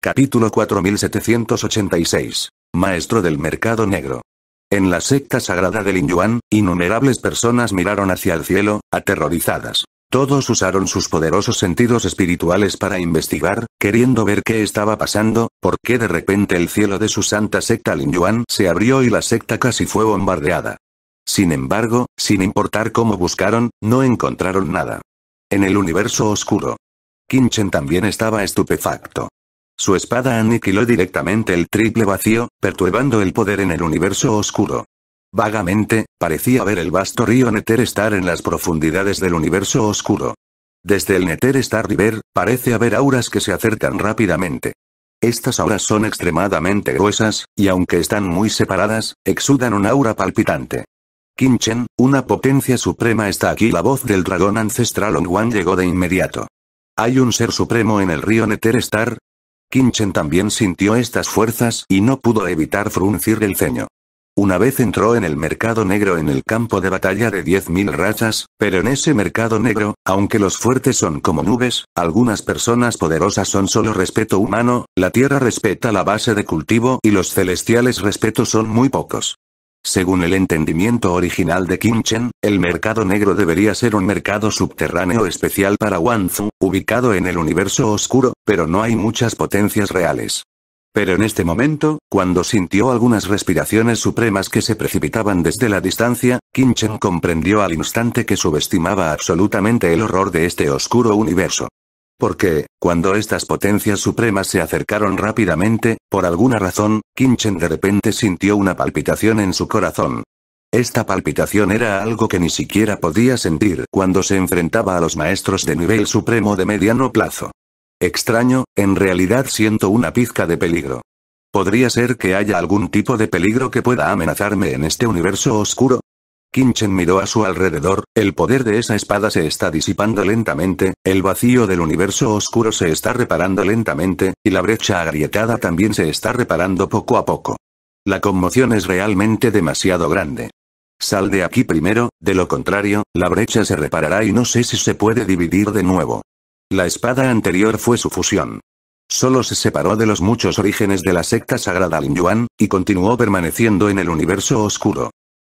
Capítulo 4786. Maestro del mercado negro. En la secta sagrada del Yuan, innumerables personas miraron hacia el cielo, aterrorizadas. Todos usaron sus poderosos sentidos espirituales para investigar, queriendo ver qué estaba pasando, porque de repente el cielo de su santa secta Lin Yuan se abrió y la secta casi fue bombardeada. Sin embargo, sin importar cómo buscaron, no encontraron nada. En el universo oscuro. Kinchen también estaba estupefacto. Su espada aniquiló directamente el triple vacío, perturbando el poder en el universo oscuro. Vagamente, parecía ver el vasto río Nether en las profundidades del universo oscuro. Desde el Nether Star River, parece haber auras que se acercan rápidamente. Estas auras son extremadamente gruesas, y aunque están muy separadas, exudan un aura palpitante. Kinchen, una potencia suprema está aquí. La voz del dragón ancestral Onguan llegó de inmediato. Hay un ser supremo en el río Nether Star, Kinchen también sintió estas fuerzas y no pudo evitar fruncir el ceño. Una vez entró en el mercado negro en el campo de batalla de 10.000 rachas, pero en ese mercado negro, aunque los fuertes son como nubes, algunas personas poderosas son solo respeto humano, la tierra respeta la base de cultivo y los celestiales respeto son muy pocos. Según el entendimiento original de Kim Chen, el mercado negro debería ser un mercado subterráneo especial para Wanzu, ubicado en el universo oscuro, pero no hay muchas potencias reales. Pero en este momento, cuando sintió algunas respiraciones supremas que se precipitaban desde la distancia, Kim Chen comprendió al instante que subestimaba absolutamente el horror de este oscuro universo. Porque, cuando estas potencias supremas se acercaron rápidamente, por alguna razón, Kinchen de repente sintió una palpitación en su corazón. Esta palpitación era algo que ni siquiera podía sentir cuando se enfrentaba a los maestros de nivel supremo de mediano plazo. Extraño, en realidad siento una pizca de peligro. ¿Podría ser que haya algún tipo de peligro que pueda amenazarme en este universo oscuro? Kinchen miró a su alrededor, el poder de esa espada se está disipando lentamente, el vacío del universo oscuro se está reparando lentamente, y la brecha agrietada también se está reparando poco a poco. La conmoción es realmente demasiado grande. Sal de aquí primero, de lo contrario, la brecha se reparará y no sé si se puede dividir de nuevo. La espada anterior fue su fusión. Solo se separó de los muchos orígenes de la secta sagrada Lin Yuan, y continuó permaneciendo en el universo oscuro.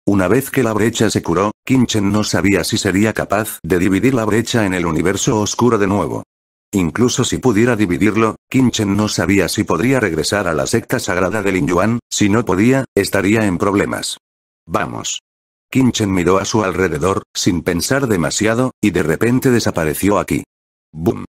Una vez que la brecha se curó, Kinchen no sabía si sería capaz de dividir la brecha en el universo oscuro de nuevo. Incluso si pudiera dividirlo, Kinchen no sabía si podría regresar a la secta sagrada de Lin Yuan, si no podía, estaría en problemas. Vamos. Kinchen miró a su alrededor, sin pensar demasiado, y de repente desapareció aquí. ¡Bum!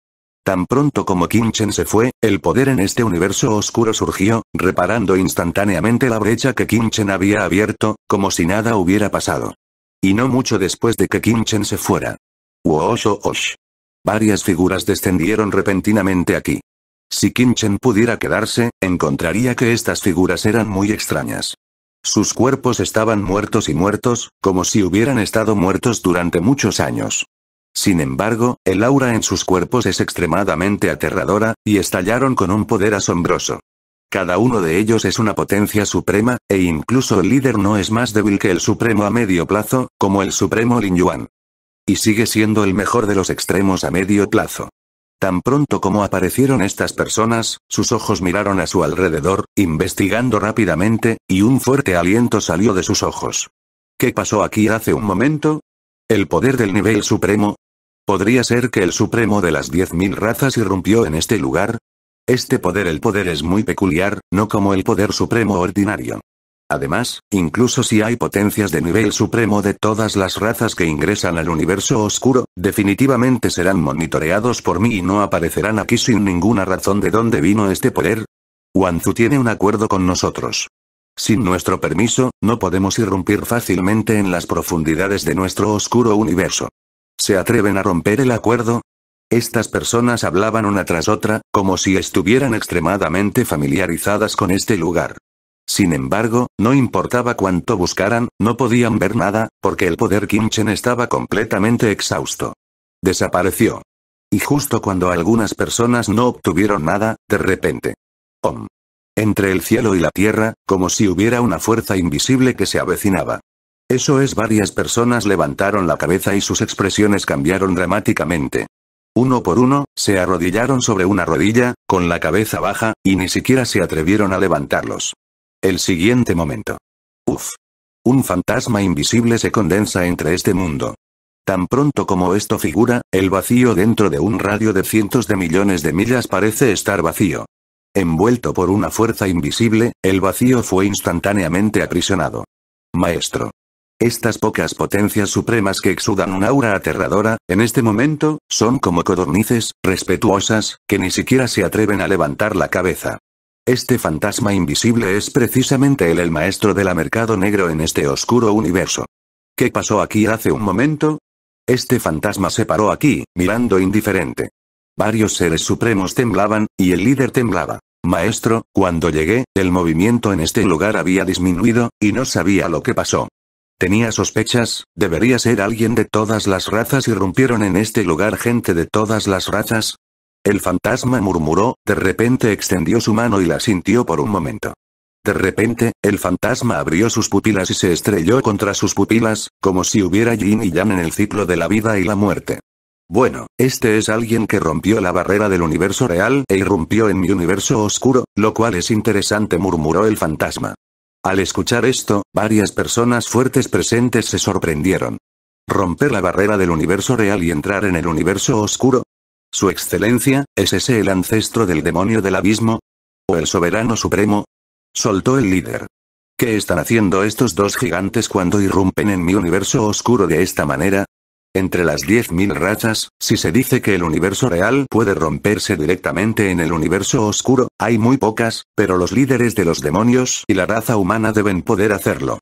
Tan pronto como Kinchen se fue, el poder en este universo oscuro surgió, reparando instantáneamente la brecha que Kinchen había abierto, como si nada hubiera pasado. Y no mucho después de que Kinchen se fuera. Woosh Varias figuras descendieron repentinamente aquí. Si Kinchen pudiera quedarse, encontraría que estas figuras eran muy extrañas. Sus cuerpos estaban muertos y muertos, como si hubieran estado muertos durante muchos años. Sin embargo, el aura en sus cuerpos es extremadamente aterradora, y estallaron con un poder asombroso. Cada uno de ellos es una potencia suprema, e incluso el líder no es más débil que el supremo a medio plazo, como el supremo Lin Yuan. Y sigue siendo el mejor de los extremos a medio plazo. Tan pronto como aparecieron estas personas, sus ojos miraron a su alrededor, investigando rápidamente, y un fuerte aliento salió de sus ojos. ¿Qué pasó aquí hace un momento? El poder del nivel supremo, ¿Podría ser que el supremo de las 10.000 razas irrumpió en este lugar? Este poder el poder es muy peculiar, no como el poder supremo ordinario. Además, incluso si hay potencias de nivel supremo de todas las razas que ingresan al universo oscuro, definitivamente serán monitoreados por mí y no aparecerán aquí sin ninguna razón de dónde vino este poder. Wanzu tiene un acuerdo con nosotros. Sin nuestro permiso, no podemos irrumpir fácilmente en las profundidades de nuestro oscuro universo. ¿Se atreven a romper el acuerdo? Estas personas hablaban una tras otra, como si estuvieran extremadamente familiarizadas con este lugar. Sin embargo, no importaba cuánto buscaran, no podían ver nada, porque el poder Kimchen estaba completamente exhausto. Desapareció. Y justo cuando algunas personas no obtuvieron nada, de repente. ¡Om! Entre el cielo y la tierra, como si hubiera una fuerza invisible que se avecinaba. Eso es varias personas levantaron la cabeza y sus expresiones cambiaron dramáticamente. Uno por uno, se arrodillaron sobre una rodilla, con la cabeza baja, y ni siquiera se atrevieron a levantarlos. El siguiente momento. Uf. Un fantasma invisible se condensa entre este mundo. Tan pronto como esto figura, el vacío dentro de un radio de cientos de millones de millas parece estar vacío. Envuelto por una fuerza invisible, el vacío fue instantáneamente aprisionado. Maestro. Estas pocas potencias supremas que exudan una aura aterradora, en este momento, son como codornices, respetuosas, que ni siquiera se atreven a levantar la cabeza. Este fantasma invisible es precisamente el el maestro del mercado negro en este oscuro universo. ¿Qué pasó aquí hace un momento? Este fantasma se paró aquí, mirando indiferente. Varios seres supremos temblaban, y el líder temblaba. Maestro, cuando llegué, el movimiento en este lugar había disminuido, y no sabía lo que pasó. Tenía sospechas, debería ser alguien de todas las razas y rompieron en este lugar gente de todas las razas. El fantasma murmuró, de repente extendió su mano y la sintió por un momento. De repente, el fantasma abrió sus pupilas y se estrelló contra sus pupilas, como si hubiera yin y yang en el ciclo de la vida y la muerte. Bueno, este es alguien que rompió la barrera del universo real e irrumpió en mi universo oscuro, lo cual es interesante murmuró el fantasma. Al escuchar esto, varias personas fuertes presentes se sorprendieron. ¿Romper la barrera del universo real y entrar en el universo oscuro? ¿Su excelencia, es ese el ancestro del demonio del abismo? ¿O el soberano supremo? Soltó el líder. ¿Qué están haciendo estos dos gigantes cuando irrumpen en mi universo oscuro de esta manera? Entre las 10.000 rachas, si se dice que el universo real puede romperse directamente en el universo oscuro, hay muy pocas, pero los líderes de los demonios y la raza humana deben poder hacerlo.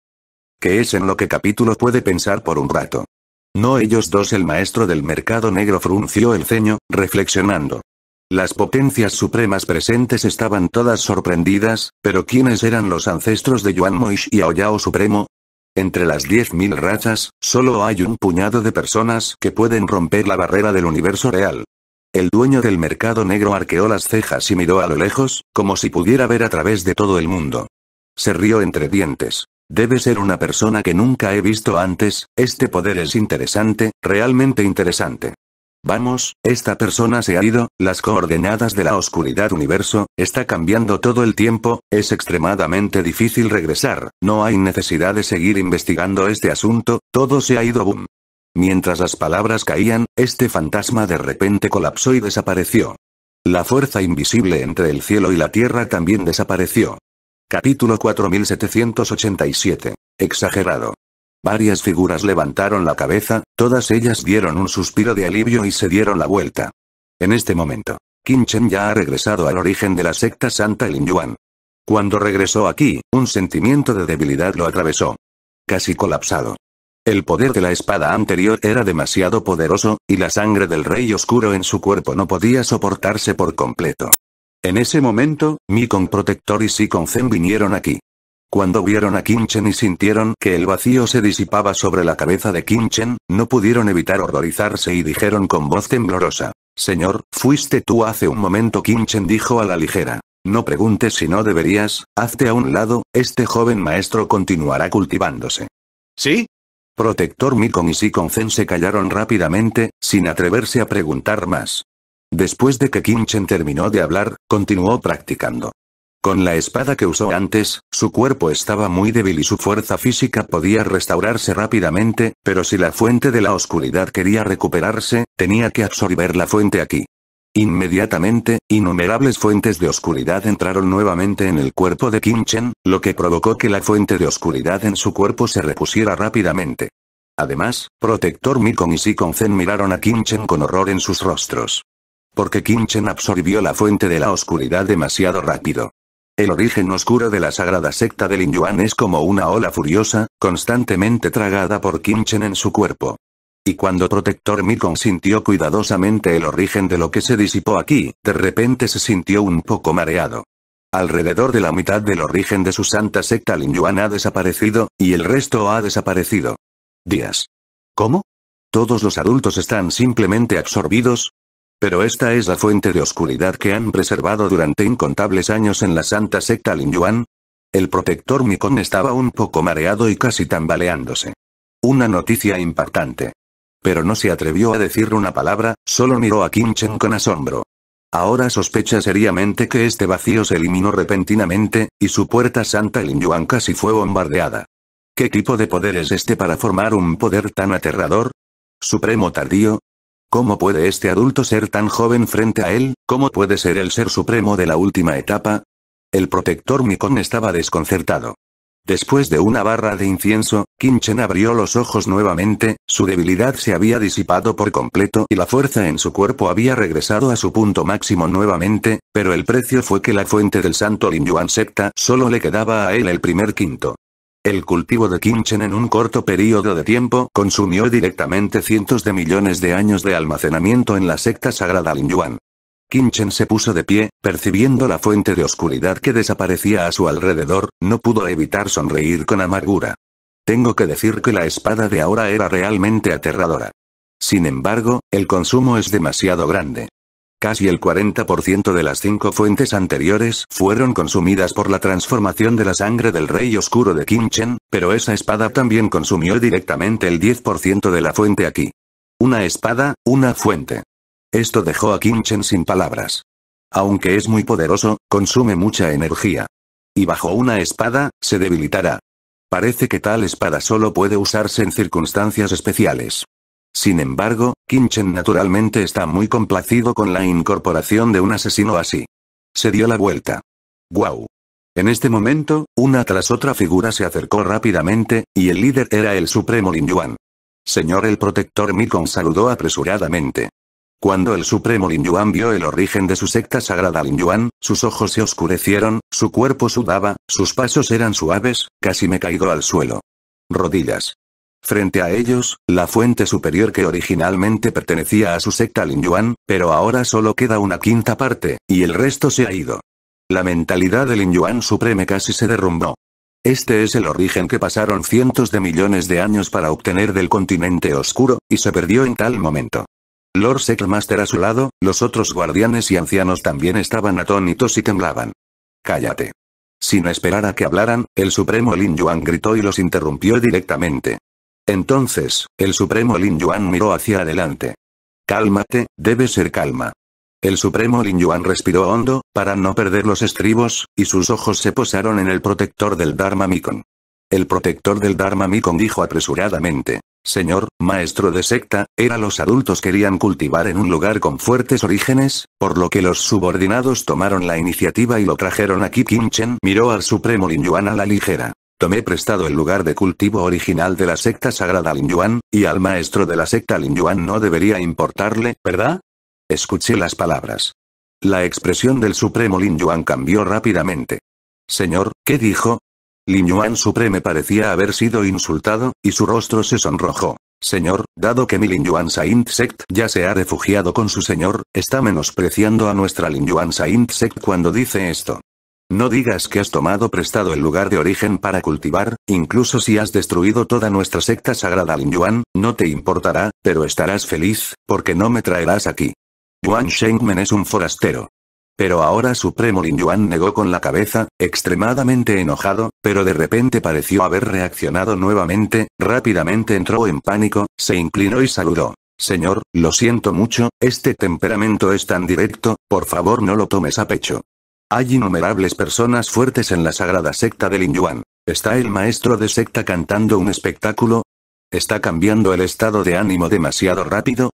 Que es en lo que capítulo puede pensar por un rato. No ellos dos el maestro del mercado negro frunció el ceño, reflexionando. Las potencias supremas presentes estaban todas sorprendidas, pero ¿quiénes eran los ancestros de Yuan Moish y Aoyao Supremo? Entre las 10.000 razas, solo hay un puñado de personas que pueden romper la barrera del universo real. El dueño del mercado negro arqueó las cejas y miró a lo lejos, como si pudiera ver a través de todo el mundo. Se rió entre dientes. Debe ser una persona que nunca he visto antes, este poder es interesante, realmente interesante. Vamos, esta persona se ha ido, las coordenadas de la oscuridad universo, está cambiando todo el tiempo, es extremadamente difícil regresar, no hay necesidad de seguir investigando este asunto, todo se ha ido boom. Mientras las palabras caían, este fantasma de repente colapsó y desapareció. La fuerza invisible entre el cielo y la tierra también desapareció. Capítulo 4787. Exagerado. Varias figuras levantaron la cabeza, todas ellas dieron un suspiro de alivio y se dieron la vuelta. En este momento, Kim Chen ya ha regresado al origen de la secta Santa Lin Yuan. Cuando regresó aquí, un sentimiento de debilidad lo atravesó. Casi colapsado. El poder de la espada anterior era demasiado poderoso, y la sangre del rey oscuro en su cuerpo no podía soportarse por completo. En ese momento, Mi con Protector y Si con Zen vinieron aquí. Cuando vieron a Kinchen y sintieron que el vacío se disipaba sobre la cabeza de Kinchen, no pudieron evitar horrorizarse y dijeron con voz temblorosa. Señor, fuiste tú hace un momento Kinchen dijo a la ligera. No preguntes si no deberías, hazte a un lado, este joven maestro continuará cultivándose. ¿Sí? Protector Mikon y Sikon Zen se callaron rápidamente, sin atreverse a preguntar más. Después de que Kinchen terminó de hablar, continuó practicando. Con la espada que usó antes, su cuerpo estaba muy débil y su fuerza física podía restaurarse rápidamente, pero si la fuente de la oscuridad quería recuperarse, tenía que absorber la fuente aquí. Inmediatamente, innumerables fuentes de oscuridad entraron nuevamente en el cuerpo de Kim Chen, lo que provocó que la fuente de oscuridad en su cuerpo se repusiera rápidamente. Además, Protector Mikon y Sikon Zen miraron a Kim Chen con horror en sus rostros. Porque Kim Chen absorbió la fuente de la oscuridad demasiado rápido. El origen oscuro de la sagrada secta del Yuan es como una ola furiosa, constantemente tragada por Kimchen en su cuerpo. Y cuando Protector Mikon sintió cuidadosamente el origen de lo que se disipó aquí, de repente se sintió un poco mareado. Alrededor de la mitad del origen de su santa secta Lin Yuan ha desaparecido, y el resto ha desaparecido. Días. ¿Cómo? Todos los adultos están simplemente absorbidos, pero esta es la fuente de oscuridad que han preservado durante incontables años en la santa secta Lin Yuan. El protector Mikon estaba un poco mareado y casi tambaleándose. Una noticia impactante. Pero no se atrevió a decir una palabra, solo miró a Kim Chen con asombro. Ahora sospecha seriamente que este vacío se eliminó repentinamente, y su puerta santa Lin Yuan casi fue bombardeada. ¿Qué tipo de poder es este para formar un poder tan aterrador? ¿Supremo tardío? ¿Cómo puede este adulto ser tan joven frente a él? ¿Cómo puede ser el ser supremo de la última etapa? El protector Mikon estaba desconcertado. Después de una barra de incienso, Kinchen abrió los ojos nuevamente, su debilidad se había disipado por completo y la fuerza en su cuerpo había regresado a su punto máximo nuevamente, pero el precio fue que la fuente del santo Lin Yuan secta solo le quedaba a él el primer quinto. El cultivo de Kinchen en un corto periodo de tiempo consumió directamente cientos de millones de años de almacenamiento en la secta sagrada Lin Yuan. Kinchen se puso de pie, percibiendo la fuente de oscuridad que desaparecía a su alrededor, no pudo evitar sonreír con amargura. Tengo que decir que la espada de ahora era realmente aterradora. Sin embargo, el consumo es demasiado grande. Casi el 40% de las cinco fuentes anteriores fueron consumidas por la transformación de la sangre del rey oscuro de Kinchen, pero esa espada también consumió directamente el 10% de la fuente aquí. Una espada, una fuente. Esto dejó a Kimchen sin palabras. Aunque es muy poderoso, consume mucha energía. Y bajo una espada, se debilitará. Parece que tal espada solo puede usarse en circunstancias especiales. Sin embargo, Kinchen naturalmente está muy complacido con la incorporación de un asesino así. Se dio la vuelta. ¡Guau! En este momento, una tras otra figura se acercó rápidamente, y el líder era el Supremo Lin Yuan. Señor el protector Mikon saludó apresuradamente. Cuando el Supremo Lin Yuan vio el origen de su secta sagrada Lin Yuan, sus ojos se oscurecieron, su cuerpo sudaba, sus pasos eran suaves, casi me caído al suelo. Rodillas. Frente a ellos, la fuente superior que originalmente pertenecía a su secta Lin Yuan, pero ahora solo queda una quinta parte, y el resto se ha ido. La mentalidad del Lin Yuan supreme casi se derrumbó. Este es el origen que pasaron cientos de millones de años para obtener del continente oscuro, y se perdió en tal momento. Lord Master a su lado, los otros guardianes y ancianos también estaban atónitos y temblaban. Cállate. Sin esperar a que hablaran, el supremo Lin Yuan gritó y los interrumpió directamente. Entonces, el Supremo Lin Yuan miró hacia adelante. Cálmate, debe ser calma. El Supremo Lin Yuan respiró hondo, para no perder los estribos, y sus ojos se posaron en el protector del Dharma Mikon. El protector del Dharma Mikon dijo apresuradamente. Señor, maestro de secta, era los adultos querían cultivar en un lugar con fuertes orígenes, por lo que los subordinados tomaron la iniciativa y lo trajeron aquí. Kim Chen miró al Supremo Lin Yuan a la ligera. Tomé prestado el lugar de cultivo original de la secta sagrada Lin Yuan, y al maestro de la secta Lin Yuan no debería importarle, ¿verdad? Escuché las palabras. La expresión del supremo Lin Yuan cambió rápidamente. Señor, ¿qué dijo? Lin Yuan Supreme parecía haber sido insultado, y su rostro se sonrojó. Señor, dado que mi Lin Yuan Saint Sect ya se ha refugiado con su señor, está menospreciando a nuestra Lin Yuan Saint Sect cuando dice esto. No digas que has tomado prestado el lugar de origen para cultivar, incluso si has destruido toda nuestra secta sagrada Lin Yuan, no te importará, pero estarás feliz, porque no me traerás aquí. Yuan Shengmen es un forastero. Pero ahora Supremo Lin Yuan negó con la cabeza, extremadamente enojado, pero de repente pareció haber reaccionado nuevamente, rápidamente entró en pánico, se inclinó y saludó. Señor, lo siento mucho, este temperamento es tan directo, por favor no lo tomes a pecho. Hay innumerables personas fuertes en la sagrada secta del Yuan. ¿Está el maestro de secta cantando un espectáculo? ¿Está cambiando el estado de ánimo demasiado rápido?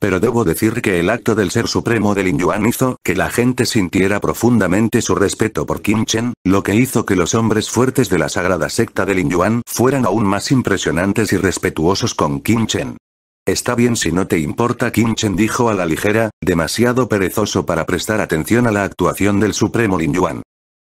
Pero debo decir que el acto del Ser Supremo del Yuan hizo que la gente sintiera profundamente su respeto por Kim Chen, lo que hizo que los hombres fuertes de la sagrada secta del Yuan fueran aún más impresionantes y respetuosos con Kim Chen. Está bien si no te importa, Kim Chen dijo a la ligera, demasiado perezoso para prestar atención a la actuación del Supremo Lin Yuan.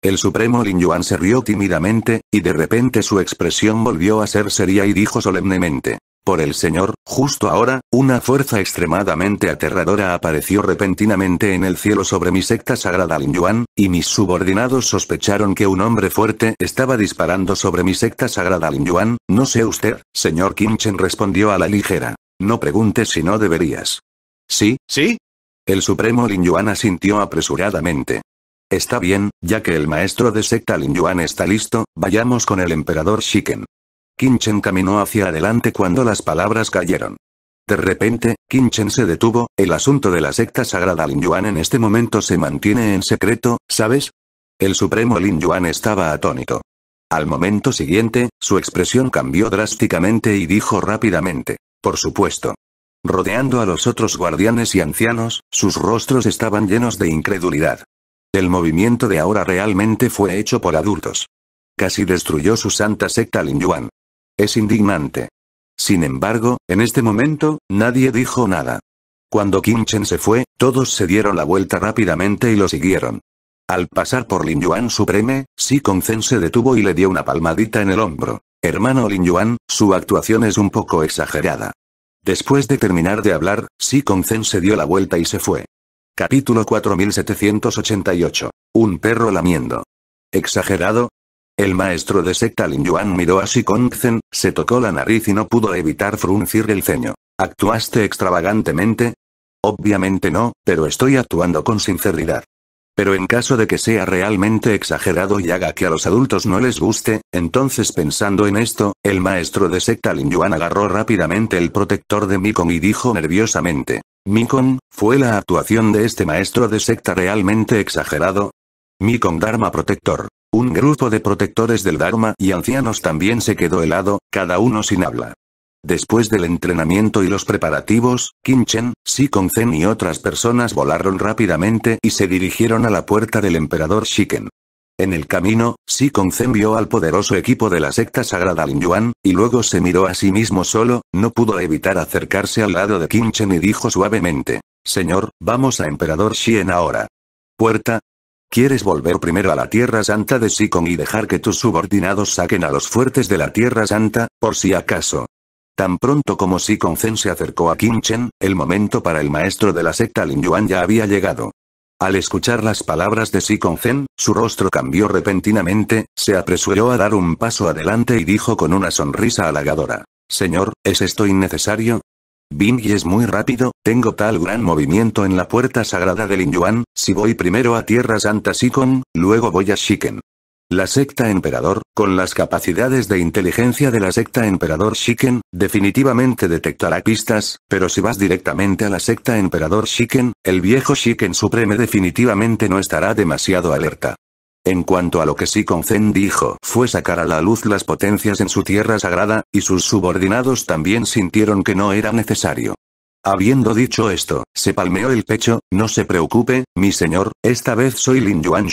El Supremo Lin Yuan se rió tímidamente, y de repente su expresión volvió a ser seria y dijo solemnemente. Por el Señor, justo ahora, una fuerza extremadamente aterradora apareció repentinamente en el cielo sobre mi secta sagrada Lin Yuan, y mis subordinados sospecharon que un hombre fuerte estaba disparando sobre mi secta sagrada Lin Yuan, no sé usted, señor Kim Chen respondió a la ligera. No preguntes si no deberías. ¿Sí? ¿Sí? El supremo Lin Yuan asintió apresuradamente. Está bien, ya que el maestro de secta Lin Yuan está listo, vayamos con el emperador Shiken. Kinchen caminó hacia adelante cuando las palabras cayeron. De repente, Kinchen se detuvo, el asunto de la secta sagrada Lin Yuan en este momento se mantiene en secreto, ¿sabes? El supremo Lin Yuan estaba atónito. Al momento siguiente, su expresión cambió drásticamente y dijo rápidamente. Por supuesto. Rodeando a los otros guardianes y ancianos, sus rostros estaban llenos de incredulidad. El movimiento de ahora realmente fue hecho por adultos. Casi destruyó su santa secta Lin Yuan. Es indignante. Sin embargo, en este momento, nadie dijo nada. Cuando Kim Chen se fue, todos se dieron la vuelta rápidamente y lo siguieron. Al pasar por Lin Yuan Supreme, Si Kong se detuvo y le dio una palmadita en el hombro. Hermano Lin Yuan, su actuación es un poco exagerada. Después de terminar de hablar, Si Kong Zen se dio la vuelta y se fue. Capítulo 4788. Un perro lamiendo. ¿Exagerado? El maestro de secta Lin Yuan miró a Si Kong Zen, se tocó la nariz y no pudo evitar fruncir el ceño. ¿Actuaste extravagantemente? Obviamente no, pero estoy actuando con sinceridad. Pero en caso de que sea realmente exagerado y haga que a los adultos no les guste, entonces pensando en esto, el maestro de secta Lin Yuan agarró rápidamente el protector de Mikon y dijo nerviosamente. Mikon, ¿fue la actuación de este maestro de secta realmente exagerado? Mikon Dharma Protector. Un grupo de protectores del Dharma y ancianos también se quedó helado, cada uno sin habla. Después del entrenamiento y los preparativos, Kinchen, Sikon Zen y otras personas volaron rápidamente y se dirigieron a la puerta del emperador Shiken. En el camino, Sikon Zen vio al poderoso equipo de la secta sagrada Lin Yuan, y luego se miró a sí mismo solo, no pudo evitar acercarse al lado de Kinchen y dijo suavemente, Señor, vamos a Emperador Xien ahora. Puerta, ¿Quieres volver primero a la Tierra Santa de Sikong y dejar que tus subordinados saquen a los fuertes de la Tierra Santa, por si acaso? Tan pronto como Si Zen se acercó a Kim Chen, el momento para el maestro de la secta Lin Yuan ya había llegado. Al escuchar las palabras de Si Zen, su rostro cambió repentinamente, se apresuró a dar un paso adelante y dijo con una sonrisa halagadora. Señor, ¿es esto innecesario? Bing y es muy rápido, tengo tal gran movimiento en la puerta sagrada de Lin Yuan, si voy primero a Tierra Santa Sikon, luego voy a Shiken. La secta emperador, con las capacidades de inteligencia de la secta emperador Shiken, definitivamente detectará pistas, pero si vas directamente a la secta emperador Shiken, el viejo Shiken supreme definitivamente no estará demasiado alerta. En cuanto a lo que Sikon Zen dijo, fue sacar a la luz las potencias en su tierra sagrada, y sus subordinados también sintieron que no era necesario. Habiendo dicho esto, se palmeó el pecho, no se preocupe, mi señor, esta vez soy Lin Yuan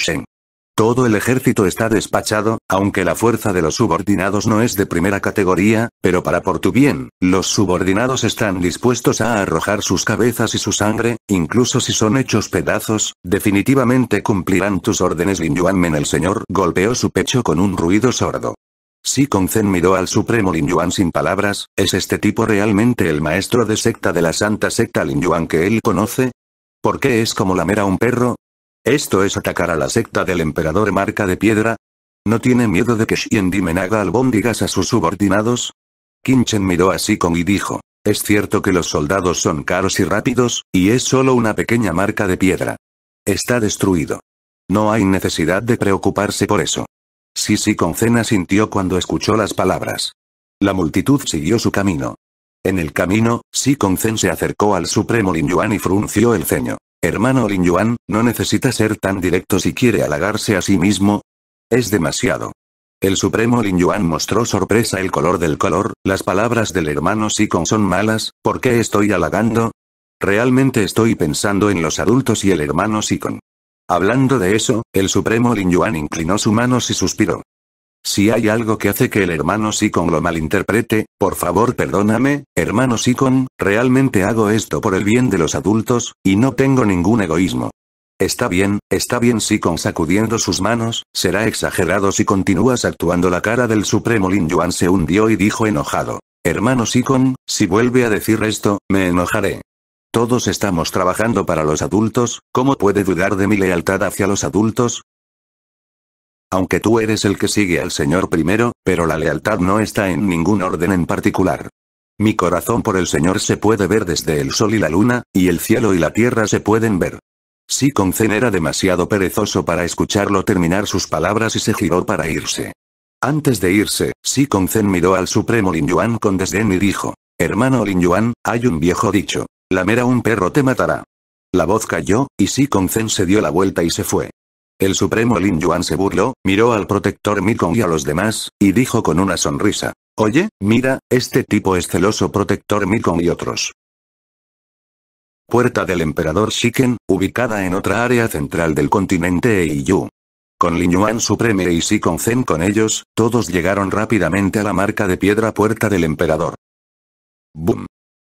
todo el ejército está despachado, aunque la fuerza de los subordinados no es de primera categoría, pero para por tu bien, los subordinados están dispuestos a arrojar sus cabezas y su sangre, incluso si son hechos pedazos, definitivamente cumplirán tus órdenes Lin Yuan Men el señor golpeó su pecho con un ruido sordo. Si Zen miró al supremo Lin Yuan sin palabras, ¿es este tipo realmente el maestro de secta de la santa secta Lin Yuan que él conoce? ¿Por qué es como la mera un perro? Esto es atacar a la secta del emperador marca de piedra. ¿No tiene miedo de que Shiendimen haga albóndigas a sus subordinados? Kinchen miró a Sikon y dijo, es cierto que los soldados son caros y rápidos, y es solo una pequeña marca de piedra. Está destruido. No hay necesidad de preocuparse por eso. con Zen sintió cuando escuchó las palabras. La multitud siguió su camino. En el camino, Si Zen se acercó al Supremo Lin Yuan y frunció el ceño. Hermano Lin Yuan, no necesita ser tan directo si quiere halagarse a sí mismo. Es demasiado. El supremo Lin Yuan mostró sorpresa el color del color, las palabras del hermano Sikon son malas, ¿por qué estoy halagando? Realmente estoy pensando en los adultos y el hermano Sikon. Hablando de eso, el supremo Lin Yuan inclinó su mano y suspiró. Si hay algo que hace que el hermano Sikon lo malinterprete, por favor perdóname, hermano Sikon, realmente hago esto por el bien de los adultos, y no tengo ningún egoísmo. Está bien, está bien Sikon sacudiendo sus manos, será exagerado si continúas actuando la cara del supremo Lin Yuan se hundió y dijo enojado. Hermano Sikon, si vuelve a decir esto, me enojaré. Todos estamos trabajando para los adultos, ¿cómo puede dudar de mi lealtad hacia los adultos? Aunque tú eres el que sigue al Señor primero, pero la lealtad no está en ningún orden en particular. Mi corazón por el Señor se puede ver desde el sol y la luna, y el cielo y la tierra se pueden ver. Si Zen era demasiado perezoso para escucharlo terminar sus palabras y se giró para irse. Antes de irse, si Zen miró al supremo Lin Yuan con desdén y dijo, Hermano Lin Yuan, hay un viejo dicho, la mera un perro te matará. La voz cayó, y si Zen se dio la vuelta y se fue. El supremo Lin Yuan se burló, miró al protector Mikong y a los demás, y dijo con una sonrisa. Oye, mira, este tipo es celoso protector Mikong y otros. Puerta del Emperador Shiken, ubicada en otra área central del continente Eiyu. Con Lin Yuan Supreme y Sikon Zen con ellos, todos llegaron rápidamente a la marca de piedra Puerta del Emperador. Boom.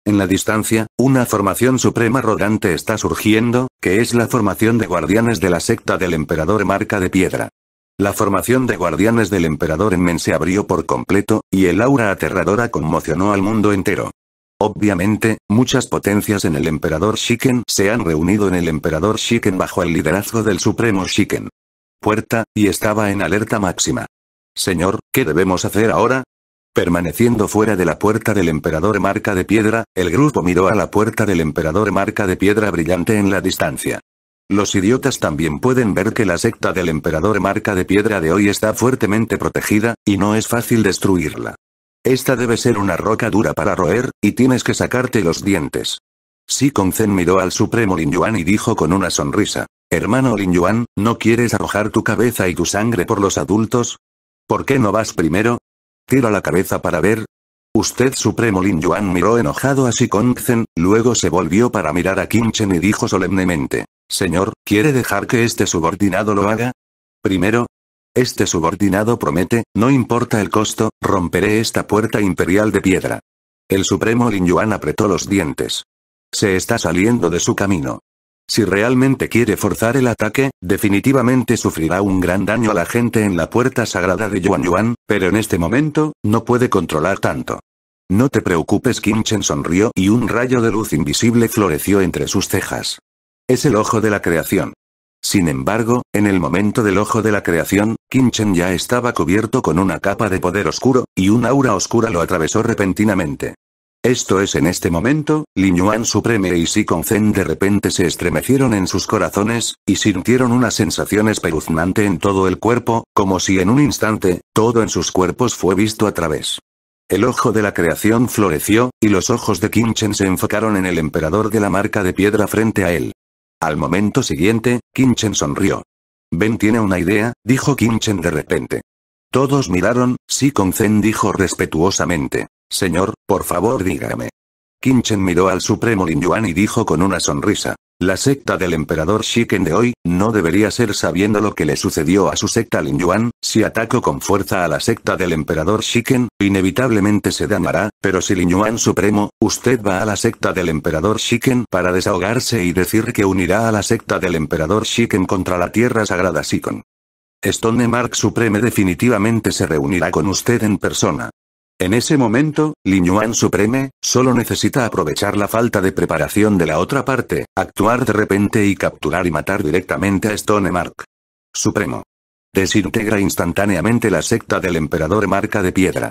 En la distancia, una formación suprema rodante está surgiendo, que es la formación de guardianes de la secta del emperador Marca de Piedra. La formación de guardianes del emperador Men se abrió por completo, y el aura aterradora conmocionó al mundo entero. Obviamente, muchas potencias en el emperador Shiken se han reunido en el emperador Shiken bajo el liderazgo del supremo Shiken. Puerta, y estaba en alerta máxima. Señor, ¿qué debemos hacer ahora? Permaneciendo fuera de la puerta del emperador marca de piedra, el grupo miró a la puerta del emperador marca de piedra brillante en la distancia. Los idiotas también pueden ver que la secta del emperador marca de piedra de hoy está fuertemente protegida, y no es fácil destruirla. Esta debe ser una roca dura para roer, y tienes que sacarte los dientes. Si Zen miró al supremo Lin Yuan y dijo con una sonrisa. Hermano Lin Yuan, ¿no quieres arrojar tu cabeza y tu sangre por los adultos? ¿Por qué no vas primero? Tira la cabeza para ver. Usted supremo Lin Yuan miró enojado a Zhen, luego se volvió para mirar a Kimchen y dijo solemnemente. Señor, ¿quiere dejar que este subordinado lo haga? Primero, este subordinado promete, no importa el costo, romperé esta puerta imperial de piedra. El supremo Lin Yuan apretó los dientes. Se está saliendo de su camino. Si realmente quiere forzar el ataque, definitivamente sufrirá un gran daño a la gente en la puerta sagrada de Yuan Yuan, pero en este momento, no puede controlar tanto. No te preocupes, Kim Chen sonrió y un rayo de luz invisible floreció entre sus cejas. Es el ojo de la creación. Sin embargo, en el momento del ojo de la creación, Kim Chen ya estaba cubierto con una capa de poder oscuro, y un aura oscura lo atravesó repentinamente. Esto es en este momento, Lin Yuan Supreme y Sikon Zen de repente se estremecieron en sus corazones, y sintieron una sensación espeluznante en todo el cuerpo, como si en un instante, todo en sus cuerpos fue visto a través. El ojo de la creación floreció, y los ojos de Kinchen se enfocaron en el emperador de la marca de piedra frente a él. Al momento siguiente, Kinchen sonrió. Ben tiene una idea, dijo Kinchen de repente. Todos miraron, Sikon Zen dijo respetuosamente. Señor, por favor dígame. Kinchen miró al Supremo Lin Yuan y dijo con una sonrisa. La secta del emperador Shiken de hoy, no debería ser sabiendo lo que le sucedió a su secta Lin Yuan, si ataco con fuerza a la secta del emperador Shiken, inevitablemente se dañará, pero si Lin Yuan Supremo, usted va a la secta del emperador Shiken para desahogarse y decir que unirá a la secta del emperador Shiken contra la tierra sagrada Shikon. Stone Mark Supreme definitivamente se reunirá con usted en persona. En ese momento, Lin Yuan Supreme, solo necesita aprovechar la falta de preparación de la otra parte, actuar de repente y capturar y matar directamente a Stone Mark. Supremo. Desintegra instantáneamente la secta del emperador Marca de Piedra.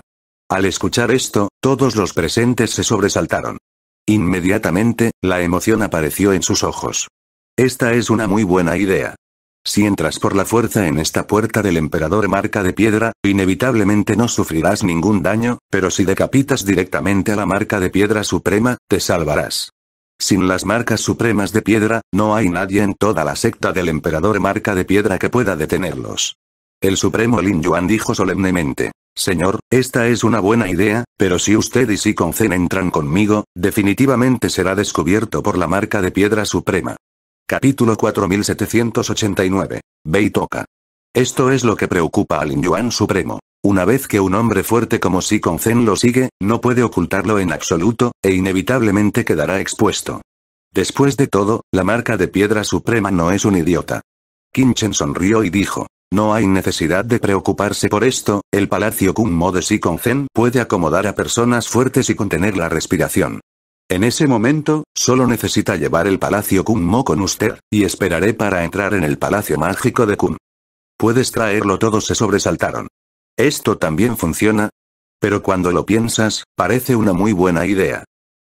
Al escuchar esto, todos los presentes se sobresaltaron. Inmediatamente, la emoción apareció en sus ojos. Esta es una muy buena idea. Si entras por la fuerza en esta puerta del emperador marca de piedra, inevitablemente no sufrirás ningún daño, pero si decapitas directamente a la marca de piedra suprema, te salvarás. Sin las marcas supremas de piedra, no hay nadie en toda la secta del emperador marca de piedra que pueda detenerlos. El supremo Lin Yuan dijo solemnemente. Señor, esta es una buena idea, pero si usted y Si Zen entran conmigo, definitivamente será descubierto por la marca de piedra suprema. Capítulo 4789. Beitoka. Esto es lo que preocupa al Inyuan Supremo. Una vez que un hombre fuerte como Sikon Zen lo sigue, no puede ocultarlo en absoluto, e inevitablemente quedará expuesto. Después de todo, la marca de piedra suprema no es un idiota. Kinchen sonrió y dijo, no hay necesidad de preocuparse por esto, el palacio Mo de Sikon Zen puede acomodar a personas fuertes y contener la respiración. En ese momento, solo necesita llevar el palacio Kunmo con usted, y esperaré para entrar en el palacio mágico de Kun. Puedes traerlo todos se sobresaltaron. ¿Esto también funciona? Pero cuando lo piensas, parece una muy buena idea.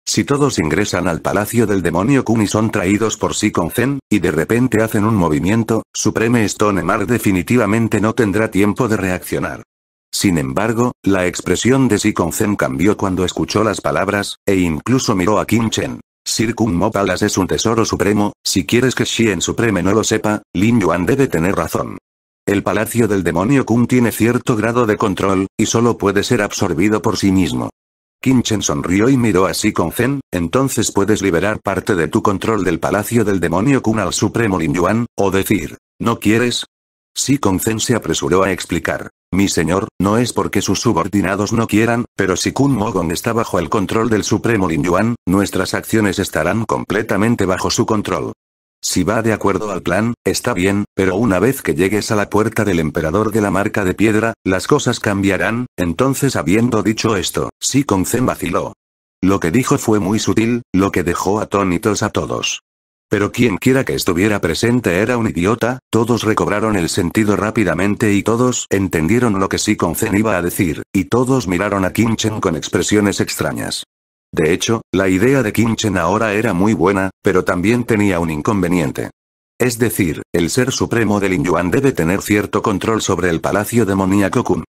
Si todos ingresan al palacio del demonio Kun y son traídos por sí con Zen, y de repente hacen un movimiento, Supreme Stone Mar definitivamente no tendrá tiempo de reaccionar. Sin embargo, la expresión de Si Zen cambió cuando escuchó las palabras, e incluso miró a Kim Chen. Circum Palace es un tesoro supremo, si quieres que en Supreme no lo sepa, Lin Yuan debe tener razón. El palacio del demonio Kun tiene cierto grado de control, y solo puede ser absorbido por sí mismo. Chen sonrió y miró a Si Zen, entonces puedes liberar parte de tu control del palacio del demonio Kun al supremo Lin Yuan, o decir, no quieres, Sikon-zen se apresuró a explicar. Mi señor, no es porque sus subordinados no quieran, pero si Kun Mogon está bajo el control del Supremo Lin Yuan, nuestras acciones estarán completamente bajo su control. Si va de acuerdo al plan, está bien, pero una vez que llegues a la puerta del emperador de la marca de piedra, las cosas cambiarán, entonces habiendo dicho esto, Sikon-zen vaciló. Lo que dijo fue muy sutil, lo que dejó atónitos a todos. Pero quien quiera que estuviera presente era un idiota, todos recobraron el sentido rápidamente y todos entendieron lo que Sikon Zen iba a decir, y todos miraron a Kinchen con expresiones extrañas. De hecho, la idea de Kinchen ahora era muy buena, pero también tenía un inconveniente. Es decir, el ser supremo del Inyuan debe tener cierto control sobre el palacio demoníaco Kun.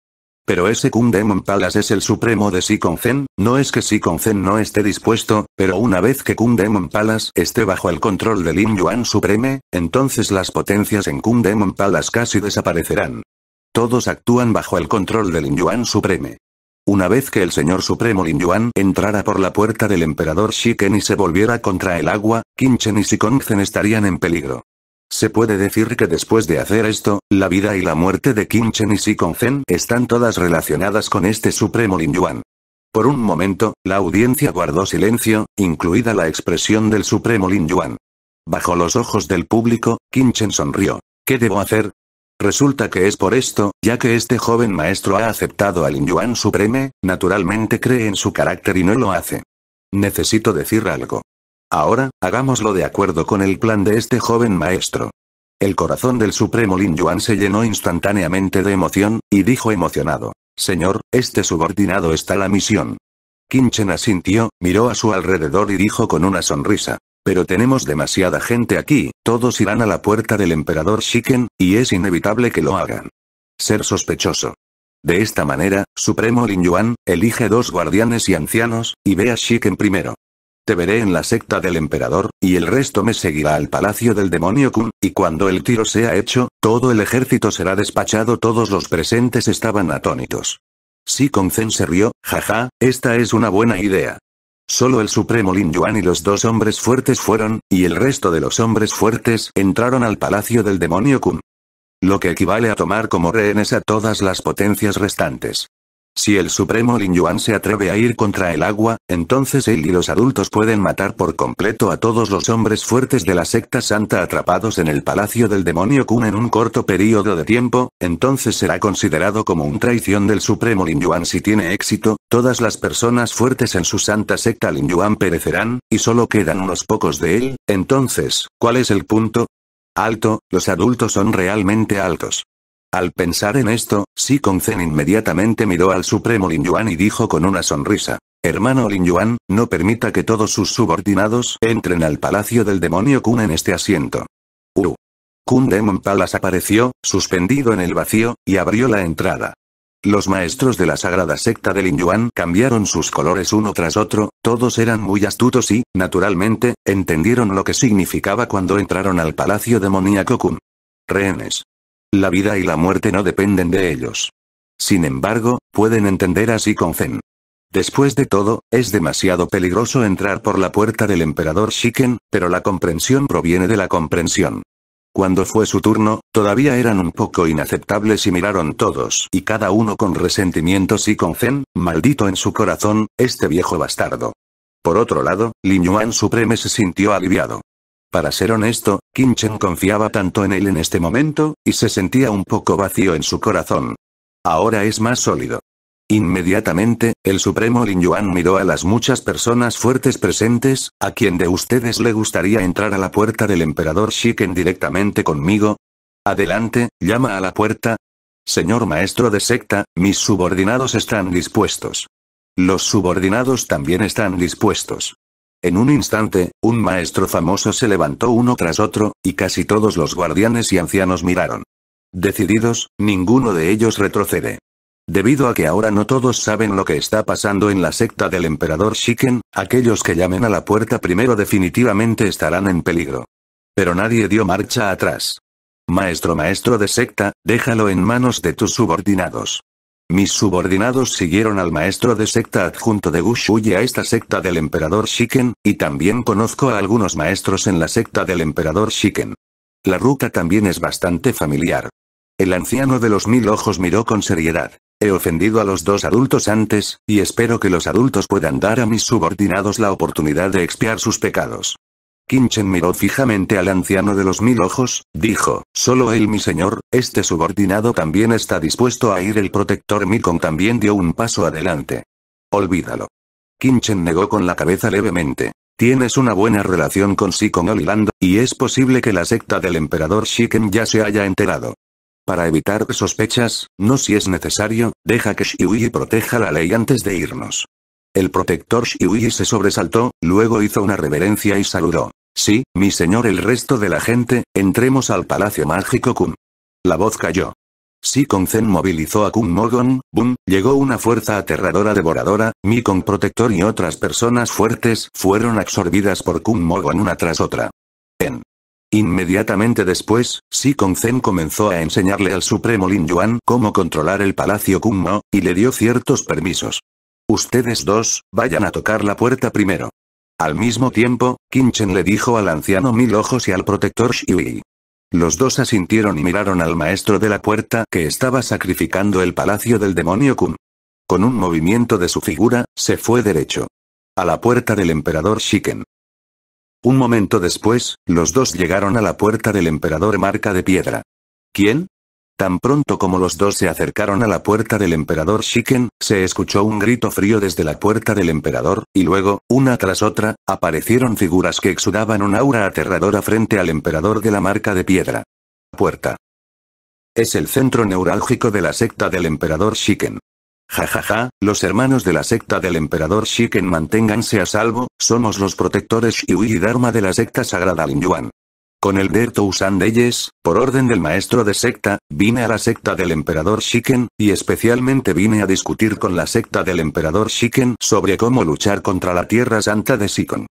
Pero ese Kun Demon Palace es el supremo de Sikon Zen, no es que Sikon Zen no esté dispuesto, pero una vez que Kun Demon Palace esté bajo el control de Lin Yuan Supreme, entonces las potencias en Kun Demon Palace casi desaparecerán. Todos actúan bajo el control de Lin Yuan Supreme. Una vez que el señor supremo Lin Yuan entrara por la puerta del emperador Shiken y se volviera contra el agua, Kinchen y Sikong Zen estarían en peligro. Se puede decir que después de hacer esto, la vida y la muerte de Kim Chen y Si Zen están todas relacionadas con este supremo Lin Yuan. Por un momento, la audiencia guardó silencio, incluida la expresión del supremo Lin Yuan. Bajo los ojos del público, Kim Chen sonrió. ¿Qué debo hacer? Resulta que es por esto, ya que este joven maestro ha aceptado al Yuan Supreme, naturalmente cree en su carácter y no lo hace. Necesito decir algo. Ahora, hagámoslo de acuerdo con el plan de este joven maestro. El corazón del supremo Lin Yuan se llenó instantáneamente de emoción, y dijo emocionado. Señor, este subordinado está la misión. Chen asintió, miró a su alrededor y dijo con una sonrisa. Pero tenemos demasiada gente aquí, todos irán a la puerta del emperador Shiken, y es inevitable que lo hagan. Ser sospechoso. De esta manera, Supremo Lin Yuan, elige dos guardianes y ancianos, y ve a Shiken primero. Te veré en la secta del emperador, y el resto me seguirá al palacio del demonio Kun, y cuando el tiro sea hecho, todo el ejército será despachado. Todos los presentes estaban atónitos. Si Zen se rió, jaja, esta es una buena idea. Solo el supremo Lin Yuan y los dos hombres fuertes fueron, y el resto de los hombres fuertes entraron al palacio del demonio Kun. Lo que equivale a tomar como rehenes a todas las potencias restantes. Si el Supremo Lin Yuan se atreve a ir contra el agua, entonces él y los adultos pueden matar por completo a todos los hombres fuertes de la secta santa atrapados en el palacio del demonio Kun en un corto periodo de tiempo, entonces será considerado como un traición del Supremo Lin Yuan si tiene éxito, todas las personas fuertes en su santa secta Lin Yuan perecerán, y solo quedan unos pocos de él, entonces, ¿cuál es el punto? Alto, los adultos son realmente altos. Al pensar en esto, Sikon Zen inmediatamente miró al Supremo Lin Yuan y dijo con una sonrisa. Hermano Lin Yuan, no permita que todos sus subordinados entren al palacio del demonio Kun en este asiento. Uh. Kun Demon Palace apareció, suspendido en el vacío, y abrió la entrada. Los maestros de la sagrada secta del Yuan cambiaron sus colores uno tras otro, todos eran muy astutos y, naturalmente, entendieron lo que significaba cuando entraron al palacio demoníaco Kun. Rehenes. La vida y la muerte no dependen de ellos. Sin embargo, pueden entender así con Zen. Después de todo, es demasiado peligroso entrar por la puerta del emperador Shiken, pero la comprensión proviene de la comprensión. Cuando fue su turno, todavía eran un poco inaceptables y miraron todos y cada uno con resentimientos y con zen, maldito en su corazón, este viejo bastardo. Por otro lado, Lin Yuan Supreme se sintió aliviado. Para ser honesto, Kim Chen confiaba tanto en él en este momento, y se sentía un poco vacío en su corazón. Ahora es más sólido. Inmediatamente, el supremo Lin Yuan miró a las muchas personas fuertes presentes, ¿a quien de ustedes le gustaría entrar a la puerta del emperador Shiken directamente conmigo? Adelante, llama a la puerta. Señor maestro de secta, mis subordinados están dispuestos. Los subordinados también están dispuestos. En un instante, un maestro famoso se levantó uno tras otro, y casi todos los guardianes y ancianos miraron. Decididos, ninguno de ellos retrocede. Debido a que ahora no todos saben lo que está pasando en la secta del emperador Shiken, aquellos que llamen a la puerta primero definitivamente estarán en peligro. Pero nadie dio marcha atrás. Maestro maestro de secta, déjalo en manos de tus subordinados. Mis subordinados siguieron al maestro de secta adjunto de Gushu a esta secta del emperador Shiken, y también conozco a algunos maestros en la secta del emperador Shiken. La ruta también es bastante familiar. El anciano de los mil ojos miró con seriedad. He ofendido a los dos adultos antes, y espero que los adultos puedan dar a mis subordinados la oportunidad de expiar sus pecados. Kinchen miró fijamente al anciano de los mil ojos, dijo, solo él mi señor, este subordinado también está dispuesto a ir el protector Mikon también dio un paso adelante. Olvídalo. Kinchen negó con la cabeza levemente. Tienes una buena relación con Sikong Oliland, y es posible que la secta del emperador Shiken ya se haya enterado. Para evitar sospechas, no si es necesario, deja que Shiui proteja la ley antes de irnos. El protector Shiui se sobresaltó, luego hizo una reverencia y saludó. Sí, mi señor el resto de la gente, entremos al palacio mágico Kun. La voz cayó. Si Zen movilizó a Kun Mogon, boom, llegó una fuerza aterradora devoradora, Mi Kong Protector y otras personas fuertes fueron absorbidas por Kun Mogon una tras otra. En. Inmediatamente después, Si Zen comenzó a enseñarle al Supremo Lin Yuan cómo controlar el palacio Kun y le dio ciertos permisos. Ustedes dos, vayan a tocar la puerta primero. Al mismo tiempo, Kinchen le dijo al anciano Mil Ojos y al protector Shui. Los dos asintieron y miraron al maestro de la puerta que estaba sacrificando el palacio del demonio Kun. Con un movimiento de su figura, se fue derecho. A la puerta del emperador Shiken. Un momento después, los dos llegaron a la puerta del emperador Marca de Piedra. ¿Quién? Tan pronto como los dos se acercaron a la puerta del emperador Shiken, se escuchó un grito frío desde la puerta del emperador, y luego, una tras otra, aparecieron figuras que exudaban un aura aterradora frente al emperador de la marca de piedra. Puerta. Es el centro neurálgico de la secta del emperador Shiken. Jajaja, ja, ja, los hermanos de la secta del emperador Shiken manténganse a salvo, somos los protectores Shui y Dharma de la secta sagrada Lin Yuan. Con el Derto de por orden del maestro de secta, vine a la secta del emperador Shiken, y especialmente vine a discutir con la secta del emperador Shiken sobre cómo luchar contra la Tierra Santa de Sikon.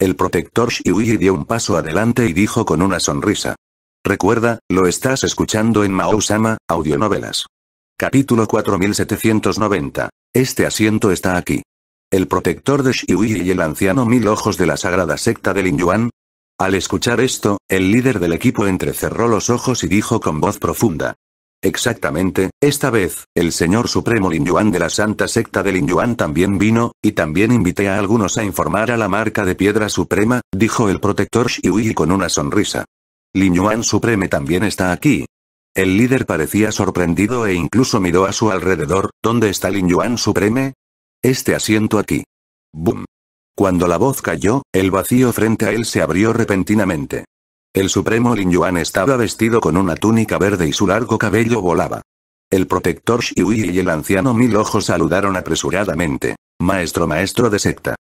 El protector Shiui dio un paso adelante y dijo con una sonrisa. Recuerda, lo estás escuchando en Mao-sama, Audionovelas. Capítulo 4790. Este asiento está aquí. El protector de Shiui y el anciano mil ojos de la sagrada secta del Inyuan, al escuchar esto, el líder del equipo entrecerró los ojos y dijo con voz profunda. Exactamente, esta vez, el señor supremo Lin Yuan de la santa secta de Lin Yuan también vino, y también invité a algunos a informar a la marca de piedra suprema, dijo el protector Xiuyi con una sonrisa. Lin Yuan supreme también está aquí. El líder parecía sorprendido e incluso miró a su alrededor, ¿dónde está Lin Yuan supreme? Este asiento aquí. ¡Bum! Cuando la voz cayó, el vacío frente a él se abrió repentinamente. El supremo Lin Yuan estaba vestido con una túnica verde y su largo cabello volaba. El protector Shiui y el anciano Mil Ojos saludaron apresuradamente. Maestro maestro de secta.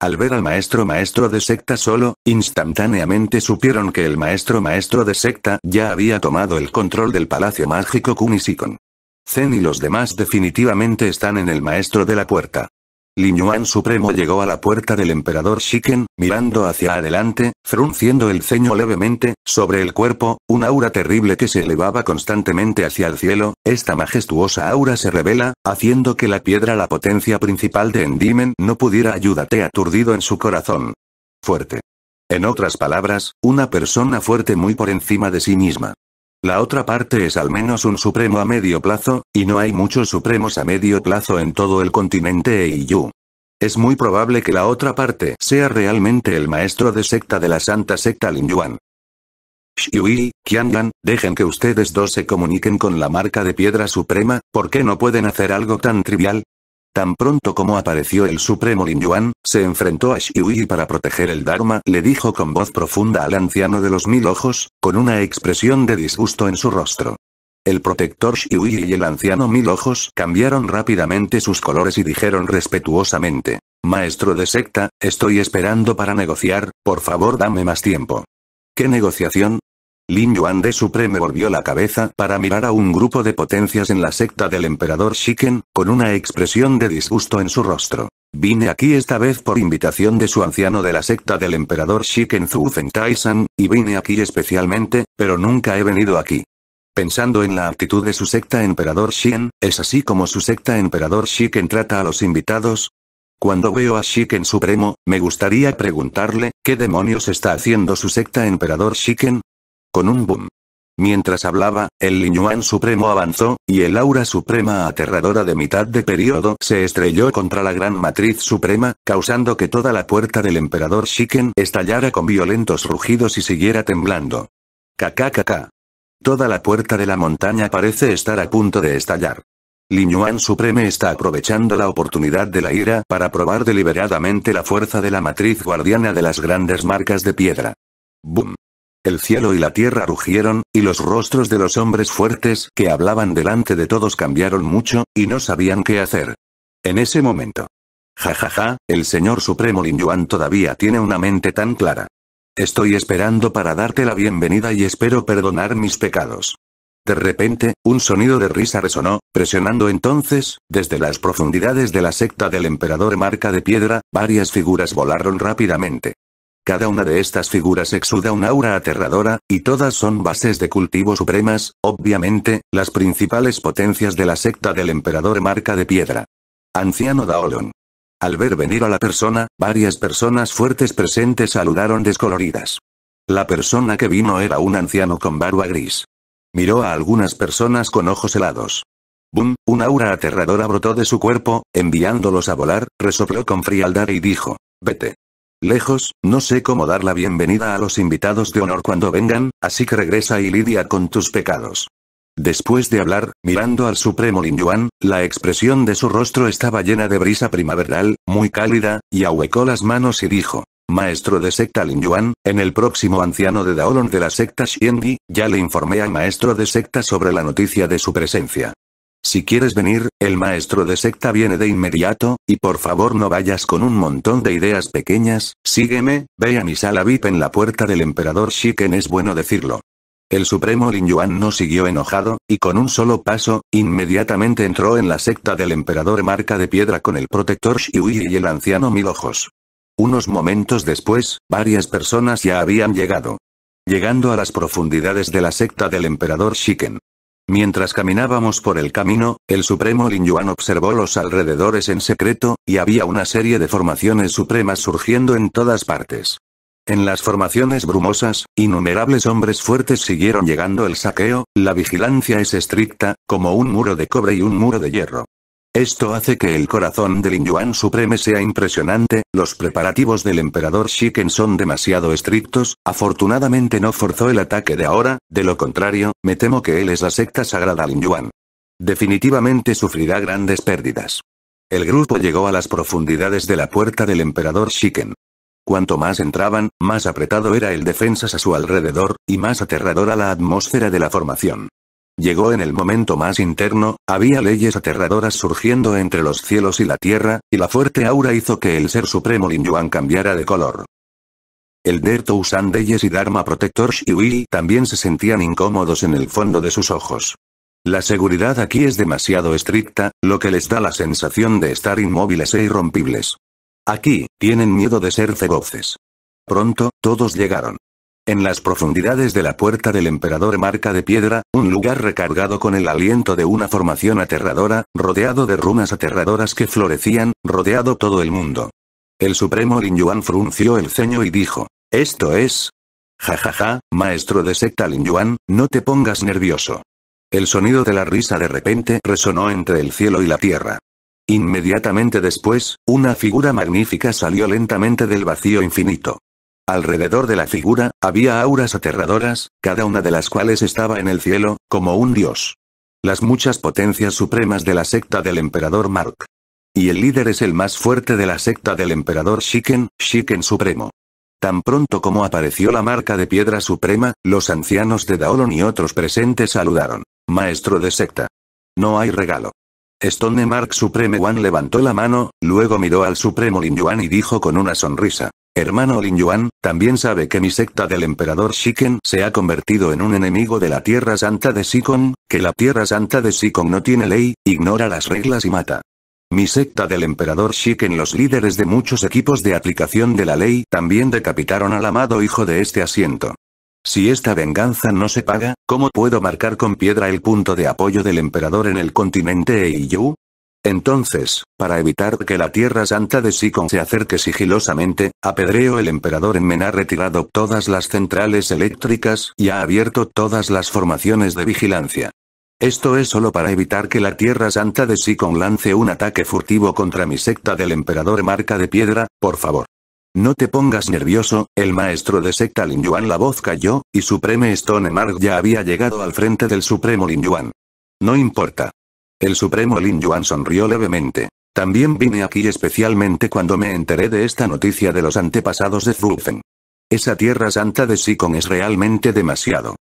Al ver al maestro maestro de secta solo, instantáneamente supieron que el maestro maestro de secta ya había tomado el control del palacio mágico Kunisikon. Zen y los demás definitivamente están en el maestro de la puerta. Lin Yuan Supremo llegó a la puerta del emperador Shiken, mirando hacia adelante, frunciendo el ceño levemente, sobre el cuerpo, un aura terrible que se elevaba constantemente hacia el cielo, esta majestuosa aura se revela, haciendo que la piedra la potencia principal de Endymen no pudiera ayudarte aturdido en su corazón. Fuerte. En otras palabras, una persona fuerte muy por encima de sí misma. La otra parte es al menos un supremo a medio plazo, y no hay muchos supremos a medio plazo en todo el continente EU. Es muy probable que la otra parte sea realmente el maestro de secta de la Santa Secta Lin Yuan. Qian Qianlan, dejen que ustedes dos se comuniquen con la marca de piedra suprema, ¿por qué no pueden hacer algo tan trivial? Tan pronto como apareció el Supremo Lin Yuan, se enfrentó a Xiui para proteger el Dharma le dijo con voz profunda al anciano de los mil ojos, con una expresión de disgusto en su rostro. El protector Xiui y el anciano mil ojos cambiaron rápidamente sus colores y dijeron respetuosamente. Maestro de secta, estoy esperando para negociar, por favor dame más tiempo. ¿Qué negociación? Lin Yuan de Supreme volvió la cabeza para mirar a un grupo de potencias en la secta del emperador Shiken, con una expresión de disgusto en su rostro. Vine aquí esta vez por invitación de su anciano de la secta del emperador Shiken Zufen Taisan, y vine aquí especialmente, pero nunca he venido aquí. Pensando en la actitud de su secta emperador Shien, ¿es así como su secta emperador Shiken trata a los invitados? Cuando veo a Shiken Supremo, me gustaría preguntarle, ¿qué demonios está haciendo su secta Emperador Shiken? Con un boom. Mientras hablaba, el Linyuan Supremo avanzó, y el aura suprema aterradora de mitad de periodo se estrelló contra la gran matriz suprema, causando que toda la puerta del emperador Shiken estallara con violentos rugidos y siguiera temblando. Kakakaka. Toda la puerta de la montaña parece estar a punto de estallar. Linyuan Supreme está aprovechando la oportunidad de la ira para probar deliberadamente la fuerza de la matriz guardiana de las grandes marcas de piedra. ¡Boom! El cielo y la tierra rugieron, y los rostros de los hombres fuertes que hablaban delante de todos cambiaron mucho, y no sabían qué hacer. En ese momento. Ja ja ja, el señor supremo Lin Yuan todavía tiene una mente tan clara. Estoy esperando para darte la bienvenida y espero perdonar mis pecados. De repente, un sonido de risa resonó, presionando entonces, desde las profundidades de la secta del emperador marca de piedra, varias figuras volaron rápidamente. Cada una de estas figuras exuda un aura aterradora, y todas son bases de cultivo supremas, obviamente, las principales potencias de la secta del emperador Marca de Piedra. Anciano Daolon. Al ver venir a la persona, varias personas fuertes presentes saludaron descoloridas. La persona que vino era un anciano con barba gris. Miró a algunas personas con ojos helados. Boom, un aura aterradora brotó de su cuerpo, enviándolos a volar, resopló con frialdad y dijo, vete. Lejos, no sé cómo dar la bienvenida a los invitados de honor cuando vengan, así que regresa y lidia con tus pecados. Después de hablar, mirando al supremo Lin Yuan, la expresión de su rostro estaba llena de brisa primaveral, muy cálida, y ahuecó las manos y dijo. Maestro de secta Lin Yuan, en el próximo anciano de Daolon de la secta Xiendi, ya le informé al maestro de secta sobre la noticia de su presencia. Si quieres venir, el maestro de secta viene de inmediato, y por favor no vayas con un montón de ideas pequeñas, sígueme, ve a mi sala VIP en la puerta del emperador Shiken es bueno decirlo. El supremo Lin Yuan no siguió enojado, y con un solo paso, inmediatamente entró en la secta del emperador Marca de Piedra con el protector Shiui y el anciano Mil Ojos. Unos momentos después, varias personas ya habían llegado. Llegando a las profundidades de la secta del emperador Shiken. Mientras caminábamos por el camino, el Supremo Lin Yuan observó los alrededores en secreto, y había una serie de formaciones supremas surgiendo en todas partes. En las formaciones brumosas, innumerables hombres fuertes siguieron llegando el saqueo, la vigilancia es estricta, como un muro de cobre y un muro de hierro. Esto hace que el corazón del Yuan Supreme sea impresionante, los preparativos del emperador Shiken son demasiado estrictos, afortunadamente no forzó el ataque de ahora, de lo contrario, me temo que él es la secta sagrada Yuan. Definitivamente sufrirá grandes pérdidas. El grupo llegó a las profundidades de la puerta del emperador Shiken. Cuanto más entraban, más apretado era el defensas a su alrededor, y más aterradora la atmósfera de la formación. Llegó en el momento más interno, había leyes aterradoras surgiendo entre los cielos y la tierra, y la fuerte aura hizo que el ser supremo Lin Yuan cambiara de color. El Derto Usan y Dharma Protector Shiui también se sentían incómodos en el fondo de sus ojos. La seguridad aquí es demasiado estricta, lo que les da la sensación de estar inmóviles e irrompibles. Aquí, tienen miedo de ser ceboces. Pronto, todos llegaron. En las profundidades de la puerta del emperador marca de piedra, un lugar recargado con el aliento de una formación aterradora, rodeado de runas aterradoras que florecían, rodeado todo el mundo. El supremo Lin Yuan frunció el ceño y dijo, ¿esto es? Ja ja, ja, maestro de secta Lin Yuan, no te pongas nervioso. El sonido de la risa de repente resonó entre el cielo y la tierra. Inmediatamente después, una figura magnífica salió lentamente del vacío infinito. Alrededor de la figura, había auras aterradoras, cada una de las cuales estaba en el cielo, como un dios. Las muchas potencias supremas de la secta del emperador Mark. Y el líder es el más fuerte de la secta del emperador Shiken, Shiken Supremo. Tan pronto como apareció la marca de piedra suprema, los ancianos de Daolon y otros presentes saludaron. Maestro de secta. No hay regalo. Stone Mark Supreme One levantó la mano, luego miró al Supremo Lin Yuan y dijo con una sonrisa. Hermano Lin Yuan, también sabe que mi secta del emperador Shiken se ha convertido en un enemigo de la Tierra Santa de Sikon, que la Tierra Santa de Sikon no tiene ley, ignora las reglas y mata. Mi secta del emperador Shiken los líderes de muchos equipos de aplicación de la ley también decapitaron al amado hijo de este asiento. Si esta venganza no se paga, ¿cómo puedo marcar con piedra el punto de apoyo del emperador en el continente Eiyu? Entonces, para evitar que la Tierra Santa de Sikon se acerque sigilosamente, apedreo el emperador en Men ha retirado todas las centrales eléctricas y ha abierto todas las formaciones de vigilancia. Esto es solo para evitar que la Tierra Santa de Sikon lance un ataque furtivo contra mi secta del emperador marca de piedra, por favor. No te pongas nervioso, el maestro de secta Lin Yuan la voz cayó, y Supreme Stone Mark ya había llegado al frente del Supremo Lin Yuan. No importa. El supremo Lin Yuan sonrió levemente. También vine aquí especialmente cuando me enteré de esta noticia de los antepasados de Zrufen. Esa tierra santa de Sikon es realmente demasiado.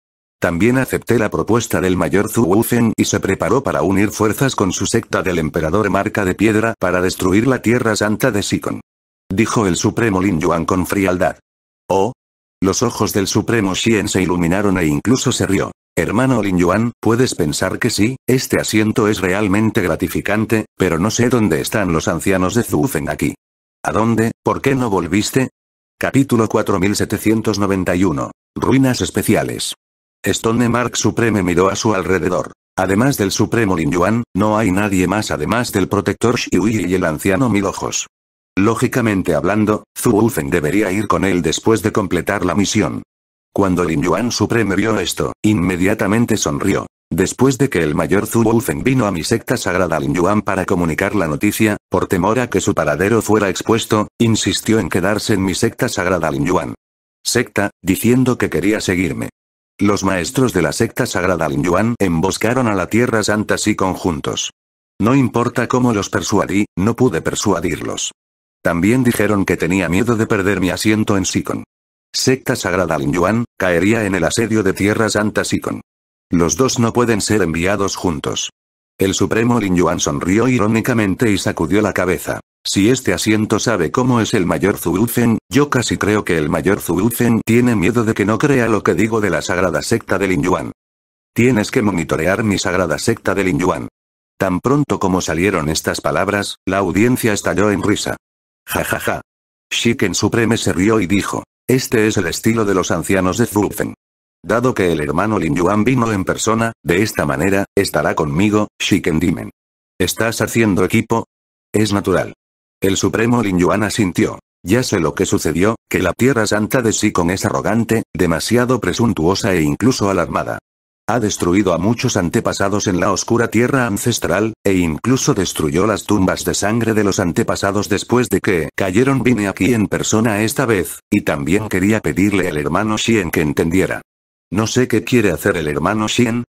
También acepté la propuesta del mayor Zhu y se preparó para unir fuerzas con su secta del emperador Marca de Piedra para destruir la tierra santa de Sikon. Dijo el supremo Lin Yuan con frialdad. Oh. Los ojos del supremo Xian se iluminaron e incluso se rió. Hermano Lin Yuan, puedes pensar que sí, este asiento es realmente gratificante, pero no sé dónde están los ancianos de Feng aquí. ¿A dónde? ¿Por qué no volviste? Capítulo 4791. Ruinas especiales. Stone Mark Supreme miró a su alrededor. Además del Supremo Lin Yuan, no hay nadie más además del protector Yi y el anciano Milojos. Lógicamente hablando, Zhu Fen debería ir con él después de completar la misión. Cuando Lin Yuan Supreme vio esto, inmediatamente sonrió. Después de que el mayor Zhu Wufen vino a mi secta sagrada Lin Yuan para comunicar la noticia, por temor a que su paradero fuera expuesto, insistió en quedarse en mi secta sagrada Lin Yuan. Secta, diciendo que quería seguirme. Los maestros de la secta sagrada Lin Yuan emboscaron a la Tierra Santa y conjuntos. No importa cómo los persuadí, no pude persuadirlos. También dijeron que tenía miedo de perder mi asiento en Sikon secta sagrada Lin Yuan, caería en el asedio de Tierra Santa Sikon. Los dos no pueden ser enviados juntos. El supremo Lin Yuan sonrió irónicamente y sacudió la cabeza. Si este asiento sabe cómo es el mayor Zen, yo casi creo que el mayor Zen tiene miedo de que no crea lo que digo de la sagrada secta de Lin Yuan. Tienes que monitorear mi sagrada secta de Lin Yuan. Tan pronto como salieron estas palabras, la audiencia estalló en risa. Ja ja ja. Shiken Supreme se rió y dijo, este es el estilo de los ancianos de fufeng Dado que el hermano Lin Yuan vino en persona, de esta manera, estará conmigo, Dimen. ¿Estás haciendo equipo? Es natural. El supremo Lin Yuan asintió. Ya sé lo que sucedió, que la Tierra Santa de con es arrogante, demasiado presuntuosa e incluso alarmada. Ha destruido a muchos antepasados en la oscura tierra ancestral, e incluso destruyó las tumbas de sangre de los antepasados después de que cayeron. Vine aquí en persona esta vez, y también quería pedirle al hermano Xien que entendiera. No sé qué quiere hacer el hermano Xien?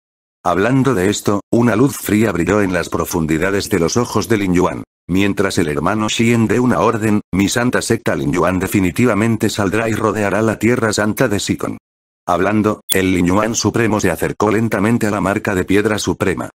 Hablando de esto, una luz fría brilló en las profundidades de los ojos de Lin Yuan. Mientras el hermano Xien de una orden, mi santa secta Lin Yuan definitivamente saldrá y rodeará la tierra santa de Sikon. Hablando, el Linyuan Supremo se acercó lentamente a la marca de piedra suprema.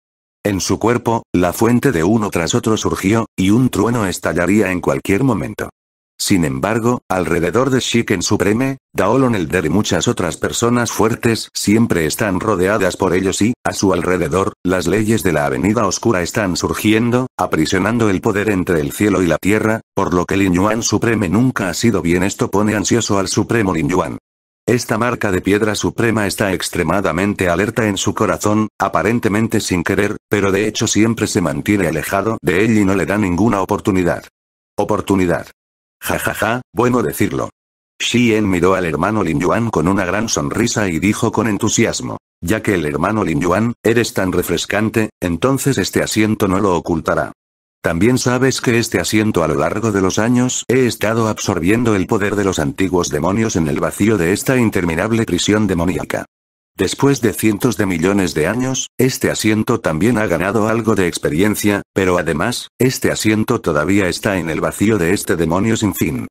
En su cuerpo, la fuente de uno tras otro surgió, y un trueno estallaría en cualquier momento. Sin embargo, alrededor de Shiken Supreme, Daolon Elder y muchas otras personas fuertes siempre están rodeadas por ellos y, a su alrededor, las leyes de la Avenida Oscura están surgiendo, aprisionando el poder entre el cielo y la tierra, por lo que Lin Yuan Supremo nunca ha sido bien esto pone ansioso al Supremo Lin Yuan. Esta marca de piedra suprema está extremadamente alerta en su corazón, aparentemente sin querer, pero de hecho siempre se mantiene alejado de él y no le da ninguna oportunidad. Oportunidad. Ja ja, ja, bueno decirlo. En miró al hermano Lin Yuan con una gran sonrisa y dijo con entusiasmo. Ya que el hermano Lin Yuan, eres tan refrescante, entonces este asiento no lo ocultará. También sabes que este asiento a lo largo de los años he estado absorbiendo el poder de los antiguos demonios en el vacío de esta interminable prisión demoníaca. Después de cientos de millones de años, este asiento también ha ganado algo de experiencia, pero además, este asiento todavía está en el vacío de este demonio sin fin.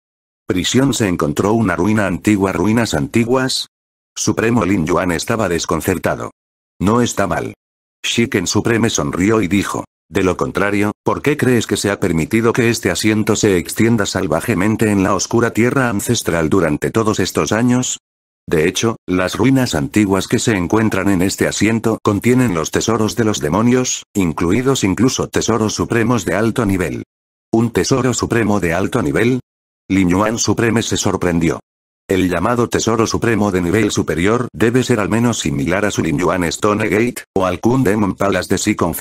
Prisión se encontró una ruina antigua, ruinas antiguas. Supremo Lin Yuan estaba desconcertado. No está mal. Shiken Supreme sonrió y dijo, de lo contrario, ¿por qué crees que se ha permitido que este asiento se extienda salvajemente en la oscura tierra ancestral durante todos estos años? De hecho, las ruinas antiguas que se encuentran en este asiento contienen los tesoros de los demonios, incluidos incluso tesoros supremos de alto nivel. ¿Un tesoro supremo de alto nivel? Lin Yuan Supreme se sorprendió. El llamado tesoro supremo de nivel superior debe ser al menos similar a su Lin Yuan Stone Gate, o al Kun Demon Palace de Sikon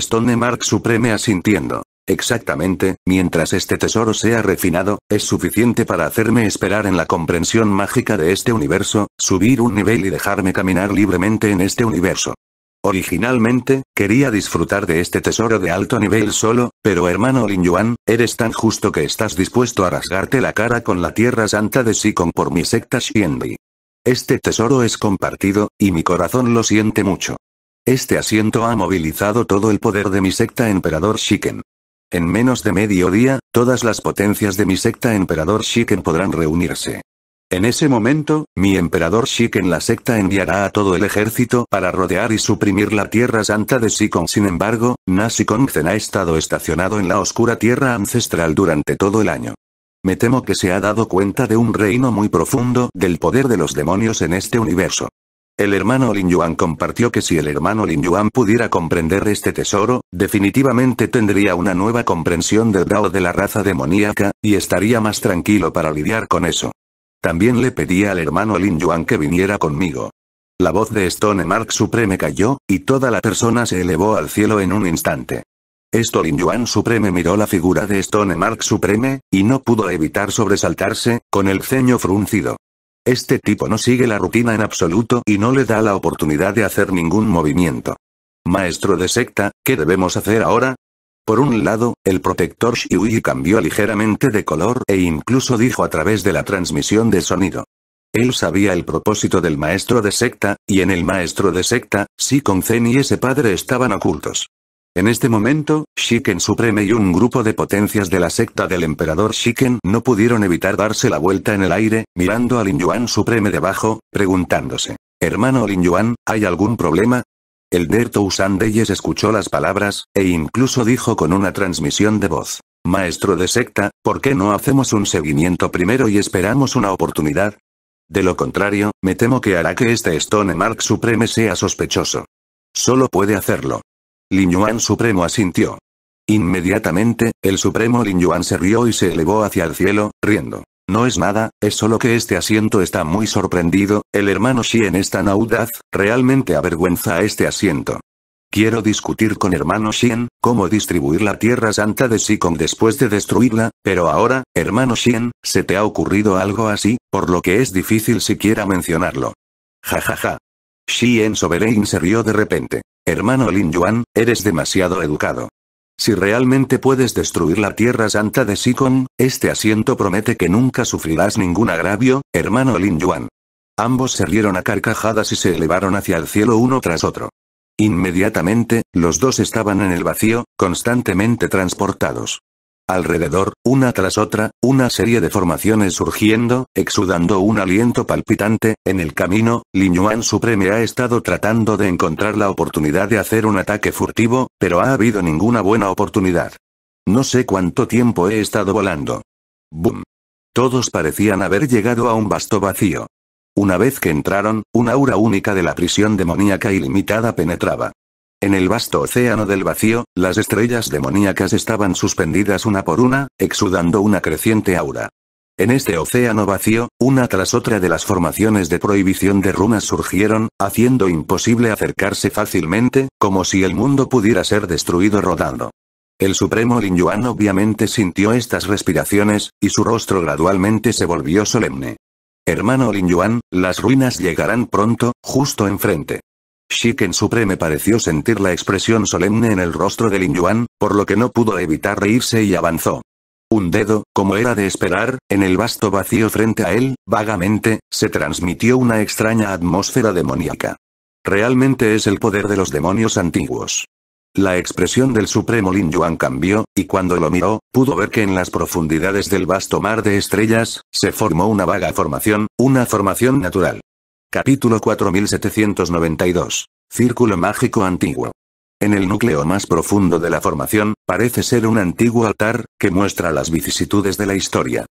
Stone Mark Supreme asintiendo. Exactamente, mientras este tesoro sea refinado, es suficiente para hacerme esperar en la comprensión mágica de este universo, subir un nivel y dejarme caminar libremente en este universo. Originalmente, quería disfrutar de este tesoro de alto nivel solo, pero hermano Lin Yuan, eres tan justo que estás dispuesto a rasgarte la cara con la tierra santa de Sikon por mi secta Shienbi. Este tesoro es compartido, y mi corazón lo siente mucho. Este asiento ha movilizado todo el poder de mi secta Emperador Shiken. En menos de medio día, todas las potencias de mi secta Emperador Shiken podrán reunirse. En ese momento, mi emperador Shiken la secta enviará a todo el ejército para rodear y suprimir la Tierra Santa de Sikon. Sin embargo, Zen ha estado estacionado en la oscura tierra ancestral durante todo el año. Me temo que se ha dado cuenta de un reino muy profundo del poder de los demonios en este universo. El hermano Lin Yuan compartió que si el hermano Lin Yuan pudiera comprender este tesoro, definitivamente tendría una nueva comprensión del Dao de la raza demoníaca, y estaría más tranquilo para lidiar con eso. También le pedía al hermano Lin Yuan que viniera conmigo. La voz de Stone Mark Supreme cayó, y toda la persona se elevó al cielo en un instante. Esto Lin Yuan Supreme miró la figura de Stone Mark Supreme, y no pudo evitar sobresaltarse, con el ceño fruncido. Este tipo no sigue la rutina en absoluto y no le da la oportunidad de hacer ningún movimiento. Maestro de secta, ¿qué debemos hacer ahora? Por un lado, el protector Shiui cambió ligeramente de color e incluso dijo a través de la transmisión de sonido. Él sabía el propósito del maestro de secta, y en el maestro de secta, si con Zen y ese padre estaban ocultos. En este momento, Shiken Supreme y un grupo de potencias de la secta del emperador Shiken no pudieron evitar darse la vuelta en el aire, mirando a Lin Yuan Supreme debajo, preguntándose. Hermano Lin Yuan, ¿hay algún problema? El Derto Usandeyes escuchó las palabras, e incluso dijo con una transmisión de voz. Maestro de secta, ¿por qué no hacemos un seguimiento primero y esperamos una oportunidad? De lo contrario, me temo que hará que este Stone Mark Supreme sea sospechoso. Solo puede hacerlo. Lin Yuan Supremo asintió. Inmediatamente, el Supremo Lin Yuan se rió y se elevó hacia el cielo, riendo. No es nada, es solo que este asiento está muy sorprendido, el hermano Xien es tan audaz, realmente avergüenza a este asiento. Quiero discutir con hermano Xien, cómo distribuir la tierra santa de Sikon después de destruirla, pero ahora, hermano Xien, se te ha ocurrido algo así, por lo que es difícil siquiera mencionarlo. Jajaja. ja ja. Xien Sovereign se rió de repente. Hermano Lin Yuan, eres demasiado educado. Si realmente puedes destruir la Tierra Santa de Sikon, este asiento promete que nunca sufrirás ningún agravio, hermano Lin Yuan. Ambos se rieron a carcajadas y se elevaron hacia el cielo uno tras otro. Inmediatamente, los dos estaban en el vacío, constantemente transportados. Alrededor, una tras otra, una serie de formaciones surgiendo, exudando un aliento palpitante, en el camino, Lin Yuan Supreme ha estado tratando de encontrar la oportunidad de hacer un ataque furtivo, pero ha habido ninguna buena oportunidad. No sé cuánto tiempo he estado volando. Boom. Todos parecían haber llegado a un vasto vacío. Una vez que entraron, un aura única de la prisión demoníaca ilimitada penetraba. En el vasto océano del vacío, las estrellas demoníacas estaban suspendidas una por una, exudando una creciente aura. En este océano vacío, una tras otra de las formaciones de prohibición de runas surgieron, haciendo imposible acercarse fácilmente, como si el mundo pudiera ser destruido rodando. El supremo Lin Yuan obviamente sintió estas respiraciones, y su rostro gradualmente se volvió solemne. Hermano Lin Yuan, las ruinas llegarán pronto, justo enfrente. Shiken Supreme pareció sentir la expresión solemne en el rostro de Lin Yuan, por lo que no pudo evitar reírse y avanzó. Un dedo, como era de esperar, en el vasto vacío frente a él, vagamente, se transmitió una extraña atmósfera demoníaca. Realmente es el poder de los demonios antiguos. La expresión del supremo Lin Yuan cambió, y cuando lo miró, pudo ver que en las profundidades del vasto mar de estrellas, se formó una vaga formación, una formación natural. Capítulo 4792. Círculo Mágico Antiguo. En el núcleo más profundo de la formación, parece ser un antiguo altar, que muestra las vicisitudes de la historia.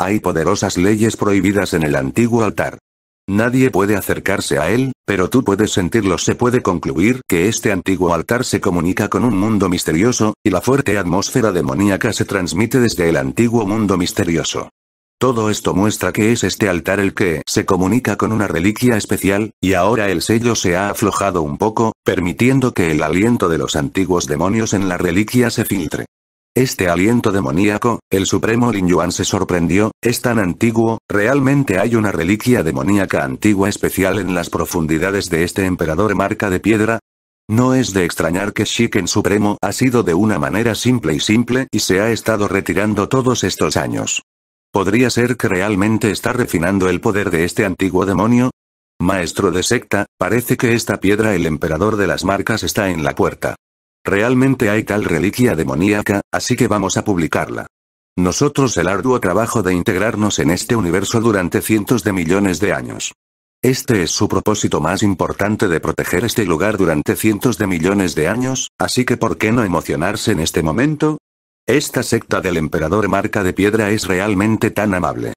Hay poderosas leyes prohibidas en el antiguo altar. Nadie puede acercarse a él, pero tú puedes sentirlo. Se puede concluir que este antiguo altar se comunica con un mundo misterioso, y la fuerte atmósfera demoníaca se transmite desde el antiguo mundo misterioso. Todo esto muestra que es este altar el que se comunica con una reliquia especial, y ahora el sello se ha aflojado un poco, permitiendo que el aliento de los antiguos demonios en la reliquia se filtre. Este aliento demoníaco, el supremo Lin Yuan se sorprendió, es tan antiguo, realmente hay una reliquia demoníaca antigua especial en las profundidades de este emperador marca de piedra, no es de extrañar que Shiken Supremo ha sido de una manera simple y simple y se ha estado retirando todos estos años. ¿Podría ser que realmente está refinando el poder de este antiguo demonio? Maestro de secta, parece que esta piedra el emperador de las marcas está en la puerta. Realmente hay tal reliquia demoníaca, así que vamos a publicarla. Nosotros el arduo trabajo de integrarnos en este universo durante cientos de millones de años. Este es su propósito más importante de proteger este lugar durante cientos de millones de años, así que ¿por qué no emocionarse en este momento? Esta secta del emperador marca de piedra es realmente tan amable.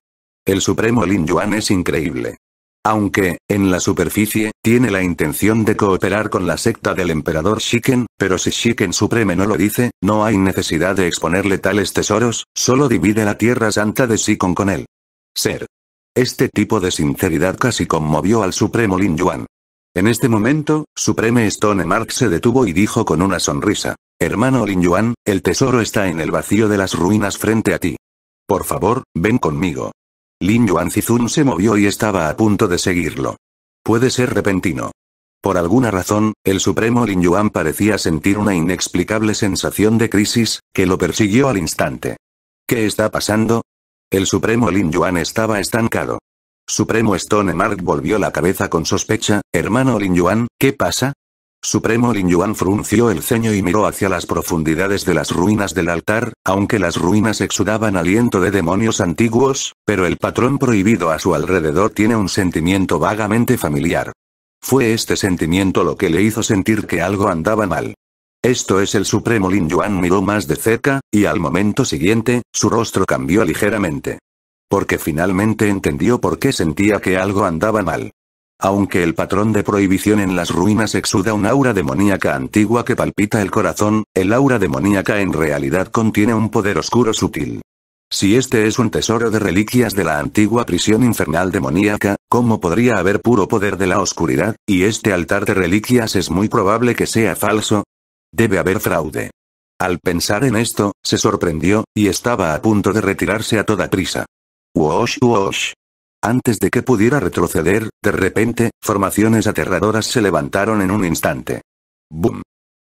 El supremo Lin Yuan es increíble. Aunque, en la superficie, tiene la intención de cooperar con la secta del emperador Shiken, pero si Shiken Supreme no lo dice, no hay necesidad de exponerle tales tesoros, solo divide la Tierra Santa de Shikon con él. Ser. Este tipo de sinceridad casi conmovió al Supremo Lin Yuan. En este momento, Supreme Stone Mark se detuvo y dijo con una sonrisa. Hermano Lin Yuan, el tesoro está en el vacío de las ruinas frente a ti. Por favor, ven conmigo. Lin Yuan Zizun se movió y estaba a punto de seguirlo. Puede ser repentino. Por alguna razón, el supremo Lin Yuan parecía sentir una inexplicable sensación de crisis, que lo persiguió al instante. ¿Qué está pasando? El supremo Lin Yuan estaba estancado. Supremo Stone Mark volvió la cabeza con sospecha, hermano Lin Yuan, ¿qué pasa? Supremo Lin Yuan frunció el ceño y miró hacia las profundidades de las ruinas del altar, aunque las ruinas exudaban aliento de demonios antiguos, pero el patrón prohibido a su alrededor tiene un sentimiento vagamente familiar. Fue este sentimiento lo que le hizo sentir que algo andaba mal. Esto es el Supremo Lin Yuan miró más de cerca, y al momento siguiente, su rostro cambió ligeramente. Porque finalmente entendió por qué sentía que algo andaba mal. Aunque el patrón de prohibición en las ruinas exuda un aura demoníaca antigua que palpita el corazón, el aura demoníaca en realidad contiene un poder oscuro sutil. Si este es un tesoro de reliquias de la antigua prisión infernal demoníaca, ¿cómo podría haber puro poder de la oscuridad? Y este altar de reliquias es muy probable que sea falso. Debe haber fraude. Al pensar en esto, se sorprendió, y estaba a punto de retirarse a toda prisa. Wosh wosh. Antes de que pudiera retroceder, de repente, formaciones aterradoras se levantaron en un instante. ¡Bum!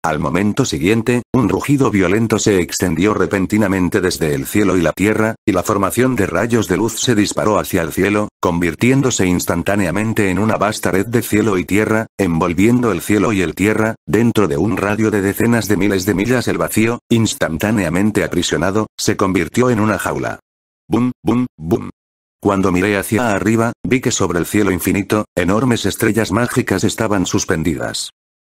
Al momento siguiente, un rugido violento se extendió repentinamente desde el cielo y la tierra, y la formación de rayos de luz se disparó hacia el cielo, convirtiéndose instantáneamente en una vasta red de cielo y tierra, envolviendo el cielo y el tierra, dentro de un radio de decenas de miles de millas el vacío, instantáneamente aprisionado, se convirtió en una jaula. ¡Bum, Boom. Boom. Boom. Cuando miré hacia arriba, vi que sobre el cielo infinito, enormes estrellas mágicas estaban suspendidas.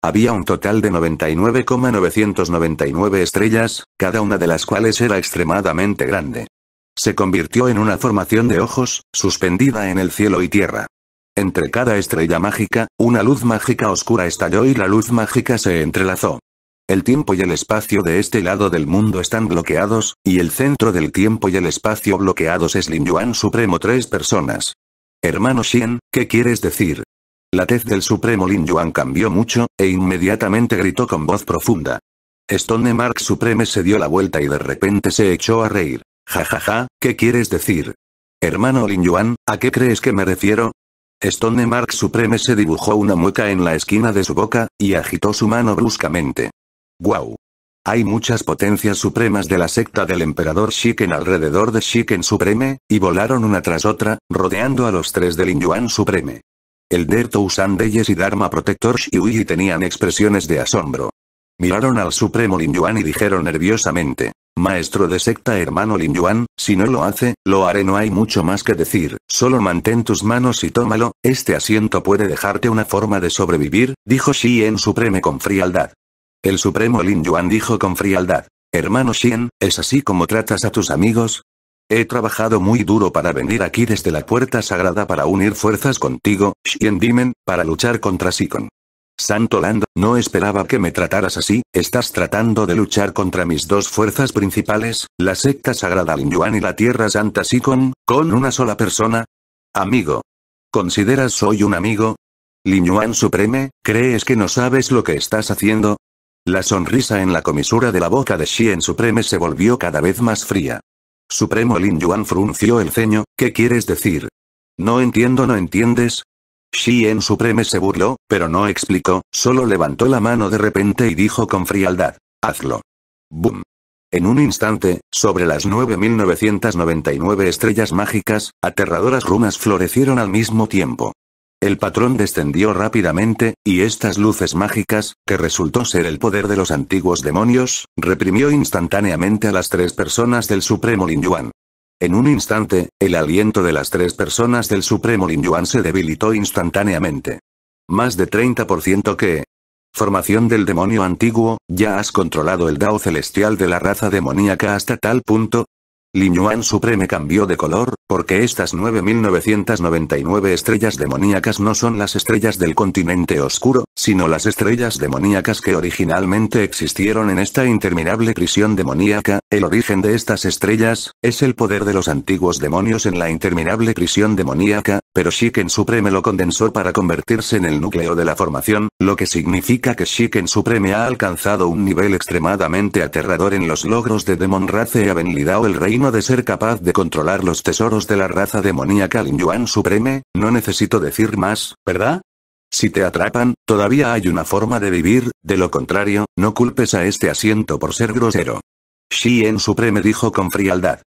Había un total de 99,999 estrellas, cada una de las cuales era extremadamente grande. Se convirtió en una formación de ojos, suspendida en el cielo y tierra. Entre cada estrella mágica, una luz mágica oscura estalló y la luz mágica se entrelazó. El tiempo y el espacio de este lado del mundo están bloqueados, y el centro del tiempo y el espacio bloqueados es Lin Yuan Supremo tres personas. Hermano Xian, ¿qué quieres decir? La tez del Supremo Lin Yuan cambió mucho, e inmediatamente gritó con voz profunda. Stone Mark Supreme se dio la vuelta y de repente se echó a reír. Ja ja ja, ¿qué quieres decir? Hermano Lin Yuan, ¿a qué crees que me refiero? Stone Mark Supreme se dibujó una mueca en la esquina de su boca, y agitó su mano bruscamente. ¡Guau! Hay muchas potencias supremas de la secta del emperador Shiken alrededor de Shiken Supreme, y volaron una tras otra, rodeando a los tres del Yuan Supreme. El Derto Deyes y Dharma Protector tenían expresiones de asombro. Miraron al Supremo Lin Yuan y dijeron nerviosamente. Maestro de secta hermano Lin Yuan, si no lo hace, lo haré no hay mucho más que decir, solo mantén tus manos y tómalo, este asiento puede dejarte una forma de sobrevivir, dijo Shien en Supreme con frialdad. El supremo Lin Yuan dijo con frialdad. Hermano Xian, ¿es así como tratas a tus amigos? He trabajado muy duro para venir aquí desde la puerta sagrada para unir fuerzas contigo, Xian Dimen, para luchar contra Sikon. Santo Lando, no esperaba que me trataras así, estás tratando de luchar contra mis dos fuerzas principales, la secta sagrada Lin Yuan y la Tierra Santa Sikon, con una sola persona. Amigo. ¿Consideras soy un amigo? Lin Yuan Supreme, ¿crees que no sabes lo que estás haciendo? La sonrisa en la comisura de la boca de En Supreme se volvió cada vez más fría. Supremo Lin Yuan frunció el ceño, ¿qué quieres decir? No entiendo, no entiendes, En Supreme se burló, pero no explicó, solo levantó la mano de repente y dijo con frialdad, hazlo. Boom. En un instante, sobre las 9.999 estrellas mágicas, aterradoras runas florecieron al mismo tiempo. El patrón descendió rápidamente, y estas luces mágicas, que resultó ser el poder de los antiguos demonios, reprimió instantáneamente a las tres personas del Supremo Lin Yuan. En un instante, el aliento de las tres personas del Supremo Lin Yuan se debilitó instantáneamente. Más de 30% que... Formación del demonio antiguo, ya has controlado el Dao celestial de la raza demoníaca hasta tal punto, Lin Supreme cambió de color, porque estas 9.999 estrellas demoníacas no son las estrellas del continente oscuro, sino las estrellas demoníacas que originalmente existieron en esta interminable prisión demoníaca, el origen de estas estrellas, es el poder de los antiguos demonios en la interminable prisión demoníaca, pero Shiken Supreme lo condensó para convertirse en el núcleo de la formación, lo que significa que Shiken Supreme ha alcanzado un nivel extremadamente aterrador en los logros de Demon Race y el reino de ser capaz de controlar los tesoros de la raza demoníaca Lin Yuan Supreme, no necesito decir más, ¿verdad? Si te atrapan, todavía hay una forma de vivir, de lo contrario, no culpes a este asiento por ser grosero. En Supreme dijo con frialdad.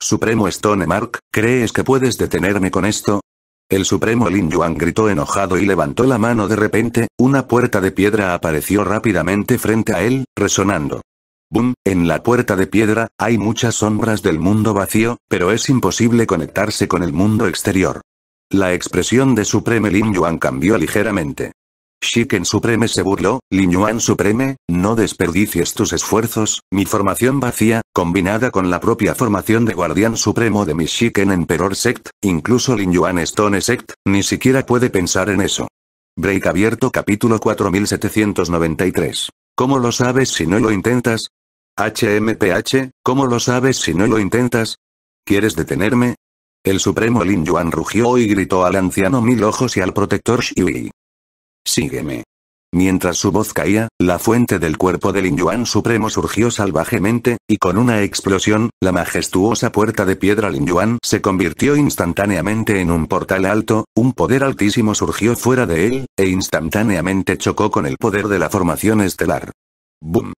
Supremo Stone Mark, ¿crees que puedes detenerme con esto? El Supremo Lin Yuan gritó enojado y levantó la mano de repente, una puerta de piedra apareció rápidamente frente a él, resonando. Boom, en la puerta de piedra, hay muchas sombras del mundo vacío, pero es imposible conectarse con el mundo exterior. La expresión de Supreme Lin Yuan cambió ligeramente. Shiken Supreme se burló, Lin Yuan Supreme, no desperdicies tus esfuerzos, mi formación vacía, combinada con la propia formación de Guardián Supremo de mi Shiken Emperor Sect, incluso Lin Yuan Stone Sect, ni siquiera puede pensar en eso. Break abierto capítulo 4793. ¿Cómo lo sabes si no lo intentas? HMPH, ¿cómo lo sabes si no lo intentas? ¿Quieres detenerme? El supremo Lin Yuan rugió y gritó al anciano Mil Ojos y al protector Shui. Sígueme. Mientras su voz caía, la fuente del cuerpo del Yuan Supremo surgió salvajemente, y con una explosión, la majestuosa puerta de piedra Lin Yuan se convirtió instantáneamente en un portal alto, un poder altísimo surgió fuera de él, e instantáneamente chocó con el poder de la formación estelar. ¡Bum!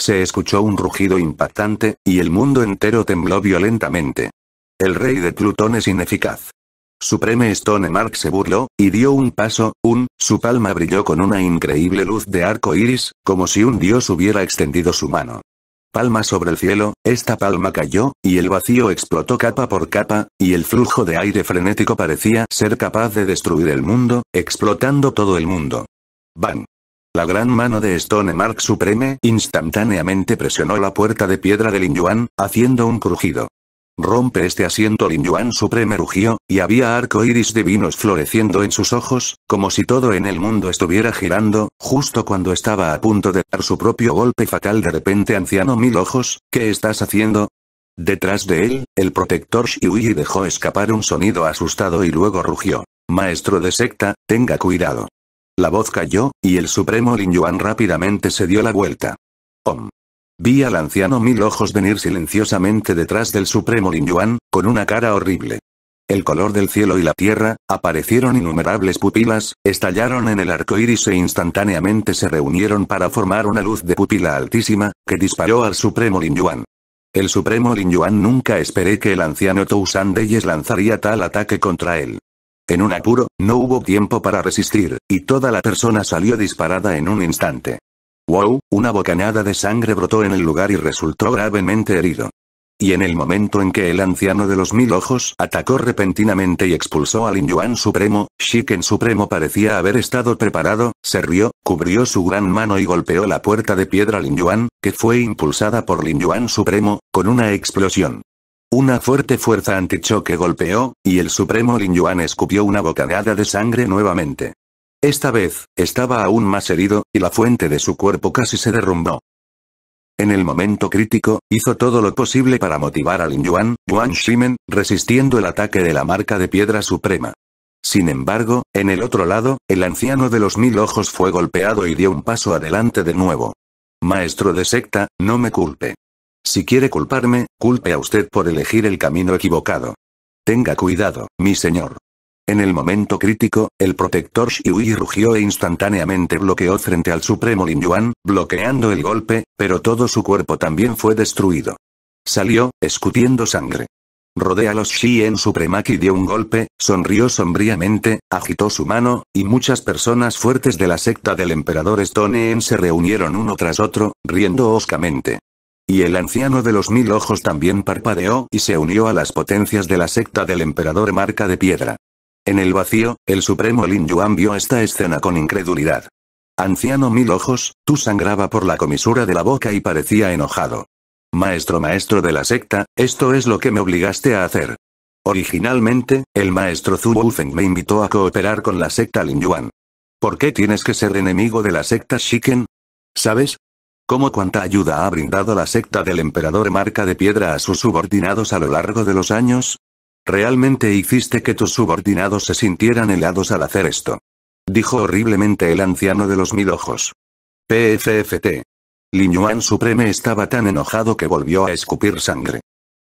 Se escuchó un rugido impactante, y el mundo entero tembló violentamente. El rey de Plutón es ineficaz. Supreme Stone Mark se burló, y dio un paso, un, su palma brilló con una increíble luz de arco iris, como si un dios hubiera extendido su mano. Palma sobre el cielo, esta palma cayó, y el vacío explotó capa por capa, y el flujo de aire frenético parecía ser capaz de destruir el mundo, explotando todo el mundo. Van. La gran mano de Stone Mark Supreme instantáneamente presionó la puerta de piedra de Lin Yuan, haciendo un crujido. Rompe este asiento Lin Yuan Supreme rugió, y había arco iris divinos floreciendo en sus ojos, como si todo en el mundo estuviera girando, justo cuando estaba a punto de dar su propio golpe fatal de repente anciano mil ojos, ¿qué estás haciendo? Detrás de él, el protector Shiuyi dejó escapar un sonido asustado y luego rugió. Maestro de secta, tenga cuidado. La voz cayó, y el supremo Lin Yuan rápidamente se dio la vuelta. Om. Vi al anciano mil ojos venir silenciosamente detrás del supremo Lin Yuan, con una cara horrible. El color del cielo y la tierra, aparecieron innumerables pupilas, estallaron en el arco iris e instantáneamente se reunieron para formar una luz de pupila altísima, que disparó al supremo Lin Yuan. El supremo Lin Yuan nunca esperé que el anciano Deyes lanzaría tal ataque contra él. En un apuro, no hubo tiempo para resistir, y toda la persona salió disparada en un instante. ¡Wow! Una bocanada de sangre brotó en el lugar y resultó gravemente herido. Y en el momento en que el anciano de los mil ojos atacó repentinamente y expulsó Lin Yuan Supremo, Shiken Supremo parecía haber estado preparado, se rió, cubrió su gran mano y golpeó la puerta de piedra Lin Yuan, que fue impulsada por Lin Yuan Supremo, con una explosión. Una fuerte fuerza antichoque golpeó, y el supremo Lin Yuan escupió una bocanada de sangre nuevamente. Esta vez, estaba aún más herido, y la fuente de su cuerpo casi se derrumbó. En el momento crítico, hizo todo lo posible para motivar a Lin Yuan, Yuan Shimen, resistiendo el ataque de la marca de piedra suprema. Sin embargo, en el otro lado, el anciano de los mil ojos fue golpeado y dio un paso adelante de nuevo. Maestro de secta, no me culpe. Si quiere culparme, culpe a usted por elegir el camino equivocado. Tenga cuidado, mi señor. En el momento crítico, el protector Shiui rugió e instantáneamente bloqueó frente al supremo Lin Yuan, bloqueando el golpe, pero todo su cuerpo también fue destruido. Salió, escutiendo sangre. Rodea a los Supremacía y dio un golpe, sonrió sombríamente, agitó su mano, y muchas personas fuertes de la secta del emperador Stoneen se reunieron uno tras otro, riendo oscamente. Y el anciano de los mil ojos también parpadeó y se unió a las potencias de la secta del emperador Marca de Piedra. En el vacío, el supremo Lin Yuan vio esta escena con incredulidad. Anciano mil ojos, tú sangraba por la comisura de la boca y parecía enojado. Maestro maestro de la secta, esto es lo que me obligaste a hacer. Originalmente, el maestro Zhu Wufeng me invitó a cooperar con la secta Lin Yuan. ¿Por qué tienes que ser enemigo de la secta Shiken? ¿Sabes? ¿Cómo cuánta ayuda ha brindado la secta del emperador marca de piedra a sus subordinados a lo largo de los años? Realmente hiciste que tus subordinados se sintieran helados al hacer esto. Dijo horriblemente el anciano de los mil ojos. PFFT. Lin Yuan Supreme estaba tan enojado que volvió a escupir sangre.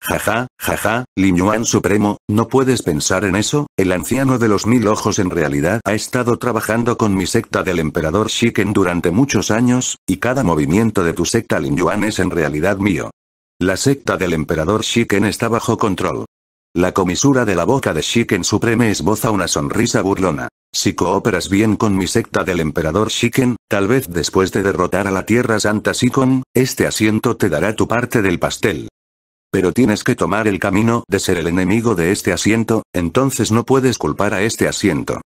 Jaja, jaja, Yuan Supremo, no puedes pensar en eso, el anciano de los mil ojos en realidad ha estado trabajando con mi secta del emperador Shiken durante muchos años, y cada movimiento de tu secta Lin Yuan es en realidad mío. La secta del emperador Shiken está bajo control. La comisura de la boca de Shiken Supreme esboza una sonrisa burlona. Si cooperas bien con mi secta del emperador Shiken, tal vez después de derrotar a la Tierra Santa Sikon, este asiento te dará tu parte del pastel. Pero tienes que tomar el camino de ser el enemigo de este asiento, entonces no puedes culpar a este asiento.